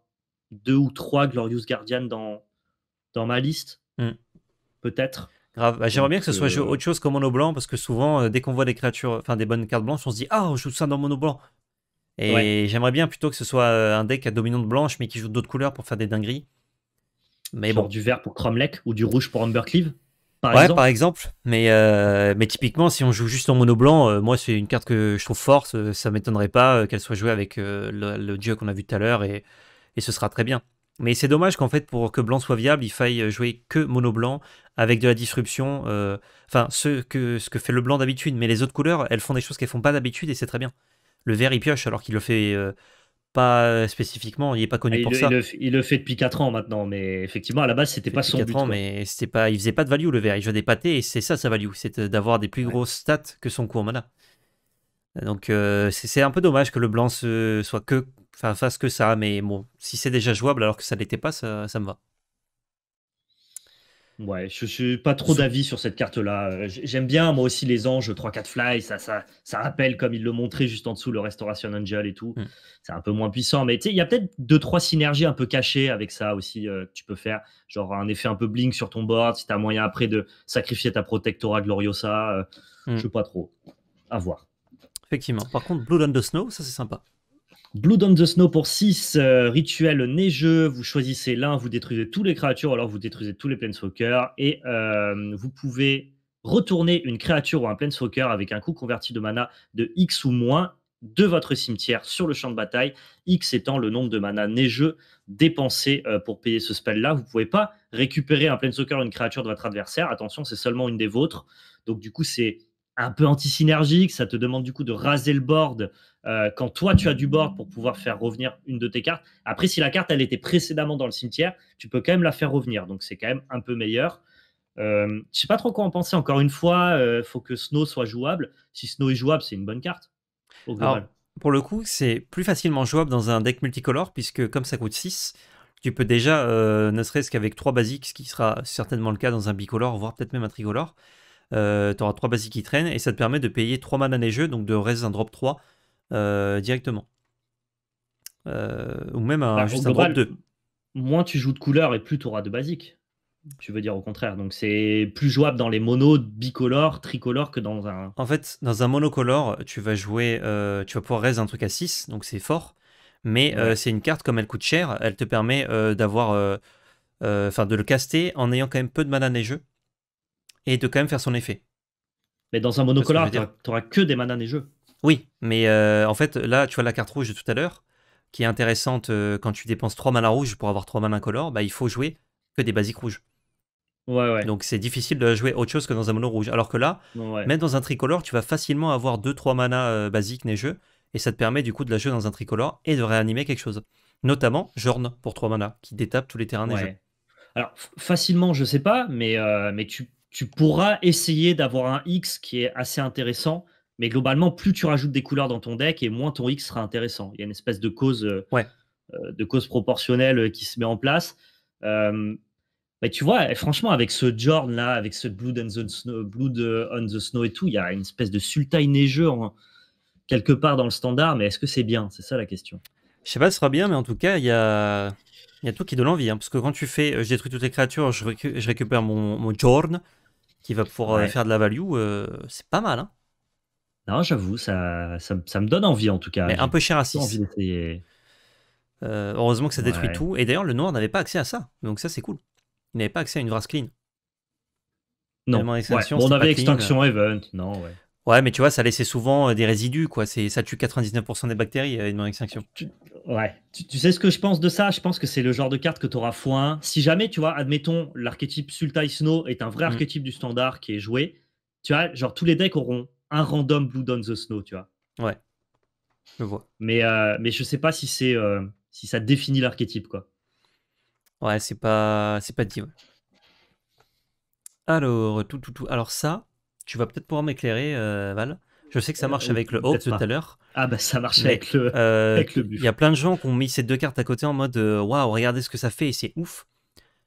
deux ou trois Glorious Guardian dans, dans ma liste. Hmm. Peut-être. Grave. Bah, j'aimerais bien que ce soit euh, autre chose qu'en mono blanc parce que souvent, euh, dès qu'on voit des créatures, enfin des bonnes cartes blanches, on se dit Ah, je joue ça dans mono blanc. Et j'aimerais bien plutôt que ce soit un deck à dominante blanche mais qui joue d'autres couleurs pour faire des dingueries. Mais bon. du vert pour Cromlech ou du rouge pour Umbercleave par, ouais, par exemple. Mais, euh, mais typiquement, si on joue juste en mono blanc, euh, moi, c'est une carte que je trouve forte. Euh, ça m'étonnerait pas qu'elle soit jouée avec le, dieu qu'on a vu tout à l'heure et, et, ce sera très bien. Mais c'est dommage qu'en fait, pour que blanc soit viable, il faille jouer que mono blanc avec de la disruption. Enfin, ce que, ce que fait le blanc d'habitude. Mais les autres couleurs, elles font des choses qu'elles font pas d'habitude et c'est très bien. Le vert, il pioche alors qu'il le fait pas euh, spécifiquement, il est pas connu ah, pour ça. Il le, fait depuis 4 ans maintenant, mais effectivement, à la base, c'était pas son but. mais c'était pas, il faisait pas de value le vert, il jouait des pâtés et c'est ça sa value, c'est d'avoir des plus grosses stats que son cours mana. Donc euh, c'est un peu dommage que le blanc se, soit que, fasse que ça, mais bon, si c'est déjà jouable alors que ça l'était pas, ça, ça me va. Ouais, je, suis pas trop d'avis sur cette carte-là. Euh, j'aime bien, moi aussi, les anges 3-4 fly. Ça, ça, ça rappelle, comme il le montrait juste en dessous, le Restoration Angel et tout. Mm. C'est un peu moins puissant, mais il y a peut-être deux trois synergies un peu cachées avec ça aussi euh, que tu peux faire. Genre un effet un peu bling sur ton board, si tu as moyen après de sacrifier ta Protectora Gloriosa. Euh, mm. Je sais pas trop. À voir. Effectivement. Par contre, Blood on the Snow, ça c'est sympa. Blue on the Snow pour 6, euh, rituel neigeux, vous choisissez l'un, vous détruisez tous les créatures, alors vous détruisez tous les planeswalkers, et euh, vous pouvez retourner une créature ou un planeswalker avec un coût converti de mana de X ou moins de votre cimetière sur le champ de bataille, X étant le nombre de mana neigeux dépensé euh, pour payer ce spell-là. Vous ne pouvez pas récupérer un planeswalker ou une créature de votre adversaire, attention, c'est seulement une des vôtres, donc du coup c'est un peu anti Ça te demande du coup de raser le board euh, quand toi tu as du board pour pouvoir faire revenir une de tes cartes. Après, si la carte elle était précédemment dans le cimetière, tu peux quand même la faire revenir. Donc c'est quand même un peu meilleur. Euh, je sais pas trop quoi en penser. Encore une fois, il euh, faut que Snow soit jouable. Si Snow est jouable, c'est une bonne carte. pour le coup, c'est plus facilement jouable dans un deck multicolore, puisque comme ça coûte 6, tu peux déjà, euh, ne serait-ce qu'avec 3 basiques, ce qui sera certainement le cas dans un bicolore, voire peut-être même un tricolore, euh, tu auras 3 basiques qui traînent et ça te permet de payer 3 mana neigeux, donc de raise un drop 3 euh, directement. Euh, ou même un, bah, juste un drop 2. Moins tu joues de couleurs et plus tu auras de basiques. Tu veux dire au contraire. Donc c'est plus jouable dans les monos, bicolores, tricolore que dans un. En fait, dans un monocolore, tu vas jouer, tu vas pouvoir raise un truc à 6, donc c'est fort. Mais c'est une carte, comme elle coûte cher, elle te permet d'avoir enfin de le caster en ayant quand même peu de mana neigeux et de quand même faire son effet. Mais dans un monocolore, tu n'auras que des manas neigeux. Oui, mais euh, en fait, là, tu vois la carte rouge de tout à l'heure, qui est intéressante euh, quand tu dépenses 3 manas rouges pour avoir trois manas color, bah, il faut jouer que des basiques rouges. Ouais, Donc c'est difficile de jouer autre chose que dans un mono rouge. Alors que là, même dans un tricolore, tu vas facilement avoir deux trois manas euh, basiques neigeux, et ça te permet du coup de la jouer dans un tricolore et de réanimer quelque chose. Notamment Jorn pour 3 manas, qui détape tous les terrains neigeux. Alors facilement, je sais pas, mais, mais tu tu pourras essayer d'avoir un X qui est assez intéressant, mais globalement, plus tu rajoutes des couleurs dans ton deck et moins ton X sera intéressant. Il y a une espèce de cause, euh, euh, de cause proportionnelle euh, qui se met en place. mais tu vois, franchement, avec ce Jorn là, avec ce Blood on the Snow, Blood on the Snow et tout, il y a une espèce de sultai neigeux quelque part dans le standard, mais est-ce que c'est bien C'est ça la question. Je sais pas si ce sera bien, mais en tout cas, il y a, y a tout qui donne envie hein, parce que quand tu fais, je détruis toutes les créatures, je, récupère mon, mon Jorn, qui va pouvoir euh, faire de la value, euh, c'est pas mal. Hein. non, j'avoue, ça, ça, me donne envie en tout cas. Mais un peu cher à 6. Euh, heureusement que ça détruit tout. Et d'ailleurs, le noir n'avait pas accès à ça. Donc ça, c'est cool. Il n'avait pas accès à une race clean. Non. on avait Extinction Event. Non, ouais. Ouais, mais tu vois, ça laissait souvent euh, des résidus, quoi. C'est, ça tue 99% des bactéries, une euh, non-extinction. Tu, ouais. Tu, sais ce que je pense de ça Je pense que c'est le genre de carte que tu auras foin Si jamais, tu vois, admettons, l'archétype Sultai Snow est un vrai mm. archétype du standard qui est joué, tu vois, genre tous les decks auront un random Blue Down the Snow, tu vois. Ouais. Je vois. Mais, euh, mais je sais pas si c'est si ça définit l'archétype, quoi. Ouais, c'est pas c'est pas dit. Alors tout tout tout. Alors ça, tu vas peut-être pouvoir m'éclairer, euh, Val. Je sais que ça euh, marche avec le de tout à l'heure. Ah bah ça marche avec le, euh, Il y a plein de gens qui ont mis ces deux cartes à côté en mode waouh, regardez ce que ça fait et c'est ouf.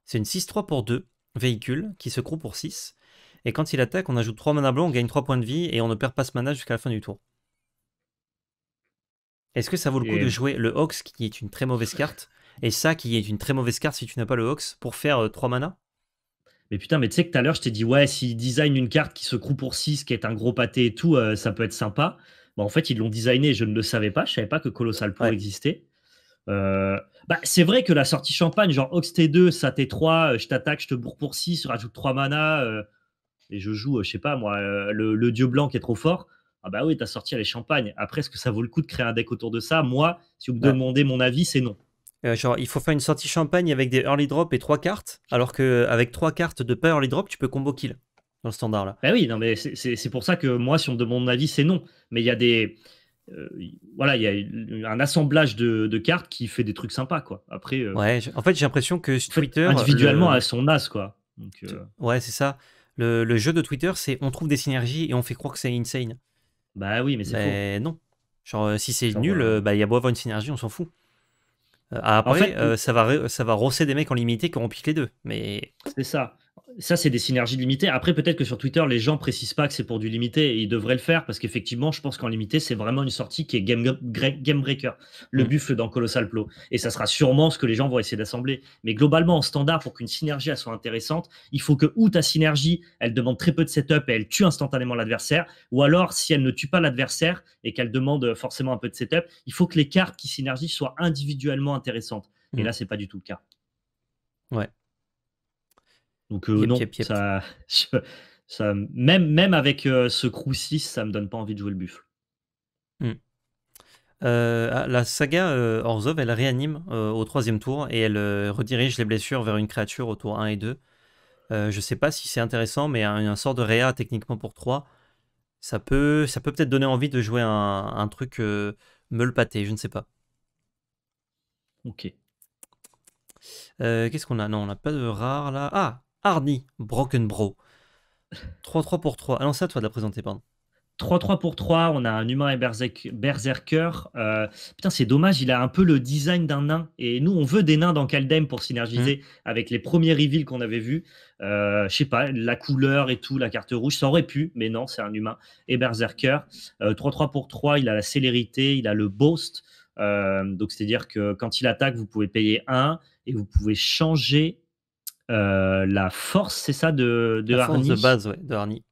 C'est une 6-3 pour 2 véhicule qui se croue pour 6. Et quand il attaque, on ajoute 3 mana blancs, on gagne 3 points de vie et on ne perd pas ce mana jusqu'à la fin du tour. Est-ce que ça vaut le coup de jouer le Hox qui est une très mauvaise carte et ça qui est une très mauvaise carte si tu n'as pas le Hox pour faire 3 manas mais putain, mais tu sais que tout à l'heure, je t'ai dit, ouais, s'ils designent une carte qui se croue pour 6, qui est un gros pâté et tout, euh, ça peut être sympa. Bah, en fait, ils l'ont designé, je ne le savais pas. Je savais pas que Colossal pour exister. existait. Euh, bah, c'est vrai que la sortie champagne, genre Ox T2, ça T3, euh, je t'attaque, je te bourre pour 6, rajoute 3 mana, et je joue, je sais pas moi, le, dieu blanc qui est trop fort. Ah bah oui, t'as sorti les champagnes. Après, est-ce que ça vaut le coup de créer un deck autour de ça Moi, si vous me demandez mon avis, c'est non. Euh, genre, il faut faire une sortie champagne avec des early drop et trois cartes, alors que avec trois cartes de pas early drop, tu peux combo kill dans le standard là. Ben oui, non, mais c'est pour ça que moi, si on demande mon avis, c'est non. Mais il y a des. Euh, voilà, il y a un assemblage de, cartes qui fait des trucs sympas, quoi. Après. Euh, ouais, en fait, j'ai l'impression que Twitter. individuellement, à son as, quoi. Donc, ouais, c'est ça. Le, jeu de Twitter, c'est on trouve des synergies et on fait croire que c'est insane. Bah oui, mais c'est non. Genre, si c'est nul, bah, il y a beau avoir une synergie, on s'en fout. Euh, après, euh, ça, va, ça va rosser des mecs en limité quand on pique les deux. Mais... C'est ça ça, c'est des synergies limitées. Après, peut-être que sur Twitter, les gens précisent pas que c'est pour du limité et ils devraient le faire parce qu'effectivement, je pense qu'en limité, c'est vraiment une sortie qui est game, breaker. Le mm. buffle dans Colossal Plot. Et ça sera sûrement ce que les gens vont essayer d'assembler. Mais globalement, en standard, pour qu'une synergie soit intéressante, il faut que ou ta synergie, elle demande très peu de setup et elle tue instantanément l'adversaire, ou alors si elle ne tue pas l'adversaire et qu'elle demande forcément un peu de setup, il faut que les cartes qui synergisent soient individuellement intéressantes. Et mm. là, c'est pas du tout le cas. Ouais. Donc euh, non, Ça, même, même avec euh, ce crew 6, ça me donne pas envie de jouer le buffle. Hmm. Euh, ah, la saga Orzov, elle réanime au troisième tour et elle redirige les blessures vers une créature au tour 1 et 2. je sais pas si c'est intéressant, mais un, sort de Réa techniquement pour 3, ça peut ça peut peut-être donner envie de jouer un, truc meule pâté, je ne sais pas. Ok. Qu'est-ce qu'on a Non, on n'a pas de rare là. Ah Arnie Bro, 3-3 pour 3. Ah ça, toi de la présenter, pardon. 3-3 pour 3, on a un humain et berserker. Euh, putain, c'est dommage, il a un peu le design d'un nain. Et nous, on veut des nains dans Kaldem pour synergiser mmh. avec les premiers reveals qu'on avait vus. Euh, je sais pas, la couleur et tout, la carte rouge, ça aurait pu, mais non, c'est un humain et berserker. 3-3 euh, pour 3, il a la célérité, il a le boast. Euh, donc, c'est-à-dire que quand il attaque, vous pouvez payer 1 et vous pouvez changer euh, la force, c'est ça, de, de la force de base, ouais, de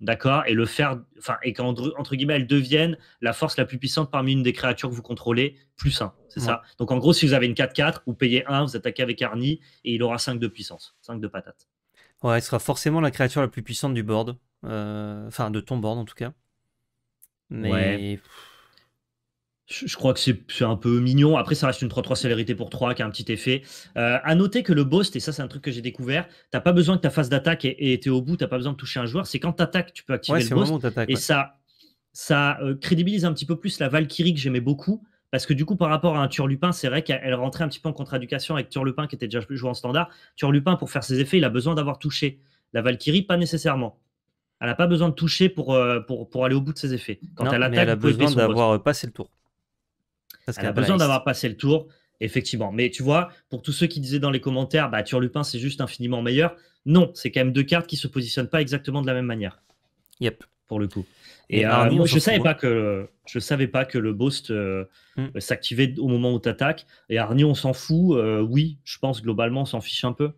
D'accord Et le faire, enfin, et qu'entre entre guillemets, elle devienne la force la plus puissante parmi une des créatures que vous contrôlez, plus 1. C'est ça Donc en gros, si vous avez une 4-4, vous payez 1, vous attaquez avec Arnie, et il aura 5 de puissance, 5 de patate. Ouais, il sera forcément la créature la plus puissante du board. Euh, enfin, de ton board en tout cas. Mais. Je crois que c'est un peu mignon. Après, ça reste une 3-3 célérité pour 3 qui a un petit effet. Euh, à noter que le boss et ça, c'est un truc que j'ai découvert, t'as pas besoin que ta phase d'attaque ait été au bout, t'as pas besoin de toucher un joueur. C'est quand t'attaques, tu peux activer le boss Et ça, ça euh, crédibilise un petit peu plus la Valkyrie que j'aimais beaucoup. Parce que du coup, par rapport à un Turlupin, c'est vrai qu'elle rentrait un petit peu en contradiction éducation avec Turlupin qui était déjà joué en standard. Turlupin, pour faire ses effets, il a besoin d'avoir touché. La Valkyrie, pas nécessairement. Elle n'a pas besoin de toucher euh, pour, pour, aller au bout de ses effets. Quand elle attaque, elle a besoin d'avoir euh, passé le tour elle a besoin d'avoir passé le tour, effectivement. Mais tu vois, pour tous ceux qui disaient dans les commentaires, bah, Turlupin, c'est juste infiniment meilleur. Non, c'est quand même deux cartes qui se positionnent pas exactement de la même manière. Yep. Pour le coup. Et, euh, je savais pas que je savais pas que le boost euh, hmm. euh, s'activait au moment où tu attaques. Et Arnie, on s'en fout. oui, je pense globalement, on s'en fiche un peu.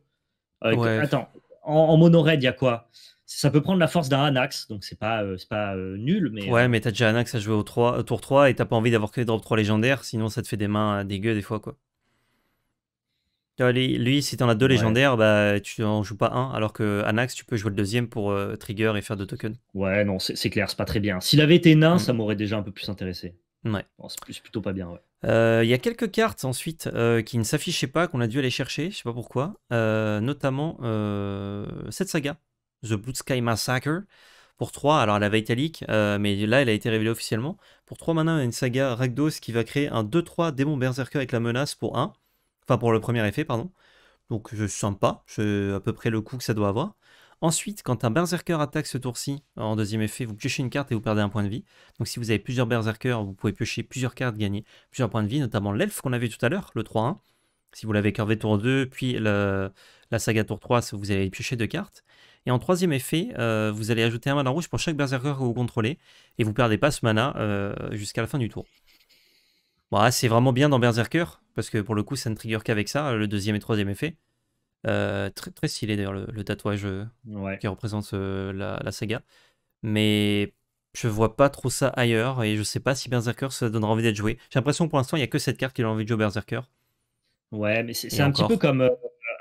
Attends, en, mono raid il y a quoi ça peut prendre la force d'un Anax, donc c'est pas, euh, pas euh, nul. Mais, ouais, euh, mais t'as déjà Anax à jouer au, tour 3 et t'as pas envie d'avoir que les drop 3 légendaires, sinon ça te fait des mains dégueu des fois. quoi. Lui, lui si t'en as deux légendaires, bah, tu en joues pas un, alors que Anax, tu peux jouer le deuxième pour trigger et faire deux tokens. Ouais, non, c'est clair, c'est pas très bien. S'il avait été nain, mm. ça m'aurait déjà un peu plus intéressé. Ouais. c'est plutôt pas bien, ouais. Il y a quelques cartes ensuite qui ne s'affichaient pas, qu'on a dû aller chercher, je sais pas pourquoi. notamment cette saga The Blue Sky Massacre pour 3. Alors elle avait italique, euh, mais là elle a été révélée officiellement. Pour 3 maintenant, il a une saga Ragdos qui va créer un 2-3 démon berserker avec la menace pour 1. Enfin pour le premier effet, pardon. Donc je sens c'est à peu près le coup que ça doit avoir. Ensuite, quand un berserker attaque ce tour-ci, en deuxième effet, vous piochez une carte et vous perdez un point de vie. Donc si vous avez plusieurs berserker, vous pouvez piocher plusieurs cartes, gagner plusieurs points de vie, notamment l'elfe qu'on a vu tout à l'heure, le 3-1. Si vous l'avez curvé tour 2, puis la saga tour 3, vous allez piocher deux cartes. Et en troisième effet, euh, vous allez ajouter un mana rouge pour chaque berserker que vous contrôlez, et vous perdez pas ce mana euh, jusqu'à la fin du tour. Bon, ah, c'est vraiment bien dans Berserker, parce que pour le coup, ça ne trigger qu'avec ça, le deuxième et troisième effet. Euh, très, stylé d'ailleurs le, tatouage qui représente la, saga. Mais je vois pas trop ça ailleurs, et je sais pas si Berserker ça donnera envie d'être joué. J'ai l'impression pour l'instant, il n'y a que cette carte qui a envie de jouer Berserker. Ouais, mais c'est un petit peu comme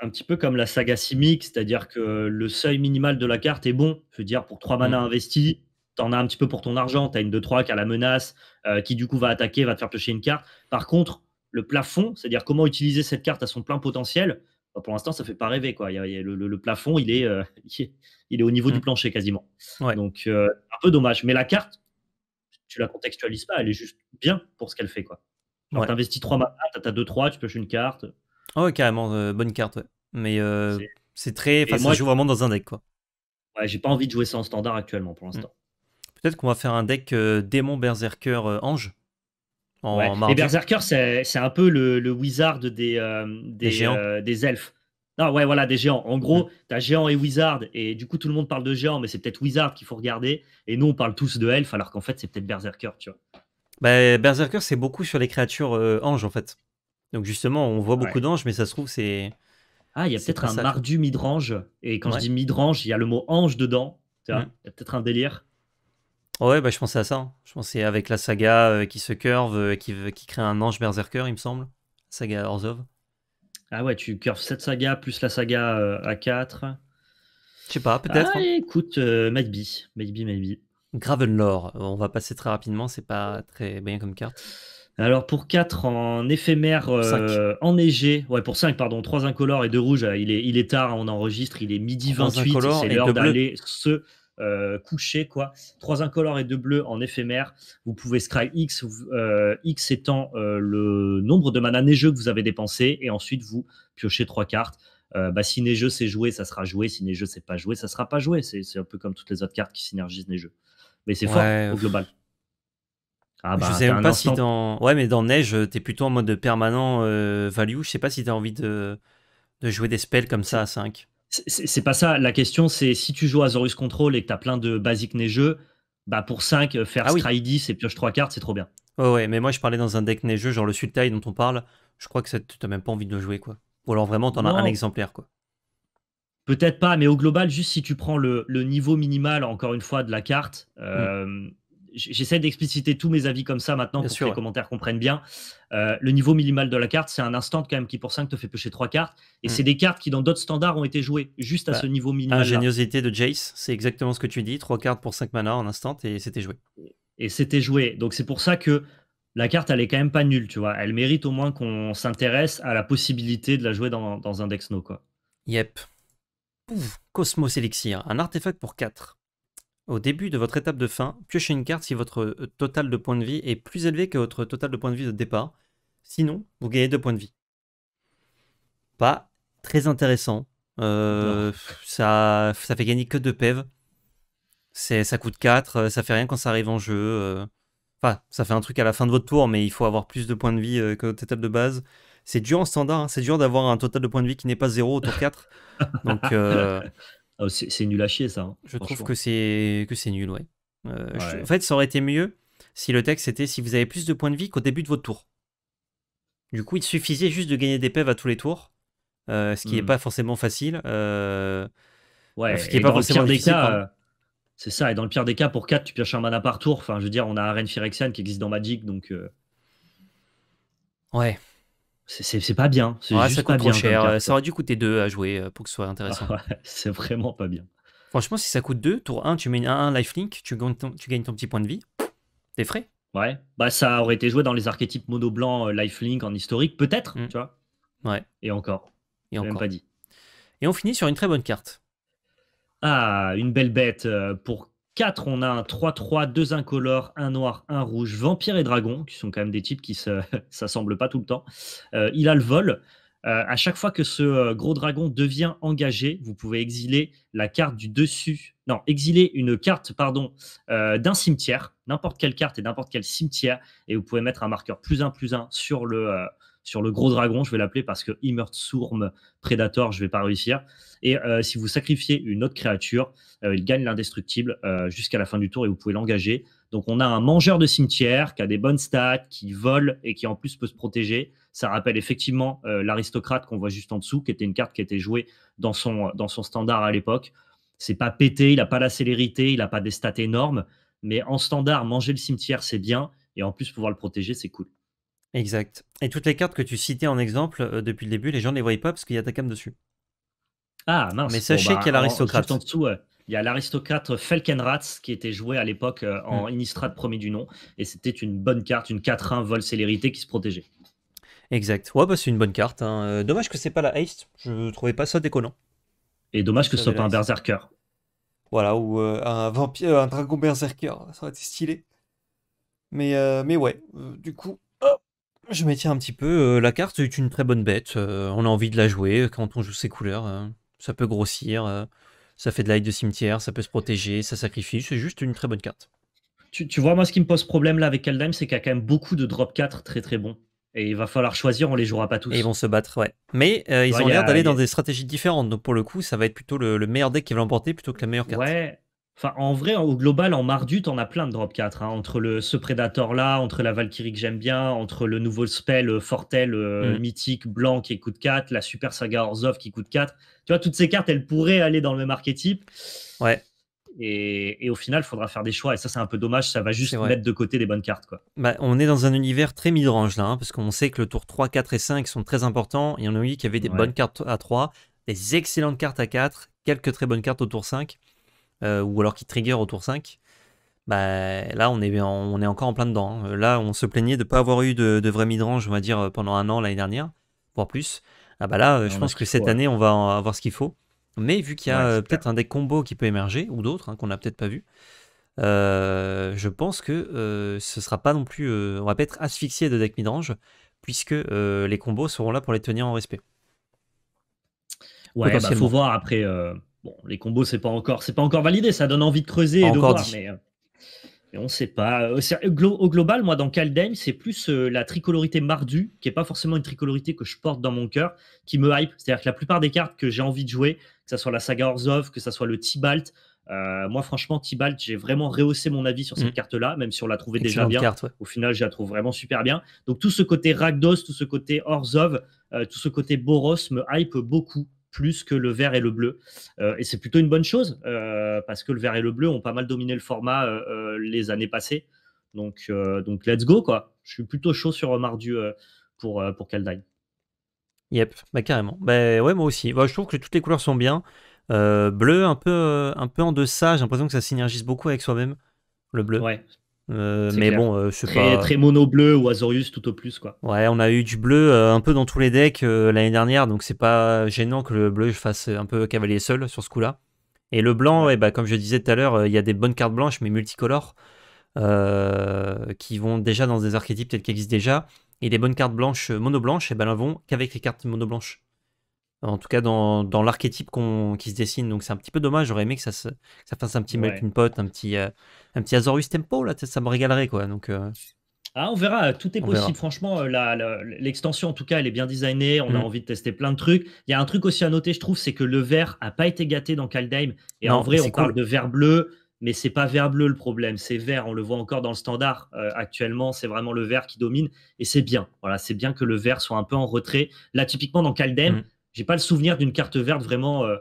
un petit peu comme la saga Simic, c'est-à-dire que le seuil minimal de la carte est bon. Je veux dire, pour 3 manas mm. investis, en as un petit peu pour ton argent. as une 2-3 qui a la menace, euh, qui du coup va attaquer, va te faire piocher une carte. Par contre, le plafond, c'est-à-dire comment utiliser cette carte à son plein potentiel, bah, pour l'instant, ça fait pas rêver. Quoi. y a, le, plafond, euh, il est, il est au niveau du mm. plancher quasiment. Donc, euh, un peu dommage. Mais la carte, tu la contextualises pas, elle est juste bien pour ce qu'elle fait. Quoi. tu investis 3 manas, tu as 2-3, tu pioches une carte. Ah ouais, carrément, euh, bonne carte, Mais euh, c'est très. moi, je joue vraiment dans un deck, quoi. Ouais, j'ai pas envie de jouer ça en standard actuellement pour l'instant. Mm. Peut-être qu'on va faire un deck euh, démon berserker ange. En ouais. Les berserker, c'est un peu le, wizard des, des, elfes. Non, ouais, voilà, des géants. En gros, mm. t'as géant et wizard, et du coup, tout le monde parle de géant, mais c'est peut-être wizard qu'il faut regarder. Et nous, on parle tous de elfes alors qu'en fait, c'est peut-être berserker, tu vois. Bah, berserker, c'est beaucoup sur les créatures anges, en fait. Donc justement, on voit beaucoup d'anges, mais ça se trouve, c'est. Ah, il y a peut-être un mardu midrange. Et quand je dis midrange, il y a le mot ange dedans. Mm. Il y a peut-être un délire. Ouais, bah, je pensais à ça. Hein. Je pensais avec la saga euh, qui se curve, euh, qui, qui crée un ange berserker, il me semble. Saga Orzov. Ah ouais, tu curves cette saga plus la saga euh, A4. Je sais pas, peut-être. Ah, hein. écoute, maybe. Maybe, maybe. Gravenlore, on va passer très rapidement, c'est pas oh. très bien comme carte. Alors pour 4 en éphémère euh, enneigé, ouais pour 5 pardon, 3 incolores et 2 rouges, euh, il est, il est tard, on enregistre, il est midi 28, c'est l'heure d'aller se euh, coucher quoi. 3 incolores et 2 bleus en éphémère, vous pouvez scry X, X étant le nombre de mana neigeux que vous avez dépensé et ensuite vous piochez trois cartes. Euh, bah, si neigeux c'est joué, ça sera joué. Si neigeux c'est pas joué, ça sera pas joué. C'est un peu comme toutes les autres cartes qui synergisent neigeux. Mais c'est fort au global. Ah je bah, sais même pas si dans. Ouais, mais dans Neige, euh, t'es plutôt en mode permanent euh, value. Je sais pas si tu as envie de, jouer des spells comme ça à 5. C'est pas ça. La question, c'est si tu joues à Zorus Control et que t'as plein de basiques neigeux, bah pour 5, euh, faire ah, 10 et pioche 3 cartes, c'est trop bien. Oh, ouais, mais moi je parlais dans un deck neigeux, genre le Sultai dont on parle. Je crois que t'as même pas envie de le jouer, quoi. Ou alors vraiment, t'en as un exemplaire, quoi. Peut-être pas, mais au global, juste si tu prends le, niveau minimal, encore une fois, de la carte, hmm j'essaie d'expliciter tous mes avis comme ça maintenant pour que les commentaires comprennent bien. Euh, le niveau minimal de la carte, c'est un instant quand même qui pour 5 te fait pêcher 3 cartes. Et mm. c'est des cartes qui dans d'autres standards ont été jouées juste à bah, ce niveau minimal. Ingéniosité de Jace, c'est exactement ce que tu dis, 3 cartes pour 5 mana en instant et c'était joué. Et c'était joué. Donc c'est pour ça que la carte, elle est quand même pas nulle, tu vois. Elle mérite au moins qu'on s'intéresse à la possibilité de la jouer dans, un deck snow, quoi. Yep. Cosmos Elixir, un artefact pour 4. Au début de votre étape de fin, piochez une carte si votre euh, total de points de vie est plus élevé que votre total de points de vie de départ. Sinon, vous gagnez 2 points de vie. Pas très intéressant. Euh, ça, ça fait gagner que 2 PEV. Ça coûte 4, euh, ça fait rien quand ça arrive en jeu. Enfin, ça fait un truc à la fin de votre tour, mais il faut avoir plus de points de vie que votre étape de base. C'est dur en standard, hein. c'est dur d'avoir un total de points de vie qui n'est pas 0 au tour 4. Donc, Oh, c'est nul à chier, ça. Hein, je trouve que c'est que c'est nul, euh, ouais. en fait, ça aurait été mieux si le texte était si vous avez plus de points de vie qu'au début de votre tour. Du coup, il suffisait juste de gagner des pèves à tous les tours, euh, ce qui n'est hmm. pas forcément facile. Euh, ouais, Ce qui n'est pas forcément c'est ça. Et dans le pire des cas, pour 4, tu pioches un mana par tour. Enfin, je veux dire, on a Aren Phyrexian qui existe dans Magic, donc Ouais, c'est pas bien. ça coûte bien cher. Ça aurait dû coûter 2 à jouer euh, pour que ce soit intéressant. Ah c'est vraiment pas bien. Franchement, si ça coûte 2, tour 1, tu mets un, life lifelink, tu gagnes, ton, tu gagnes ton petit point de vie. T'es frais. Ouais. Bah, ça aurait été joué dans les archétypes mono blanc, euh, lifelink en historique, peut-être, mm. tu vois. Ouais. Et encore. Et encore. Même pas dit. Et on finit sur une très bonne carte. Ah, une belle bête euh, pour 4, on a un 3-3, 2 incolores, un noir, un rouge, vampire et dragon, qui sont quand même des types qui ne s'assemblent pas tout le temps. Euh, il a le vol. Euh, à chaque fois que ce euh, gros dragon devient engagé, vous pouvez exiler la carte du dessus. Non, exiler une carte, pardon, d'un cimetière, n'importe quelle carte et n'importe quel cimetière, et vous pouvez mettre un marqueur plus un, plus un sur le, sur le gros dragon, je vais l'appeler parce que Sourm Predator, je vais pas réussir. Et euh, si vous sacrifiez une autre créature, euh, il gagne l'indestructible euh, jusqu'à la fin du tour et vous pouvez l'engager. Donc on a un mangeur de cimetière qui a des bonnes stats, qui vole et qui en plus peut se protéger. Ça rappelle effectivement l'aristocrate qu'on voit juste en dessous, qui était une carte qui était jouée dans son, dans son standard à l'époque. C'est pas pété, il n'a pas la célérité, il n'a pas des stats énormes. Mais en standard, manger le cimetière, c'est bien. Et en plus, pouvoir le protéger, c'est cool. Exact. Et toutes les cartes que tu citais en exemple euh, depuis le début, les gens ne les voyaient pas parce qu'il y a ta cam dessus. Ah non. Mais sachez bah, qu'il y a l'aristocrate. En, dessous, euh, il y a l'aristocrate Felkenratz qui était joué à l'époque euh, en inistra mm. Innistrad premier du nom. Et c'était une bonne carte, une 4-1 vol célérité qui se protégeait. Exact. Ouais, bah, c'est une bonne carte. Hein. Dommage que c'est pas la haste. Je trouvais pas ça déconnant. Et dommage que ce soit pas un berserker. Voilà, ou un vampire, un dragon berserker. Ça aurait été stylé. Mais, mais ouais, du coup, je m'étire un petit peu. Euh, la carte est une très bonne bête. Euh, on a envie de la jouer euh, quand on joue ses couleurs. ça peut grossir, ça fait de l'aide de cimetière, ça peut se protéger, ça sacrifie. C'est juste une très bonne carte. Tu, vois, moi, ce qui me pose problème là avec Eldheim, c'est qu'il y a quand même beaucoup de drop 4 très très bons. Et il va falloir choisir, on les jouera pas tous. ils vont se battre, ouais. Mais ils ont l'air d'aller dans des stratégies différentes. Donc pour le coup, ça va être plutôt le, le meilleur deck qui va l'emporter plutôt que la meilleure carte. Ouais, Enfin, en vrai, au global, en Mardu, on a plein de drop 4. Hein. entre le, ce Predator-là, entre la Valkyrie que j'aime bien, entre le nouveau spell euh, Fortel euh, mm. mythique blanc qui coûte 4, la Super Saga Orzhov qui coûte 4. Tu vois, toutes ces cartes, elles pourraient aller dans le même archétype. Ouais. Et, au final, il faudra faire des choix. Et ça, c'est un peu dommage. Ça va juste mettre de côté des bonnes cartes. Quoi. Bah, on est dans un univers très midrange là, hein, parce qu'on sait que le tour 3, 4 et 5 sont très importants. Il y en a eu qui avaient des bonnes cartes à 3, des excellentes cartes à 4, quelques très bonnes cartes au tour 5. Euh, ou alors qui trigger au tour 5, bah, là on est, on est encore en plein dedans. Hein. Euh, là on se plaignait de ne pas avoir eu de, de vrai midrange, on va dire, euh, pendant un an l'année dernière, voire plus. Ah bah là, je pense que cette année on va avoir ce qu'il faut. Mais vu qu'il y a peut-être un deck combo qui peut émerger, ou d'autres hein, qu'on n'a peut-être pas vu, je pense que euh, ce sera pas non plus. On on va pas être asphyxié de deck midrange, puisque les combos seront là pour les tenir en respect. Ouais, il bah, faut voir après. Bon, les combos, c'est pas encore, c'est pas encore validé. Ça donne envie de creuser et de voir, mais, euh, mais, on sait pas. Euh, euh, au global, moi, dans Kaldheim, c'est plus la tricolorité mardue, qui est pas forcément une tricolorité que je porte dans mon cœur, qui me hype. C'est-à-dire que la plupart des cartes que j'ai envie de jouer, que ce soit la saga Orzhov, que ça soit le Tibalt, moi, franchement, Tibalt, j'ai vraiment rehaussé mon avis sur cette mmh. carte-là, même si on la trouvée déjà bien. Au final, je la trouve vraiment super bien. Donc, tout ce côté Ragdos, tout ce côté Orzov, tout ce côté Boros me hype beaucoup plus que le vert et le bleu. Euh, et c'est plutôt une bonne chose, euh, parce que le vert et le bleu ont pas mal dominé le format euh, les années passées. Donc, donc let's go, quoi. Je suis plutôt chaud sur Mardu pour, pour Yep, bah carrément. Bah, ouais, moi aussi. Bah, je trouve que toutes les couleurs sont bien. bleu, un peu, un peu en deçà, j'ai l'impression que ça synergise beaucoup avec soi-même, le bleu. Ouais, euh, mais bon, euh, je très, pas. mono bleu ou Azorius tout au plus quoi. Ouais, on a eu du bleu euh, un peu dans tous les decks l'année dernière, donc c'est pas gênant que le bleu fasse un peu cavalier seul sur ce coup-là. Et le blanc, bah, comme je disais tout à l'heure, il y a des bonnes cartes blanches mais multicolores qui vont déjà dans des archétypes tels qu'ils existent déjà. Et les bonnes cartes blanches mono blanches, et eh ben vont qu'avec les cartes mono blanches en tout cas dans, dans l'archétype qu'on, qui se dessine. Donc c'est un petit peu dommage, j'aurais aimé que ça, se, ça fasse un petit ouais. une pot, un petit, euh, un petit Azorus Tempo, là, ça me régalerait. Quoi. Donc, euh, Ah, on verra, tout est possible. Franchement, euh, l'extension, en tout cas, elle est bien designée. On a mm. envie de tester plein de trucs. Il y a un truc aussi à noter, je trouve, c'est que le vert n'a pas été gâté dans Kaldheim. Et en vrai, on parle de vert bleu, mais c'est pas vert bleu le problème. C'est vert. On le voit encore dans le standard actuellement. C'est vraiment le vert qui domine. Et c'est bien. Voilà, c'est bien que le vert soit un peu en retrait. Là, typiquement, dans Kaldheim, mm j'ai pas le souvenir d'une carte verte vraiment euh,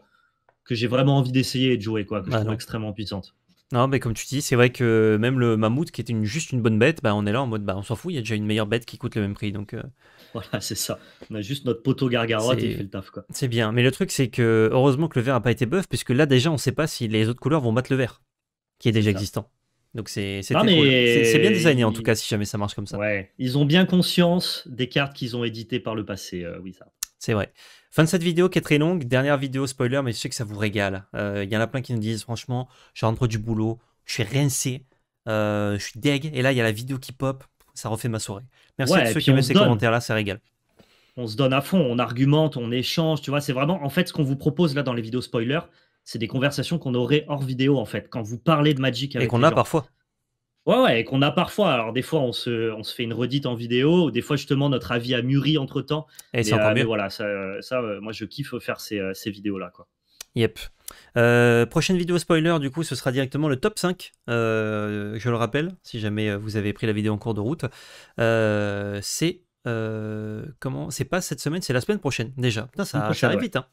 que j'ai vraiment envie d'essayer et de jouer, quoi, ah, extrêmement puissante. Non, mais comme tu dis, c'est vrai que même le mammouth, qui était une, juste une bonne bête, bah, on est là en mode, bah, on s'en fout, il y a déjà une meilleure bête qui coûte le même prix. Donc, euh. Voilà, c'est ça. On a juste notre poteau gargarotte et fait le taf. Quoi. C'est bien. Mais le truc, c'est que heureusement que le vert a pas été buff, puisque là, déjà, on sait pas si les autres couleurs vont battre le vert, qui est déjà existant. Donc c'est, bien designé, en tout cas, si jamais ça marche comme ça. Ouais. Ils ont bien conscience des cartes qu'ils ont éditées par le passé, oui, euh, ça. C'est vrai. Fin de cette vidéo qui est très longue, dernière vidéo spoiler, mais je sais que ça vous régale. Il euh, y en a plein qui nous disent franchement, je rentre du boulot, je suis rincé, euh, je suis deg, et là il y a la vidéo qui pop, ça refait ma soirée. Merci à ceux qui mettent ces commentaires là, ça régale. On se donne à fond, on argumente, on échange, tu vois, c'est vraiment en fait ce qu'on vous propose là dans les vidéos spoilers, c'est des conversations qu'on aurait hors vidéo en fait, quand vous parlez de Magic avec Et qu'on a parfois. Ouais, ouais, et qu'on a parfois. Alors, des fois, on se, on se fait une redite en vidéo, ou des fois, justement, notre avis a mûri entre temps. Et eh, c'est encore euh, mieux. Voilà, ça, euh, ça, euh, moi, je kiffe faire ces, ces vidéos-là, quoi. Yep. prochaine vidéo spoiler, du coup, ce sera directement le top 5, je le rappelle, si jamais vous avez pris la vidéo en cours de route. c'est. comment C'est pas cette semaine, c'est la semaine prochaine, déjà. Putain, ça, arrive vite, hein.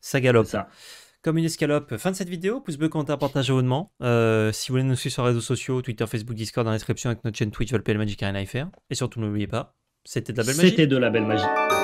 Ça galope. Ça. Comme une escalope, fin de cette vidéo, pouce bleu, commentaire, partage abonnement. Euh, si vous voulez nous suivre sur les réseaux sociaux, Twitter, Facebook, Discord, dans la description avec notre chaîne Twitch, rien Magic Arena Et surtout, n'oubliez pas, c'était de la belle magie. C'était de la belle magie.